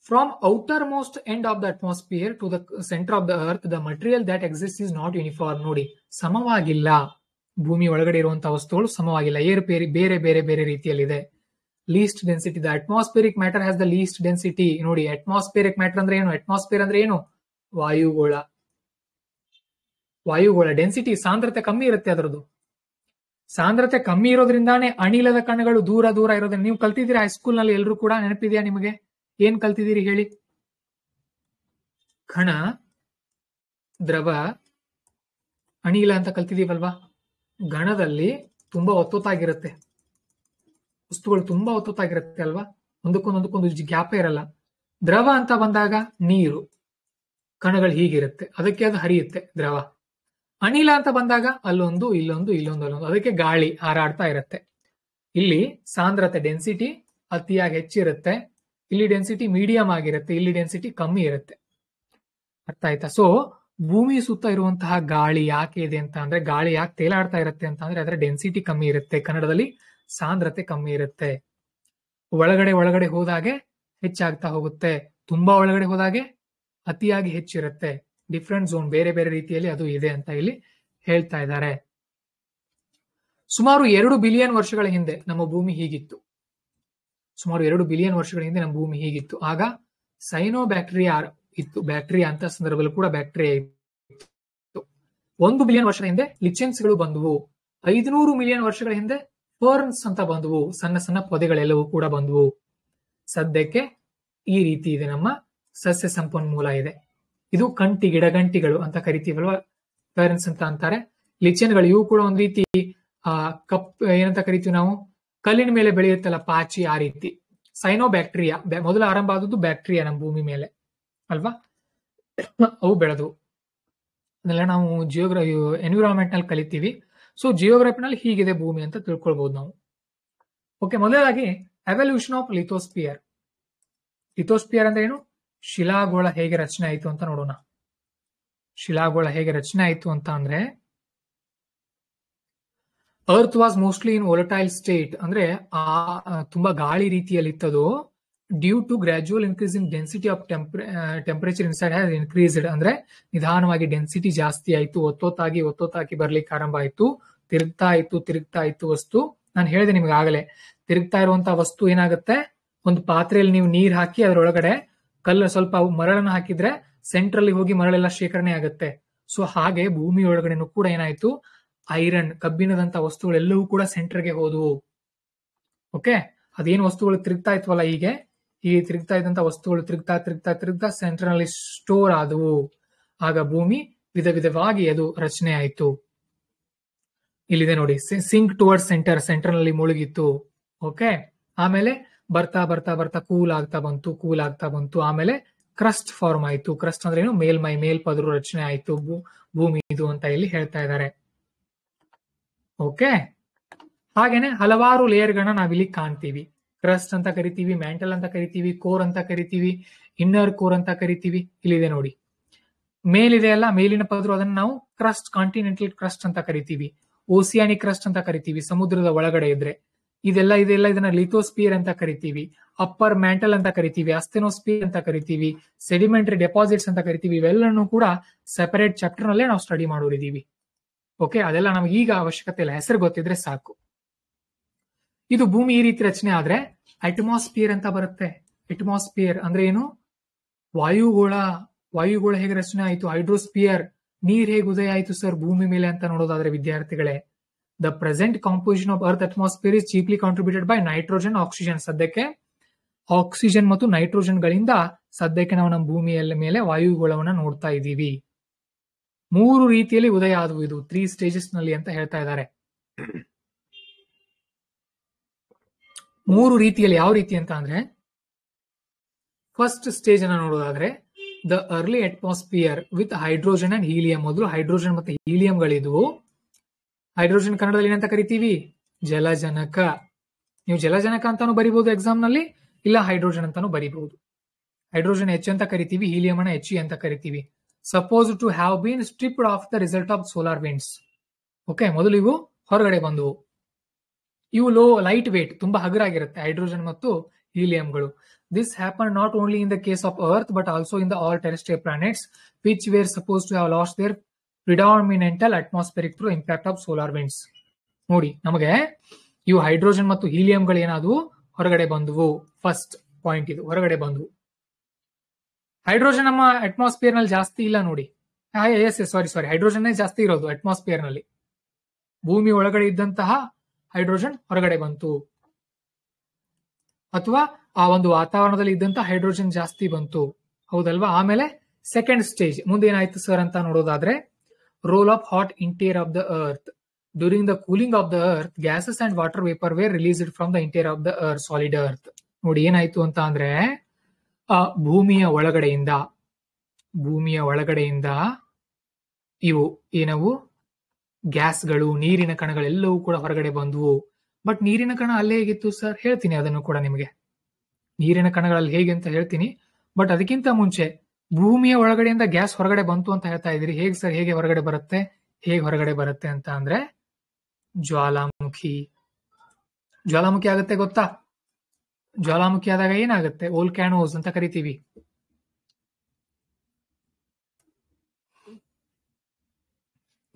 from outermost end of the atmosphere to the centre of the earth the material that exist is not uniform ನೋಡಿ ಸಮವಾಗಿಲ್ಲ ಭೂಮಿ ಒಳಗಡೆ ಇರುವಂತಹ ವಸ್ತುಗಳು ಸಮವಾಗಿಲ್ಲ ಏರ್ ಬೇರೆ ಬೇರೆ ಬೇರೆ ರೀತಿಯಲ್ಲಿದೆ least density the atmospheric matter has the least density ನೋಡಿ ಅಟ್ಮಾಸ್ಫಿಯರಿಕ್ ಮ್ಯಾಟರ್ ಅಂದ್ರೆ ಏನು ಅಟ್ಮಾಸ್ಫಿಯರ್ ಅಂದ್ರೆ ಏನು ವಾಯುಗೋಳ ವಾಯುಗೋಳ ಡೆನ್ಸಿಟಿ ಸಾಂದ್ರತೆ ಕಮ್ಮಿ ಇರುತ್ತೆ ಅದರದ್ದು ಸಾಂದ್ರತೆ ಕಮ್ಮಿ ಇರೋದ್ರಿಂದಾನೇ ಅನಿಲದ ಕಣಗಳು ದೂರ ದೂರ ಇರೋದ್ರಿಂದ ನೀವು ಕಲ್ತಿದ್ದೀರಾ ಹೈಸ್ಕೂಲ್ ನಲ್ಲಿ ಎಲ್ಲರೂ ಕೂಡ ನೆನಪಿದೆಯಾ ನಿಮಗೆ ಏನ್ ಕಲ್ತಿದ್ದೀರಿ ಹೇಳಿ ಕಣ ದ್ರವ ಅನಿಲ ಅಂತ ಕಲ್ತಿದೀವಲ್ವಾ ಗಣದಲ್ಲಿ ತುಂಬಾ ಒತ್ತೊತ್ತಾಗಿರುತ್ತೆ ವಸ್ತುಗಳು ತುಂಬಾ ಒತ್ತೊತ್ತಾಗಿರುತ್ತೆ ಅಲ್ವಾ ಒಂದಕ್ಕೊಂದೊಂದಕ್ಕೊಂದು ಗ್ಯಾಪ್ ಇರಲ್ಲ ದ್ರವ ಅಂತ ಬಂದಾಗ ನೀರು ಕಣಗಳು ಹೀಗಿರುತ್ತೆ ಅದಕ್ಕೆ ಅದು ಹರಿಯುತ್ತೆ ದ್ರವ ಅನಿಲ ಅಂತ ಬಂದಾಗ ಅಲ್ಲೊಂದು ಇಲ್ಲೊಂದು ಇಲ್ಲೊಂದು ಅಲ್ಲೊಂದು ಅದಕ್ಕೆ ಗಾಳಿ ಹಾರಾಡ್ತಾ ಇರುತ್ತೆ ಇಲ್ಲಿ ಸಾಂದ್ರತೆ ಡೆನ್ಸಿಟಿ ಅತಿಯಾಗಿ ಹೆಚ್ಚಿರುತ್ತೆ ಇಲ್ಲಿ ಡೆನ್ಸಿಟಿ ಮೀಡಿಯಂ ಆಗಿರುತ್ತೆ ಇಲ್ಲಿ ಡೆನ್ಸಿಟಿ ಕಮ್ಮಿ ಇರುತ್ತೆ ಅರ್ಥ ಆಯ್ತಾ ಸೊ ಭೂಮಿ ಸುತ್ತ ಇರುವಂತಹ ಗಾಳಿ ಯಾಕೆ ಇದೆ ಅಂತ ಅಂದ್ರೆ ಗಾಳಿ ಯಾಕೆ ತೇಲಾಡ್ತಾ ಇರುತ್ತೆ ಅಂತ ಅಂದ್ರೆ ಅದರ ಡೆನ್ಸಿಟಿ ಕಮ್ಮಿ ಇರುತ್ತೆ ಕನ್ನಡದಲ್ಲಿ ಸಾಂದ್ರತೆ ಕಮ್ಮಿ ಇರುತ್ತೆ ಒಳಗಡೆ ಒಳಗಡೆ ಹೋದಾಗೆ ಹೆಚ್ಚಾಗ್ತಾ ಹೋಗುತ್ತೆ ತುಂಬಾ ಒಳಗಡೆ ಹೋದಾಗೆ ಅತಿಯಾಗಿ ಹೆಚ್ಚಿರುತ್ತೆ ಡಿಫ್ರೆಂಟ್ ಝೋನ್ ಬೇರೆ ಬೇರೆ ರೀತಿಯಲ್ಲಿ ಅದು ಇದೆ ಅಂತ ಇಲ್ಲಿ ಹೇಳ್ತಾ ಇದ್ದಾರೆ ಸುಮಾರು ಎರಡು ಬಿಲಿಯನ್ ವರ್ಷಗಳ ಹಿಂದೆ ನಮ್ಮ ಭೂಮಿ ಹೀಗಿತ್ತು ಸುಮಾರು ಎರಡು ಬಿಲಿಯನ್ ವರ್ಷಗಳ ಹಿಂದೆ ನಮ್ಮ ಭೂಮಿ ಹೀಗಿತ್ತು ಆಗ ಸೈನೋ ಬ್ಯಾಕ್ಟೀರಿಯಾ ಇತ್ತು ಬ್ಯಾಕ್ಟೀರಿಯಾ ಅಂತ ಸಂದರ್ಭದಲ್ಲೂ ಕೂಡ ಬ್ಯಾಕ್ಟೀರಿಯಾ ಇತ್ತು ಒಂದು ಬಿಲಿಯನ್ ವರ್ಷದ ಹಿಂದೆ ಲಿಚೆನ್ಸ್ಗಳು ಬಂದವು ಐದುನೂರು ಮಿಲಿಯನ್ ವರ್ಷಗಳ ಹಿಂದೆ ಫರ್ನ್ಸ್ ಅಂತ ಬಂದವು ಸಣ್ಣ ಸಣ್ಣ ಪೊದೆಗಳೆಲ್ಲವೂ ಕೂಡ ಬಂದವು ಸದ್ಯಕ್ಕೆ ಈ ರೀತಿ ಇದೆ ನಮ್ಮ ಸಸ್ಯ ಸಂಪನ್ಮೂಲ ಇದೆ ಇದು ಕಂಟಿ ಗಿಡಗಂಟಿಗಳು ಅಂತ ಕರಿತೀವಲ್ವ ಫರ್ನ್ಸ್ ಅಂತ ಅಂತಾರೆ ಲಿಚನ್ಗಳು ಇವು ಕೂಡ ಒಂದ್ ರೀತಿ ಆ ಕಪ್ ಏನಂತ ಕರಿತೀವಿ ನಾವು ಕಲ್ಲಿನ ಮೇಲೆ ಬೆಳೆಯುತ್ತಲ್ಲ ಪಾಚಿ ಆ ರೀತಿ ಸೈನೋ ಬ್ಯಾಕ್ಟೀರಿಯಾ ಮೊದಲು ಆರಂಭ ಆದದ್ದು ಬ್ಯಾಕ್ಟೀರಿಯಾ ನಮ್ಮ ಭೂಮಿ ಮೇಲೆ ಅಲ್ವಾ ಅವು ಬೆಳೆದವು ಅದೆಲ್ಲ ನಾವು ಜಿಯೋಗ್ರ ನಲ್ಲಿ ಕಲಿತೀವಿ ಸೊ ಜಿಯೋಗ್ರಫಿನಲ್ಲಿ ಹೀಗಿದೆ ಭೂಮಿ ಅಂತ ತಿಳ್ಕೊಳ್ಬಹುದು ನಾವು ಓಕೆ ಮೊದಲಾಗಿ ಎವಲ್ಯೂಷನ್ ಆಫ್ ಲಿಥೋಸ್ಪಿಯರ್ ಲಿಥೋಸ್ಪಿಯರ್ ಅಂದ್ರೆ ಏನು ಶಿಲಾಗೋಳ ಹೇಗೆ ರಚನೆ ಆಯಿತು ಅಂತ ನೋಡೋಣ ಶಿಲಾಗೋಳ ಹೇಗೆ ರಚನೆ ಆಯಿತು ಅಂತ ಅಂದ್ರೆ earth was mostly in volatile state ಅಂದ್ರೆ ಆ ತುಂಬಾ ಗಾಳಿ ರೀತಿಯಲ್ಲಿ ಇತ್ತದು due to gradual increase in density of temperature inside has increased ಅಂದ್ರೆ ನಿಧಾನವಾಗಿ ಡೆನ್ಸಿಟಿ ಜಾಸ್ತಿ ಆಯ್ತು ಒತ್ತೊತ್ತಾಗಿ ಒತ್ತೊತ್ತಾಗಿ ಬರ್ಲಿಕ್ಕೆ ಆರಂಭ ಆಯ್ತು ತಿರುಗ್ತಾ ಇತ್ತು ತಿರುಗ್ತಾ ಇತ್ತು ವಸ್ತು ನಾನು ಹೇಳಿದೆ ನಿಮ್ಗೆ ಆಗಲೇ ತಿರುಗ್ತಾ ಇರುವಂತಹ ವಸ್ತು ಏನಾಗುತ್ತೆ ಒಂದು ಪಾತ್ರೆಯಲ್ಲಿ ನೀವು ನೀರ್ ಹಾಕಿ ಅದರೊಳಗಡೆ ಕಲ್ಲು ಸ್ವಲ್ಪ ಮರಳನ್ನು ಹಾಕಿದ್ರೆ ಸೆಂಟ್ರಲ್ಲಿ ಹೋಗಿ ಮರಳೆಲ್ಲ ಶೇಖರಣೆ ಆಗುತ್ತೆ ಸೊ ಹಾಗೆ ಭೂಮಿ ಕೂಡ ಏನಾಯ್ತು ಐರನ್ ಕಬ್ಬಿಣದಂತ ವಸ್ತುಗಳೆಲ್ಲವೂ ಕೂಡ ಸೆಂಟರ್ಗೆ ಹೋದವು ಓಕೆ ಅದೇನು ವಸ್ತುಗಳು ತಿರುಗ್ತಾ ಇತ್ತು ಅಲ್ಲ ಹೀಗೆ ಈ ತಿರುಗ್ತಾ ಇದ್ದಂತ ವಸ್ತುಗಳು ತಿರುಗ್ತಾ ತಿರುಗ್ತಾ ತಿರುಗ್ತಾ ನಲ್ಲಿ ಸ್ಟೋರ್ ಆದವು ಆಗ ಭೂಮಿ ವಿಧ ವಿಧವಾಗಿ ಅದು ರಚನೆ ಆಯಿತು ಇಲ್ಲಿದೆ ನೋಡಿ ಸಿಂಕ್ ಟುವರ್ಡ್ ಸೆಂಟರ್ ಸೆಂಟರ್ ನಲ್ಲಿ ಮುಳುಗಿತ್ತು ಓಕೆ ಆಮೇಲೆ ಬರ್ತಾ ಬರ್ತಾ ಬರ್ತಾ ಕೂಲ್ ಆಗ್ತಾ ಬಂತು ಕೂಲ್ ಆಗ್ತಾ ಬಂತು ಆಮೇಲೆ ಕ್ರಸ್ಟ್ ಫಾರ್ಮ್ ಆಯ್ತು ಕ್ರಸ್ಟ್ ಅಂದ್ರೆ ಏನು ಮೇಲ್ಮೈ ಮೇಲ್ಪದರು ರಚನೆ ಆಯ್ತು ಭೂಮಿ ಇದು ಅಂತ ಇಲ್ಲಿ ಹೇಳ್ತಾ ಇದ್ದಾರೆ ಓಕೆ ಹಾಗೇನೆ ಹಲವಾರು ಲೇಯರ್ ಗಳನ್ನ ನಾವಿಲ್ಲಿ ಕಾಣ್ತೀವಿ ಕ್ರಸ್ಟ್ ಅಂತ ಕರಿತೀವಿ ಮ್ಯಾಂಟಲ್ ಅಂತ ಕರಿತೀವಿ ಕೋರ್ ಅಂತ ಕರಿತೀವಿ ಇನ್ನರ್ ಕೋರ್ ಅಂತ ಕರಿತೀವಿ ಇಲ್ಲಿದೆ ನೋಡಿ ಮೇಲಿದೆ ಅಲ್ಲ ಮೇಲಿನ ಪದರು ಅದನ್ನ ನಾವು ಕ್ರಸ್ಟ್ ಕಾಂಟಿನೆಂಟಲ್ ಕ್ರಸ್ಟ್ ಅಂತ ಕರಿತೀವಿ ಓಸಿಯಾನಿ ಕ್ರಸ್ಟ್ ಅಂತ ಕರಿತೀವಿ ಸಮುದ್ರದ ಒಳಗಡೆ ಇದ್ರೆ ಇದೆಲ್ಲ ಇದೆಲ್ಲ ಇದನ್ನ ಲಿಥೋಸ್ಪಿಯರ್ ಅಂತ ಕರಿತೀವಿ ಅಪ್ಪರ್ ಮ್ಯಾಂಟಲ್ ಅಂತ ಕರಿತೀವಿ ಅಸ್ತೆನೋಸ್ಪಿಯರ್ ಅಂತ ಕರಿತೀವಿ ಸೆಡಿಮೆಂಟರಿ ಡೆಪಾಸಿಟ್ಸ್ ಅಂತ ಕರಿತೀವಿ ಇವೆಲ್ಲನೂ ಕೂಡ ಸೆಪರೇಟ್ ಚಾಪ್ಟರ್ ನಲ್ಲೇ ನಾವು ಸ್ಟಡಿ ಮಾಡೋರಿದೀವಿ ಓಕೆ ಅದೆಲ್ಲ ನಮ್ಗೆ ಈಗ ಅವಶ್ಯಕತೆ ಇಲ್ಲ ಹೆಸರು ಗೊತ್ತಿದ್ರೆ ಸಾಕು ಇದು ಭೂಮಿ ಈ ರೀತಿ ರಚನೆ ಆದ್ರೆ ಅಟ್ಮಾಸ್ಫಿಯರ್ ಅಂತ ಬರುತ್ತೆ ಅಟ್ಮಾಸ್ಫಿಯರ್ ಅಂದ್ರೆ ಏನು ವಾಯುಗೋಳ ವಾಯುಗೋಳ ಹೇಗೆ ರಚನೆ ಆಯಿತು ಹೈಡ್ರೋಸ್ಪಿಯರ್ ನೀರ್ ಹೇಗೆ ಉದಯ ಆಯಿತು ಸರ್ ಭೂಮಿ ಮೇಲೆ ಅಂತ ನೋಡೋದಾದ್ರೆ ವಿದ್ಯಾರ್ಥಿಗಳೇ the present composition of earth atmosphere is chiefly contributed by nitrogen oxygen ಸದ್ಯಕ್ಕೆ ಆಕ್ಸಿಜನ್ ಮತ್ತು ನೈಟ್ರೋಜನ್ ಗಳಿಂದ ಸದ್ಯಕ್ಕೆ ನಾವು ನಮ್ಮ ಭೂಮಿಯ ಮೇಲೆ ವಾಯುಗೋಳವನ್ನ ನೋಡ್ತಾ ಇದ್ದೀವಿ ಮೂರು ರೀತಿಯಲ್ಲಿ ಉದಯ ಆದವು ಇದು ತ್ರೀ ಸ್ಟೇಜಸ್ ನಲ್ಲಿ ಅಂತ ಹೇಳ್ತಾ ಇದ್ದಾರೆ ಮೂರು ರೀತಿಯಲ್ಲಿ ಯಾವ ರೀತಿ ಅಂತ ಅಂದ್ರೆ ಫಸ್ಟ್ ಸ್ಟೇಜ್ ಅನ್ನ ನೋಡೋದಾದ್ರೆ the early atmosphere with hydrogen and helium ಮೊದಲು ಹೈಡ್ರೋಜನ್ ಮತ್ತೆ ಗಳಿದ್ವು ಹೈಡ್ರೋಜನ್ ಕನ್ನಡದಲ್ಲಿ ಏನಂತ ಕರಿತೀವಿ ಜಲಜನಕ ನೀವು ಜಲಜನಕ ಅಂತಾನು ಬರಿಬಹುದು ಎಕ್ಸಾಮ್ ನಲ್ಲಿ ಇಲ್ಲ ಹೈಡ್ರೋಜನ್ ಅಂತಾನು ಬರಿಬಹುದು ಹೈಡ್ರೋಜನ್ ಎಚ್ ಅಂತ ಕರಿತೀವಿ ಹೀಲಿಯಂ ಅನ್ನ ಎಚ್ e ಅಂತ ಕರಿತೀವಿ suppose to have been stripped off the result of solar winds okay ಮೊದಲು ಇವು ಹೊರಗಡೆ ಬಂದವು ಇವು ಲೋ ಲೈಟ್ ವೇಟ್ ತುಂಬಾ ಹಗುರಾಗಿರುತ್ತೆ ಹೈಡ್ರೋಜನ್ ಮತ್ತು ಹೀಲಿಯಂಗಳು this happen not only in the case of earth but also in the all terrestrial planets which were suppose to have lost their predominantly atmospheric through impact of solar winds ನೋಡಿ ನಮಗೆ ಇವು hydrogen ಮತ್ತು ಹೀಲಿಯಂಗಳು ಏನಾದವು ಹೊರಗಡೆ ಬಂದವು first point ಇದು ಹೊರಗಡೆ ಬಂದವು hydrogen ನಮ್ಮ ಅಟ್ಮಾಸ್ಫಿಯರ್ ನಲ್ಲಿ ಜಾಸ್ತಿ ಇಲ್ಲ ನೋಡಿ ಎಸ್ ಸಾರಿ ಸಾರಿ ಹೈಡ್ರೋಜನ್ ಜಾಸ್ತಿ ಇರೋದು ಅಟ್ಮಾಸ್ಫಿಯರ್ ನಲ್ಲಿ ಭೂಮಿ ಒಳಗಡೆ ಇದ್ದಂತಹ ಹೈಡ್ರೋಜನ್ ಹೊರಗಡೆ ಬಂತು ಅಥವಾ ಆ ಒಂದು ವಾತಾವರಣದಲ್ಲಿ ಇದ್ದಂತ ಹೈಡ್ರೋಜನ್ ಜಾಸ್ತಿ ಬಂತು ಹೌದಲ್ವಾ ಆಮೇಲೆ ಸೆಕೆಂಡ್ ಸ್ಟೇಜ್ ಮುಂದೇನಾಯ್ತು ಸರ್ ಅಂತ ನೋಡೋದಾದ್ರೆ role of hot interior of the earth during the cooling of the earth gases and water vapour were released from the interior of the earth solid earth ನೋಡಿ ಏನಾಯ್ತು ಅಂತ ಅಂದ್ರೆ ಭೂಮಿಯ ಒಳಗಡೆಯಿಂದ ಭೂಮಿಯ ಒಳಗಡೆಯಿಂದ ಇವು ಏನವು ಗ್ಯಾಸ್ಗಳು ನೀರಿನ ಕಣಗಳೆಲ್ಲವೂ ಕೂಡ ಹೊರಗಡೆ ಬಂದವು ಬಟ್ ನೀರಿನ ಕಣ ಅಲ್ಲೇ ಹೇಗಿತ್ತು ಸರ್ ಹೇಳ್ತೀನಿ ಅದನ್ನು ಕೂಡ ನಿಮಗೆ ನೀರಿನ ಕಣಗಳಲ್ಲಿ ಹೇಗೆ ಅಂತ ಹೇಳ್ತೀನಿ ಬಟ್ ಅದಕ್ಕಿಂತ ಮುಂಚೆ ಭೂಮಿಯ ಒಳಗಡೆಯಿಂದ ಗ್ಯಾಸ್ ಹೊರಗಡೆ ಬಂತು ಅಂತ ಹೇಳ್ತಾ ಇದ್ದೀರಿ ಹೇಗೆ ಸರ್ ಹೇಗೆ ಹೊರಗಡೆ ಬರುತ್ತೆ ಹೇಗೆ ಹೊರಗಡೆ ಬರುತ್ತೆ ಅಂತ ಅಂದ್ರೆ ಜ್ವಾಲಾಮುಖಿ ಜ್ವಾಲಾಮುಖಿ ಆಗುತ್ತೆ ಗೊತ್ತಾ ಜ್ವಾಲಾಮುಖಿ ಆದಾಗ ಏನಾಗುತ್ತೆ ಕ್ಯಾನೋಸ್ ಅಂತ ಕರಿತೀವಿ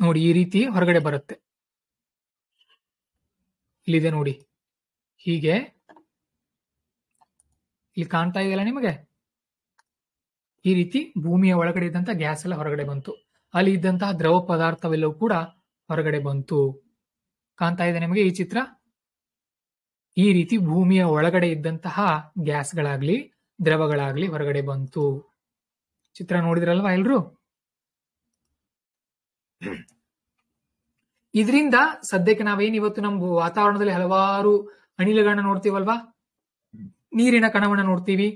ನೋಡಿ ಈ ರೀತಿ ಹೊರಗಡೆ ಬರುತ್ತೆ ಇಲ್ಲಿದೆ ನೋಡಿ ಹೀಗೆ ಇಲ್ಲಿ ಕಾಣ್ತಾ ಇದೆಯಲ್ಲ ನಿಮಗೆ ಈ ರೀತಿ ಭೂಮಿಯ ಒಳಗಡೆ ಇದ್ದಂತ ಗ್ಯಾಸ್ ಎಲ್ಲ ಹೊರಗಡೆ ಬಂತು ಅಲ್ಲಿ ಇದ್ದಂತಹ ದ್ರವ ಪದಾರ್ಥವೆಲ್ಲವೂ ಕೂಡ ಹೊರಗಡೆ ಬಂತು ಕಾಣ್ತಾ ಇದೆ ನಿಮಗೆ ಈ ಚಿತ್ರ ಈ ರೀತಿ ಭೂಮಿಯ ಒಳಗಡೆ ಇದ್ದಂತಹ ಗ್ಯಾಸ್ಗಳಾಗ್ಲಿ ದ್ರವಗಳಾಗ್ಲಿ ಹೊರಗಡೆ ಬಂತು ಚಿತ್ರ ನೋಡಿದ್ರಲ್ವಾ ಎಲ್ರು ಇದರಿಂದ ಸದ್ಯಕ್ಕೆ ನಾವೇನ್ ಇವತ್ತು ನಮ್ಮ ವಾತಾವರಣದಲ್ಲಿ ಹಲವಾರು ಅನಿಲಗಳನ್ನ ನೋಡ್ತೀವಲ್ವಾ ನೀರಿನ ಕಣವನ್ನ ನೋಡ್ತೀವಿ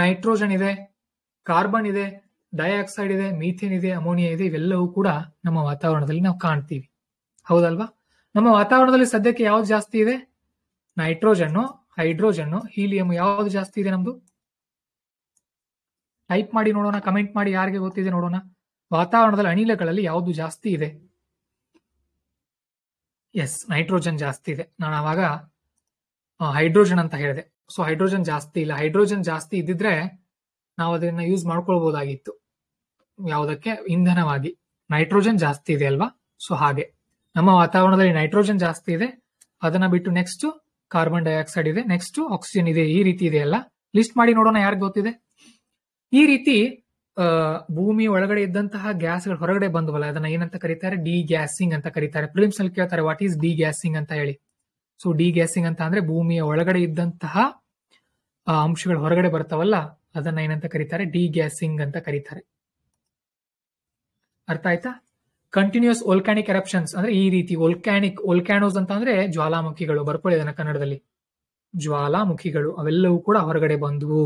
ನೈಟ್ರೋಜನ್ ಇದೆ ಕಾರ್ಬನ್ ಇದೆ ಡೈಆಕ್ಸೈಡ್ ಇದೆ ಮೀಥೇನ್ ಇದೆ ಅಮೋನಿಯಾ ಇದೆ ಇವೆಲ್ಲವೂ ಕೂಡ ನಮ್ಮ ವಾತಾವರಣದಲ್ಲಿ ನಾವು ಕಾಣ್ತೀವಿ ಹೌದಲ್ವಾ ನಮ್ಮ ವಾತಾವರಣದಲ್ಲಿ ಸದ್ಯಕ್ಕೆ ಯಾವ್ದು ಜಾಸ್ತಿ ಇದೆ ನೈಟ್ರೋಜನ್ ಹೈಡ್ರೋಜನ್ ಹೀಲಿಯಂ ಯಾವ್ದು ಜಾಸ್ತಿ ಇದೆ ನಮ್ದು ಟೈಪ್ ಮಾಡಿ ನೋಡೋಣ ಕಮೆಂಟ್ ಮಾಡಿ ಯಾರಿಗೆ ಗೊತ್ತಿದೆ ನೋಡೋಣ ವಾತಾವರಣದಲ್ಲಿ ಅನಿಲಗಳಲ್ಲಿ ಯಾವುದು ಜಾಸ್ತಿ ಇದೆ ಎಸ್ ನೈಟ್ರೋಜನ್ ಜಾಸ್ತಿ ಇದೆ ನಾನು ಆವಾಗ ಹೈಡ್ರೋಜನ್ ಅಂತ ಹೇಳಿದೆ ಸೊ ಹೈಡ್ರೋಜನ್ ಜಾಸ್ತಿ ಇಲ್ಲ ಹೈಡ್ರೋಜನ್ ಜಾಸ್ತಿ ಇದ್ದಿದ್ರೆ ನಾವು ಅದನ್ನ ಯೂಸ್ ಮಾಡ್ಕೊಳ್ಬಹುದಾಗಿತ್ತು ಯಾವುದಕ್ಕೆ ಇಂಧನವಾಗಿ ನೈಟ್ರೋಜನ್ ಜಾಸ್ತಿ ಇದೆ ಅಲ್ವಾ ಸೊ ಹಾಗೆ ನಮ್ಮ ವಾತಾವರಣದಲ್ಲಿ ನೈಟ್ರೋಜನ್ ಜಾಸ್ತಿ ಇದೆ ಅದನ್ನ ಬಿಟ್ಟು ನೆಕ್ಸ್ಟ್ ಕಾರ್ಬನ್ ಡೈಆಕ್ಸೈಡ್ ಇದೆ ನೆಕ್ಸ್ಟ್ ಆಕ್ಸಿಜನ್ ಇದೆ ಈ ರೀತಿ ಇದೆ ಅಲ್ಲ ಲಿಸ್ಟ್ ಮಾಡಿ ನೋಡೋಣ ಯಾರಿಗೆ ಗೊತ್ತಿದೆ ಈ ರೀತಿ ಭೂಮಿ ಒಳಗಡೆ ಇದ್ದಂತಹ ಗ್ಯಾಸ್ಗಳು ಹೊರಗಡೆ ಬಂದವಲ್ಲ ಅದನ್ನ ಏನಂತ ಕರೀತಾರೆ ಡಿ ಗ್ಯಾಸಿಂಗ್ ಅಂತ ಕರೀತಾರೆ ಪ್ರಿಲಿಮ್ಸ್ ಅಲ್ಲಿ ಕೇಳ್ತಾರೆ ವಾಟ್ ಈಸ್ ಡಿ ಗ್ಯಾಸಿಂಗ್ ಅಂತ ಹೇಳಿ ಸೊ ಡಿ ಗ್ಯಾಸಿಂಗ್ ಅಂತ ಅಂದ್ರೆ ಭೂಮಿಯ ಒಳಗಡೆ ಇದ್ದಂತಹ ಅಂಶಗಳು ಹೊರಗಡೆ ಬರ್ತಾವಲ್ಲ ಅದನ್ನ ಏನಂತ ಕರೀತಾರೆ ಡಿ ಗ್ಯಾಸಿಂಗ್ ಅಂತ ಕರೀತಾರೆ ಅರ್ಥ ಆಯ್ತಾ ಕಂಟಿನ್ಯೂಸ್ ಒಲ್ಕ್ಯಾನಿಕ್ ಎರಪ್ಷನ್ಸ್ ಅಂದ್ರೆ ಈ ರೀತಿ ಒಲ್ಕ್ಯಾನಿಕ್ ಒಲ್ಕ್ಯಾನೋಸ್ ಅಂತ ಅಂದ್ರೆ ಜ್ವಾಲಾಮುಖಿಗಳು ಬರ್ಕೊಳ್ಳಿ ಅದನ್ನ ಕನ್ನಡದಲ್ಲಿ ಜ್ವಾಲಾಮುಖಿಗಳು ಅವೆಲ್ಲವೂ ಕೂಡ ಹೊರಗಡೆ ಬಂದವು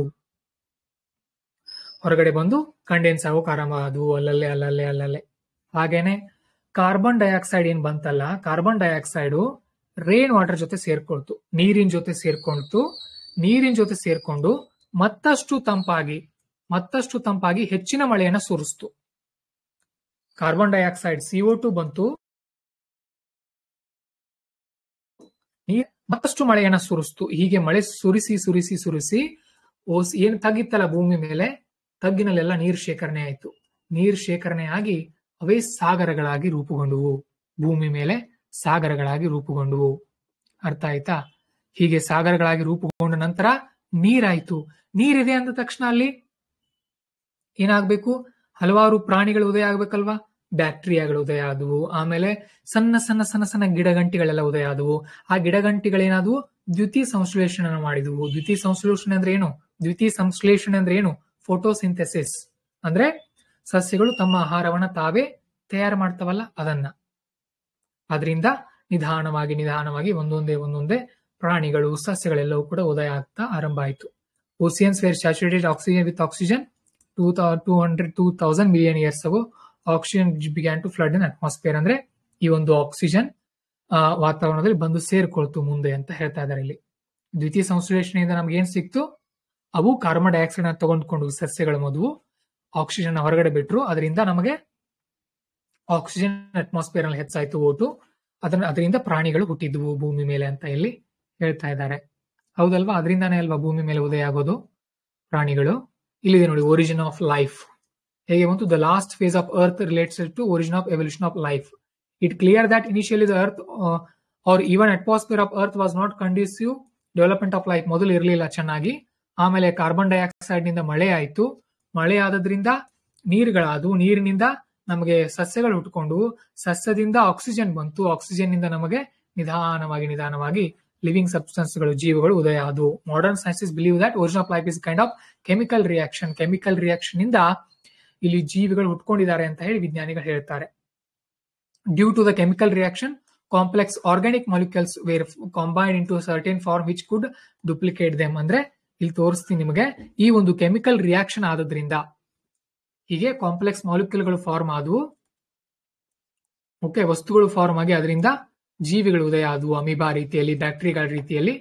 ಹೊರಗಡೆ ಬಂದು ಕಂಡೆನ್ಸ್ ಆಗೋಕೆ ಆರಂಭ ಅದು ಅಲ್ಲಲ್ಲೇ ಅಲ್ಲಲ್ಲೇ ಅಲ್ಲಲ್ಲೇ ಹಾಗೇನೆ ಕಾರ್ಬನ್ ಡೈಆಕ್ಸೈಡ್ ಏನ್ ಬಂತಲ್ಲ ಕಾರ್ಬನ್ ಡೈಆಕ್ಸೈಡು ರೇನ್ ವಾಟರ್ ಜೊತೆ ಸೇರ್ಕೊಳ್ತು ನೀರಿನ ಜೊತೆ ಸೇರ್ಕೊಳ್ತು ನೀರಿನ ಜೊತೆ ಸೇರ್ಕೊಂಡು ಮತ್ತಷ್ಟು ತಂಪಾಗಿ ಮತ್ತಷ್ಟು ತಂಪಾಗಿ ಹೆಚ್ಚಿನ ಮಳೆಯನ್ನ ಸುರಿಸ್ತು ಕಾರ್ಬನ್ ಡೈಆಕ್ಸೈಡ್ ಸಿಒ ಟು ಬಂತು ಮತ್ತಷ್ಟು ಮಳೆಯನ್ನ ಸುರಿಸ್ತು ಹೀಗೆ ಮಳೆ ಸುರಿಸಿ ಸುರಿಸಿ ಸುರಿಸಿ ಓಸ್ ಏನ್ ತಗ್ಗಿತ್ತಲ್ಲ ಭೂಮಿ ಮೇಲೆ ತಗ್ಗಿನಲ್ಲೆಲ್ಲ ನೀರು ಶೇಖರಣೆ ಆಯಿತು ನೀರ್ ಶೇಖರಣೆ ಆಗಿ ಅವೇ ಸಾಗರಗಳಾಗಿ ರೂಪುಗೊಂಡುವು ಭೂಮಿ ಮೇಲೆ ಸಾಗರಗಳಾಗಿ ರೂಪುಗೊಂಡುವು ಅರ್ಥ ಆಯ್ತಾ ಹೀಗೆ ಸಾಗರಗಳಾಗಿ ರೂಪುಗೊಂಡ ನಂತರ ನೀರಾಯ್ತು ನೀರಿದೆ ಅಂದ ತಕ್ಷಣ ಅಲ್ಲಿ ಏನಾಗಬೇಕು ಹಲವಾರು ಪ್ರಾಣಿಗಳು ಉದಯ ಆಗ್ಬೇಕಲ್ವಾ ಬ್ಯಾಕ್ಟೀರಿಯಾಗಳು ಉದಯ ಆದವು ಆಮೇಲೆ ಸಣ್ಣ ಸಣ್ಣ ಸಣ್ಣ ಸಣ್ಣ ಗಿಡಗಂಟಿಗಳೆಲ್ಲ ಉದಯ ಆದವು ಆ ಗಿಡಗಂಟಿಗಳೇನಾದವು ದ್ವಿತೀಯ ಸಂಶ್ಲೇಷಣ ಮಾಡಿದವು ದ್ವಿತೀಯ ಸಂಶ್ಲೇಷಣೆ ಅಂದ್ರೆ ಏನು ದ್ವಿತೀಯ ಸಂಶ್ಲೇಷಣೆ ಅಂದ್ರೆ ಏನು ಫೋಟೋಸಿಂಥೆಸಿಸ್ ಅಂದ್ರೆ ಸಸ್ಯಗಳು ತಮ್ಮ ಆಹಾರವನ್ನ ತಾವೇ ತಯಾರು ಮಾಡ್ತಾವಲ್ಲ ಅದನ್ನ ಅದರಿಂದ ನಿಧಾನವಾಗಿ ನಿಧಾನವಾಗಿ ಒಂದೊಂದೇ ಒಂದೊಂದೇ ಪ್ರಾಣಿಗಳು ಸಸ್ಯಗಳೆಲ್ಲವೂ ಕೂಡ ಉದಯ ಆಗ್ತಾ ಆರಂಭ ಆಯಿತು oceans were saturated oxygen with oxygen two two hundred two thousand million years oxygen began to flood in atmosphere ಅಂದ್ರೆ ಈ ಒಂದು ಆಕ್ಸಿಜನ್ ವಾತಾವರಣದಲ್ಲಿ ಬಂದು ಸೇರ್ಕೊಳ್ತು ಮುಂದೆ ಅಂತ ಹೇಳ್ತಾ ಇದ್ದಾರೆ ಇಲ್ಲಿ ದ್ವಿತೀಯ ಸಂಶ್ಲೇಷಣೆಯಿಂದ ನಮ್ಗೆ ಏನ್ ಸಿಕ್ತು ಅವು ಕಾರ್ಬನ್ ಡೈಆಕ್ಸೈಡ್ ಅನ್ನು ತಗೊಂಡ್ಕೊಂಡು ಸಸ್ಯಗಳ ಮದುವು ಆಕ್ಸಿಜನ್ ಹೊರಗಡೆ ಬಿಟ್ರು ಅದರಿಂದ ನಮಗೆ ಆಕ್ಸಿಜನ್ ಅಟ್ಮಾಸ್ಫಿಯರ್ ಅಲ್ಲಿ ಹೆಚ್ಚಾಯ್ತು ಓಟು ಅದನ್ನ ಅದರಿಂದ ಪ್ರಾಣಿಗಳು ಹುಟ್ಟಿದ್ವು ಭೂಮಿ ಮೇಲೆ ಅಂತ ಇಲ್ಲಿ ಹೇಳ್ತಾ ಇದ್ದಾರೆ ಹೌದಲ್ವಾ ಅದರಿಂದಾನೇ ಅಲ್ವಾ ಭೂಮಿ ಮೇಲೆ ಉದಯ ಆಗೋದು ಪ್ರಾಣಿಗಳು ಇಲ್ಲಿದೆ ನೋಡಿ ಒರಿಜಿನ್ ಆಫ್ ಲೈಫ್ ಹೇಗೆ ಬಂತು the last phase of earth relates to origin of evolution of life it clear that initially the earth or even atmosphere of earth was not conducive development of life ಮೊದಲು ಇರಲಿಲ್ಲ ಚೆನ್ನಾಗಿ ಆಮೇಲೆ carbon dioxide ನಿಂದ ಮಳೆ ಆಯ್ತು ಮಳೆ ಆದದ್ರಿಂದ ನೀರುಗಳಾದವು ನೀರಿನಿಂದ ನಮಗೆ ಸಸ್ಯಗಳು ಹುಟ್ಕೊಂಡು ಸಸ್ಯದಿಂದ ಆಕ್ಸಿಜನ್ ಬಂತು ಆಕ್ಸಿಜನ್ ನಿಂದ ನಮಗೆ ನಿಧಾನವಾಗಿ ನಿಧಾನವಾಗಿ ಲಿವಿಂಗ್ ಗಳು ಜೀವಗಳು ಉದಯ ಆದವು modern sciences believe that origin of life is kind of chemical reaction chemical reaction ಇಂದ ಇಲ್ಲಿ ಜೀವಿಗಳು ಹುಟ್ಕೊಂಡಿದ್ದಾರೆ ಅಂತ ಹೇಳಿ ವಿಜ್ಞಾನಿಗಳು ಹೇಳ್ತಾರೆ due to the chemical reaction complex organic molecules were combine into certain form which could duplicate them ಅಂದ್ರೆ ಇಲ್ಲಿ ತೋರಿಸ್ತೀನಿ ನಿಮಗೆ ಈ ಒಂದು ಕೆಮಿಕಲ್ ರಿಯಾಕ್ಷನ್ ಆದ್ರಿಂದ ಹೀಗೆ ಕಾಂಪ್ಲೆಕ್ಸ್ ಮಾಲಿಕ್ಯೂಲ್ಗಳು ಫಾರ್ಮ್ ಆದವು ಓಕೆ ವಸ್ತುಗಳು ಫಾರ್ಮ್ ಆಗಿ ಅದರಿಂದ ಜೀವಿಗಳು ಉದಯ ಆದವು ಅಮಿಬಾ ರೀತಿಯಲ್ಲಿ ಬ್ಯಾಕ್ಟೀರಿಯಾಗಳ ರೀತಿಯಲ್ಲಿ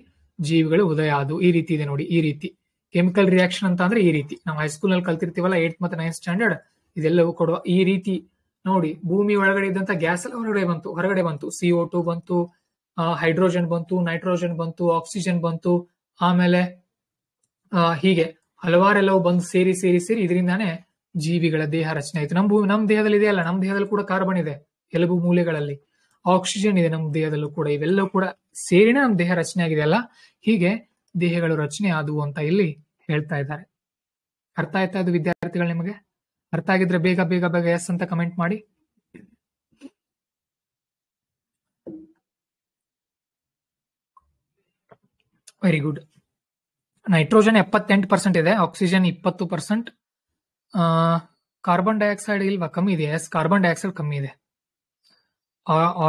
ಜೀವಿಗಳು ಉದಯ ಆದವು ಈ ರೀತಿ ಇದೆ ನೋಡಿ ಈ ರೀತಿ ಕೆಮಿಕಲ್ ರಿಯಾಕ್ಷನ್ ಅಂತ ಅಂದ್ರೆ ಈ ರೀತಿ ನಾವು ಹೈಸ್ಕೂಲ್ ನಲ್ಲಿ ಕಲ್ತಿರ್ತೀವಲ್ಲ ಏಟ್ ಮತ್ತೆ ನೈನ್ ಸ್ಟ್ಯಾಂಡರ್ಡ್ ಇದೆಲ್ಲವೂ ಕೊಡುವ ಈ ರೀತಿ ನೋಡಿ ಭೂಮಿ ಒಳಗಡೆ ಇದ್ದಂತ ಗ್ಯಾಸ್ ಎಲ್ಲ ಹೊರಗಡೆ ಬಂತು ಹೊರಗಡೆ ಬಂತು ಸಿಒ ಟು ಬಂತು ಹೈಡ್ರೋಜನ್ ಬಂತು ನೈಟ್ರೋಜನ್ ಬಂತು ಆಕ್ಸಿಜನ್ ಬಂತು ಆಮೇಲೆ ಹೀಗೆ ಹಲವಾರೆಲ್ಲವೂ ಬಂದು ಸೇರಿ ಸೇರಿ ಸೇರಿ ಇದರಿಂದಾನೇ ಜೀವಿಗಳ ದೇಹ ರಚನೆ ಆಯಿತು ನಮ್ಮ ನಮ್ಮ ದೇಹದಲ್ಲಿ ಇದೆಯಲ್ಲ ನಮ್ಮ ದೇಹದಲ್ಲಿ ಕೂಡ ಕಾರ್ಬನ್ ಇದೆ ಎಲುಬು ಮೂಲೆಗಳಲ್ಲಿ ಆಕ್ಸಿಜನ್ ಇದೆ ನಮ್ಮ ದೇಹದಲ್ಲೂ ಕೂಡ ಇವೆಲ್ಲವೂ ಕೂಡ ಸೇರಿನೇ ನಮ್ಮ ದೇಹ ರಚನೆ ಆಗಿದೆ ಅಲ್ಲ ಹೀಗೆ ದೇಹಗಳು ರಚನೆ ಆದವು ಅಂತ ಇಲ್ಲಿ ಹೇಳ್ತಾ ಇದ್ದಾರೆ ಅರ್ಥ ಆಯ್ತಾ ಇದು ವಿದ್ಯಾರ್ಥಿಗಳು ನಿಮಗೆ ಅರ್ಥ ಆಗಿದ್ರೆ ಬೇಗ ಬೇಗ ಬೇಗ ಎಸ್ ಅಂತ ಕಮೆಂಟ್ ಮಾಡಿ ವೆರಿ ಗುಡ್ ನೈಟ್ರೋಜನ್ ಎಪ್ಪತ್ತೆಂಟು ಪರ್ಸೆಂಟ್ ಇದೆ ಆಕ್ಸಿಜನ್ ಇಪ್ಪತ್ತು ಪರ್ಸೆಂಟ್ ಕಾರ್ಬನ್ ಡೈಆಕ್ಸೈಡ್ ಇಲ್ವಾ ಕಮ್ಮಿ ಇದೆ ಎಸ್ ಕಾರ್ಬನ್ ಡೈಆಕ್ಸೈಡ್ ಕಮ್ಮಿ ಇದೆ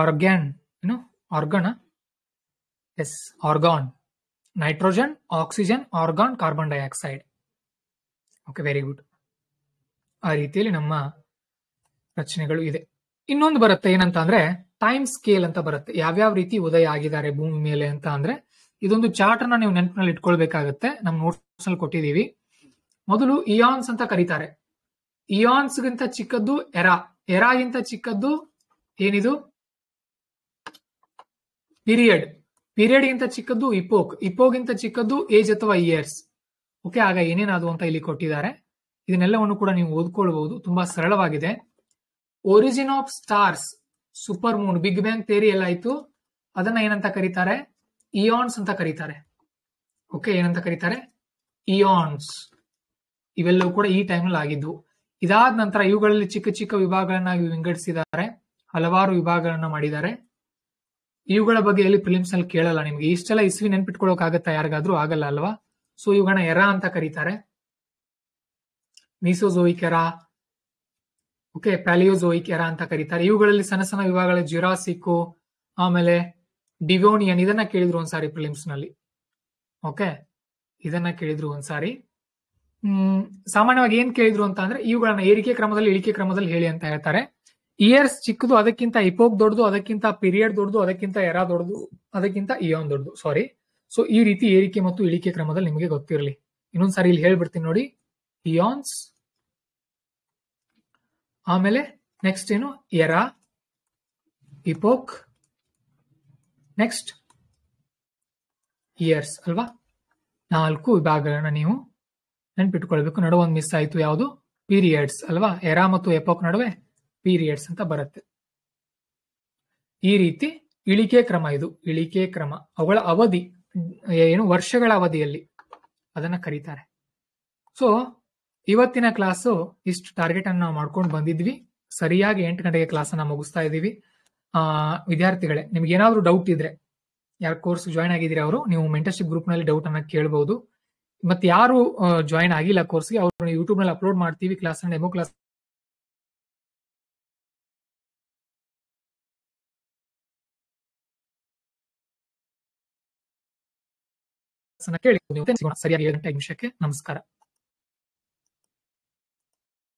ಆರ್ಗ್ಯಾನ್ ಏನು argon yes argon nitrogen oxygen argon carbon dioxide okay very good ಆ ರೀತಿಯಲ್ಲಿ ನಮ್ಮ ರಚನೆಗಳು ಇದೆ ಇನ್ನೊಂದು ಬರುತ್ತೆ ಏನಂತ ಅಂದ್ರೆ ಟೈಮ್ ಸ್ಕೇಲ್ ಅಂತ ಬರುತ್ತೆ ಯಾವ್ಯಾವ ರೀತಿ ಉದಯ ಆಗಿದ್ದಾರೆ ಭೂಮಿ ಮೇಲೆ ಅಂತ ಅಂದ್ರೆ ಇದೊಂದು ಚಾರ್ಟ್ ಅನ್ನ ನೀವು ನೆನಪಿನಲ್ಲಿ ಇಟ್ಕೊಳ್ಬೇಕಾಗತ್ತೆ ನಮ್ ನೋಟ್ಸ್ ನಲ್ಲಿ ಕೊಟ್ಟಿದೀವಿ ಮೊದಲು ಇಯಾನ್ಸ್ ಅಂತ ಕರೀತಾರೆ ಇಯಾನ್ಸ್ ಗಿಂತ ಚಿಕ್ಕದ್ದು ಎರಾ ಎರಾಗಿಂತ ಚಿಕ್ಕದ್ದು ಏನಿದು ಪೀರಿಯಡ್ ಪೀರಿಯಡ್ ಗಿಂತ ಚಿಕ್ಕದ್ದು ಇಪೋಕ್ ಇಪೋಗಿಂತ ಚಿಕ್ಕದ್ದು ಏಜ್ ಅಥವಾ ಇಯರ್ಸ್ ಓಕೆ ಆಗ ಏನೇನಾದ್ರು ಅಂತ ಇಲ್ಲಿ ಕೊಟ್ಟಿದ್ದಾರೆ ಇದನ್ನೆಲ್ಲವನ್ನು ಕೂಡ ನೀವು ಓದ್ಕೊಳ್ಬಹುದು ತುಂಬಾ ಸರಳವಾಗಿದೆ origin of stars super moon big bang theory ಎಲ್ಲ ಆಯ್ತು ಅದನ್ನ ಏನಂತ ಕರೀತಾರೆ ಇಯಾನ್ಸ್ ಅಂತ ಕರೀತಾರೆ ಓಕೆ ಏನಂತ ಕರೀತಾರೆ ಇಯಾನ್ಸ್ ಇವೆಲ್ಲವೂ ಕೂಡ ಈ ಟೈಮ್ ನಲ್ಲಿ ಆಗಿದ್ವು ಇದಾದ ನಂತರ ಇವುಗಳಲ್ಲಿ ಚಿಕ್ಕ ಚಿಕ್ಕ ವಿಭಾಗಗಳನ್ನಾಗಿ ವಿಂಗಡಿಸಿದ್ದಾರೆ ಹಲವಾರು ವಿಭಾಗಗಳನ್ನ ಮಾಡಿದ್ದಾರೆ ಇವುಗಳ ಬಗ್ಗೆ ಎಲ್ಲಿ ಫಿಲಿಮ್ಸ್ ಅಲ್ಲಿ ಕೇಳಲ್ಲ ನಿಮ್ಗೆ ಇಷ್ಟೆಲ್ಲ ಇಸ್ವಿ ಆಗತ್ತಾ ಯಾರಿಗಾದ್ರೂ ಆಗಲ್ಲ ಅಲ್ವಾ ಸೊ ಇವುಗಳ ಎರ ಅಂತ ಕರೀತಾರೆ Mesozoic era okay Palaeozoic era ಅಂತ ಕರೀತಾರೆ ಇವುಗಳಲ್ಲಿ ಸಣ್ಣ ಸಣ್ಣ ವಿಭಾಗಗಳ ಜುರಾಸಿಕ್ಕು ಆಮೇಲೆ ಡಿವೋನಿಯನ್ ಇದನ್ನ ಕೇಳಿದ್ರು ಒಂದ್ಸಾರಿ ಫಿಲಿಮ್ಸ್ ನಲ್ಲಿ ಓಕೆ ಇದನ್ನ ಕೇಳಿದ್ರು ಒಂದ್ಸಾರಿ ಹ್ಮ್ ಸಾಮಾನ್ಯವಾಗಿ ಏನ್ ಕೇಳಿದ್ರು ಅಂತ ಅಂದ್ರೆ ಇವುಗಳನ್ನ ಏರಿಕೆ ಕ್ರಮದಲ್ಲಿ ಇಳಿಕೆ ಕ್ರಮದಲ್ಲಿ ಹೇಳಿ ಅಂತ ಹೇಳ್ತಾರೆ ಇಯರ್ಸ್ ಚಿಕ್ಕದು ಅದಕ್ಕಿಂತ ಇಪೋಕ್ ದೊಡ್ಡದು ಅದಕ್ಕಿಂತ ಪೀರಿಯಡ್ ದೊಡ್ಡದು ಅದಕ್ಕಿಂತ ಎರಾ ದೊಡ್ಡದು ಅದಕ್ಕಿಂತ ಇಯಾನ್ ದೊಡ್ಡದು ಸಾರಿ ಸೊ ಈ ರೀತಿ ಏರಿಕೆ ಮತ್ತು ಇಳಿಕೆ ಕ್ರಮದಲ್ಲಿ ನಿಮಗೆ ಗೊತ್ತಿರಲಿ ಇನ್ನೊಂದ್ಸಾರಿ ಇಲ್ಲಿ ಹೇಳ್ಬಿಡ್ತೀನಿ ನೋಡಿ ಇಯಾನ್ಸ್ ಆಮೇಲೆ ನೆಕ್ಸ್ಟ್ ಏನು ಎರಾ ಇಪೋಕ್ ನೆಕ್ಸ್ಟ್ ಇಯರ್ಸ್ ಅಲ್ವಾ ನಾಲ್ಕು ವಿಭಾಗಗಳನ್ನ ನೀವು ನೆನ್ಪಿಟ್ಕೊಳ್ಬೇಕು ನಡುವೆ ಒಂದು ಮಿಸ್ ಆಯಿತು ಯಾವುದು ಪೀರಿಯಡ್ಸ್ ಅಲ್ವಾ ಎರಾ ಮತ್ತು ಎಪೋಕ್ ನಡುವೆ ಪೀರಿಯಡ್ಸ್ ಅಂತ ಬರುತ್ತೆ ಈ ರೀತಿ ಇಳಿಕೆ ಕ್ರಮ ಇದು ಇಳಿಕೆ ಕ್ರಮ ಅವುಗಳ ಅವಧಿ ಏನು ವರ್ಷಗಳ ಅವಧಿಯಲ್ಲಿ ಅದನ್ನ ಕರೀತಾರೆ ಸೊ ಇವತ್ತಿನ ಕ್ಲಾಸು ಇಷ್ಟು ಟಾರ್ಗೆಟ್ ಅನ್ನು ನಾವು ಮಾಡ್ಕೊಂಡು ಬಂದಿದ್ವಿ ಸರಿಯಾಗಿ ಎಂಟು ಗಂಟೆಗೆ ಕ್ಲಾಸನ್ನ ಮುಗಿಸ್ತಾ ಇದ್ದೀವಿ ಆ ವಿದ್ಯಾರ್ಥಿಗಳೇ ನಿಮ್ಗೆ ಏನಾದರೂ ಡೌಟ್ ಇದ್ರೆ ಯಾರು ಕೋರ್ಸ್ ಜಾಯ್ನ್ ಆಗಿದ್ರೆ ಅವರು ನೀವು ಮೆಂಟರ್ಶಿಪ್ ಗ್ರೂಪ್ ನಲ್ಲಿ ಡೌಟ್ ಅನ್ನ ಕೇಳಬಹುದು ಮತ್ತೆ ಯಾರು ಜಾಯ್ನ್ ಆಗಿಲ್ಲ ಕೋರ್ಸ್ಗೆ ಅವ್ರನ್ನ ಯೂಟ್ಯೂಬ್ ನಲ್ಲಿ ಅಪ್ಲೋಡ್ ಮಾಡ್ತೀವಿ ಕ್ಲಾಸ್ ಅಂಡ್ ಡೆಮೋ ಕ್ಲಾಸ್ ಕೇಳಿ ಸರಿಯಾಗಿ ಎರಡು ಗಂಟೆ ನಿಮಿಷಕ್ಕೆ ನಮಸ್ಕಾರ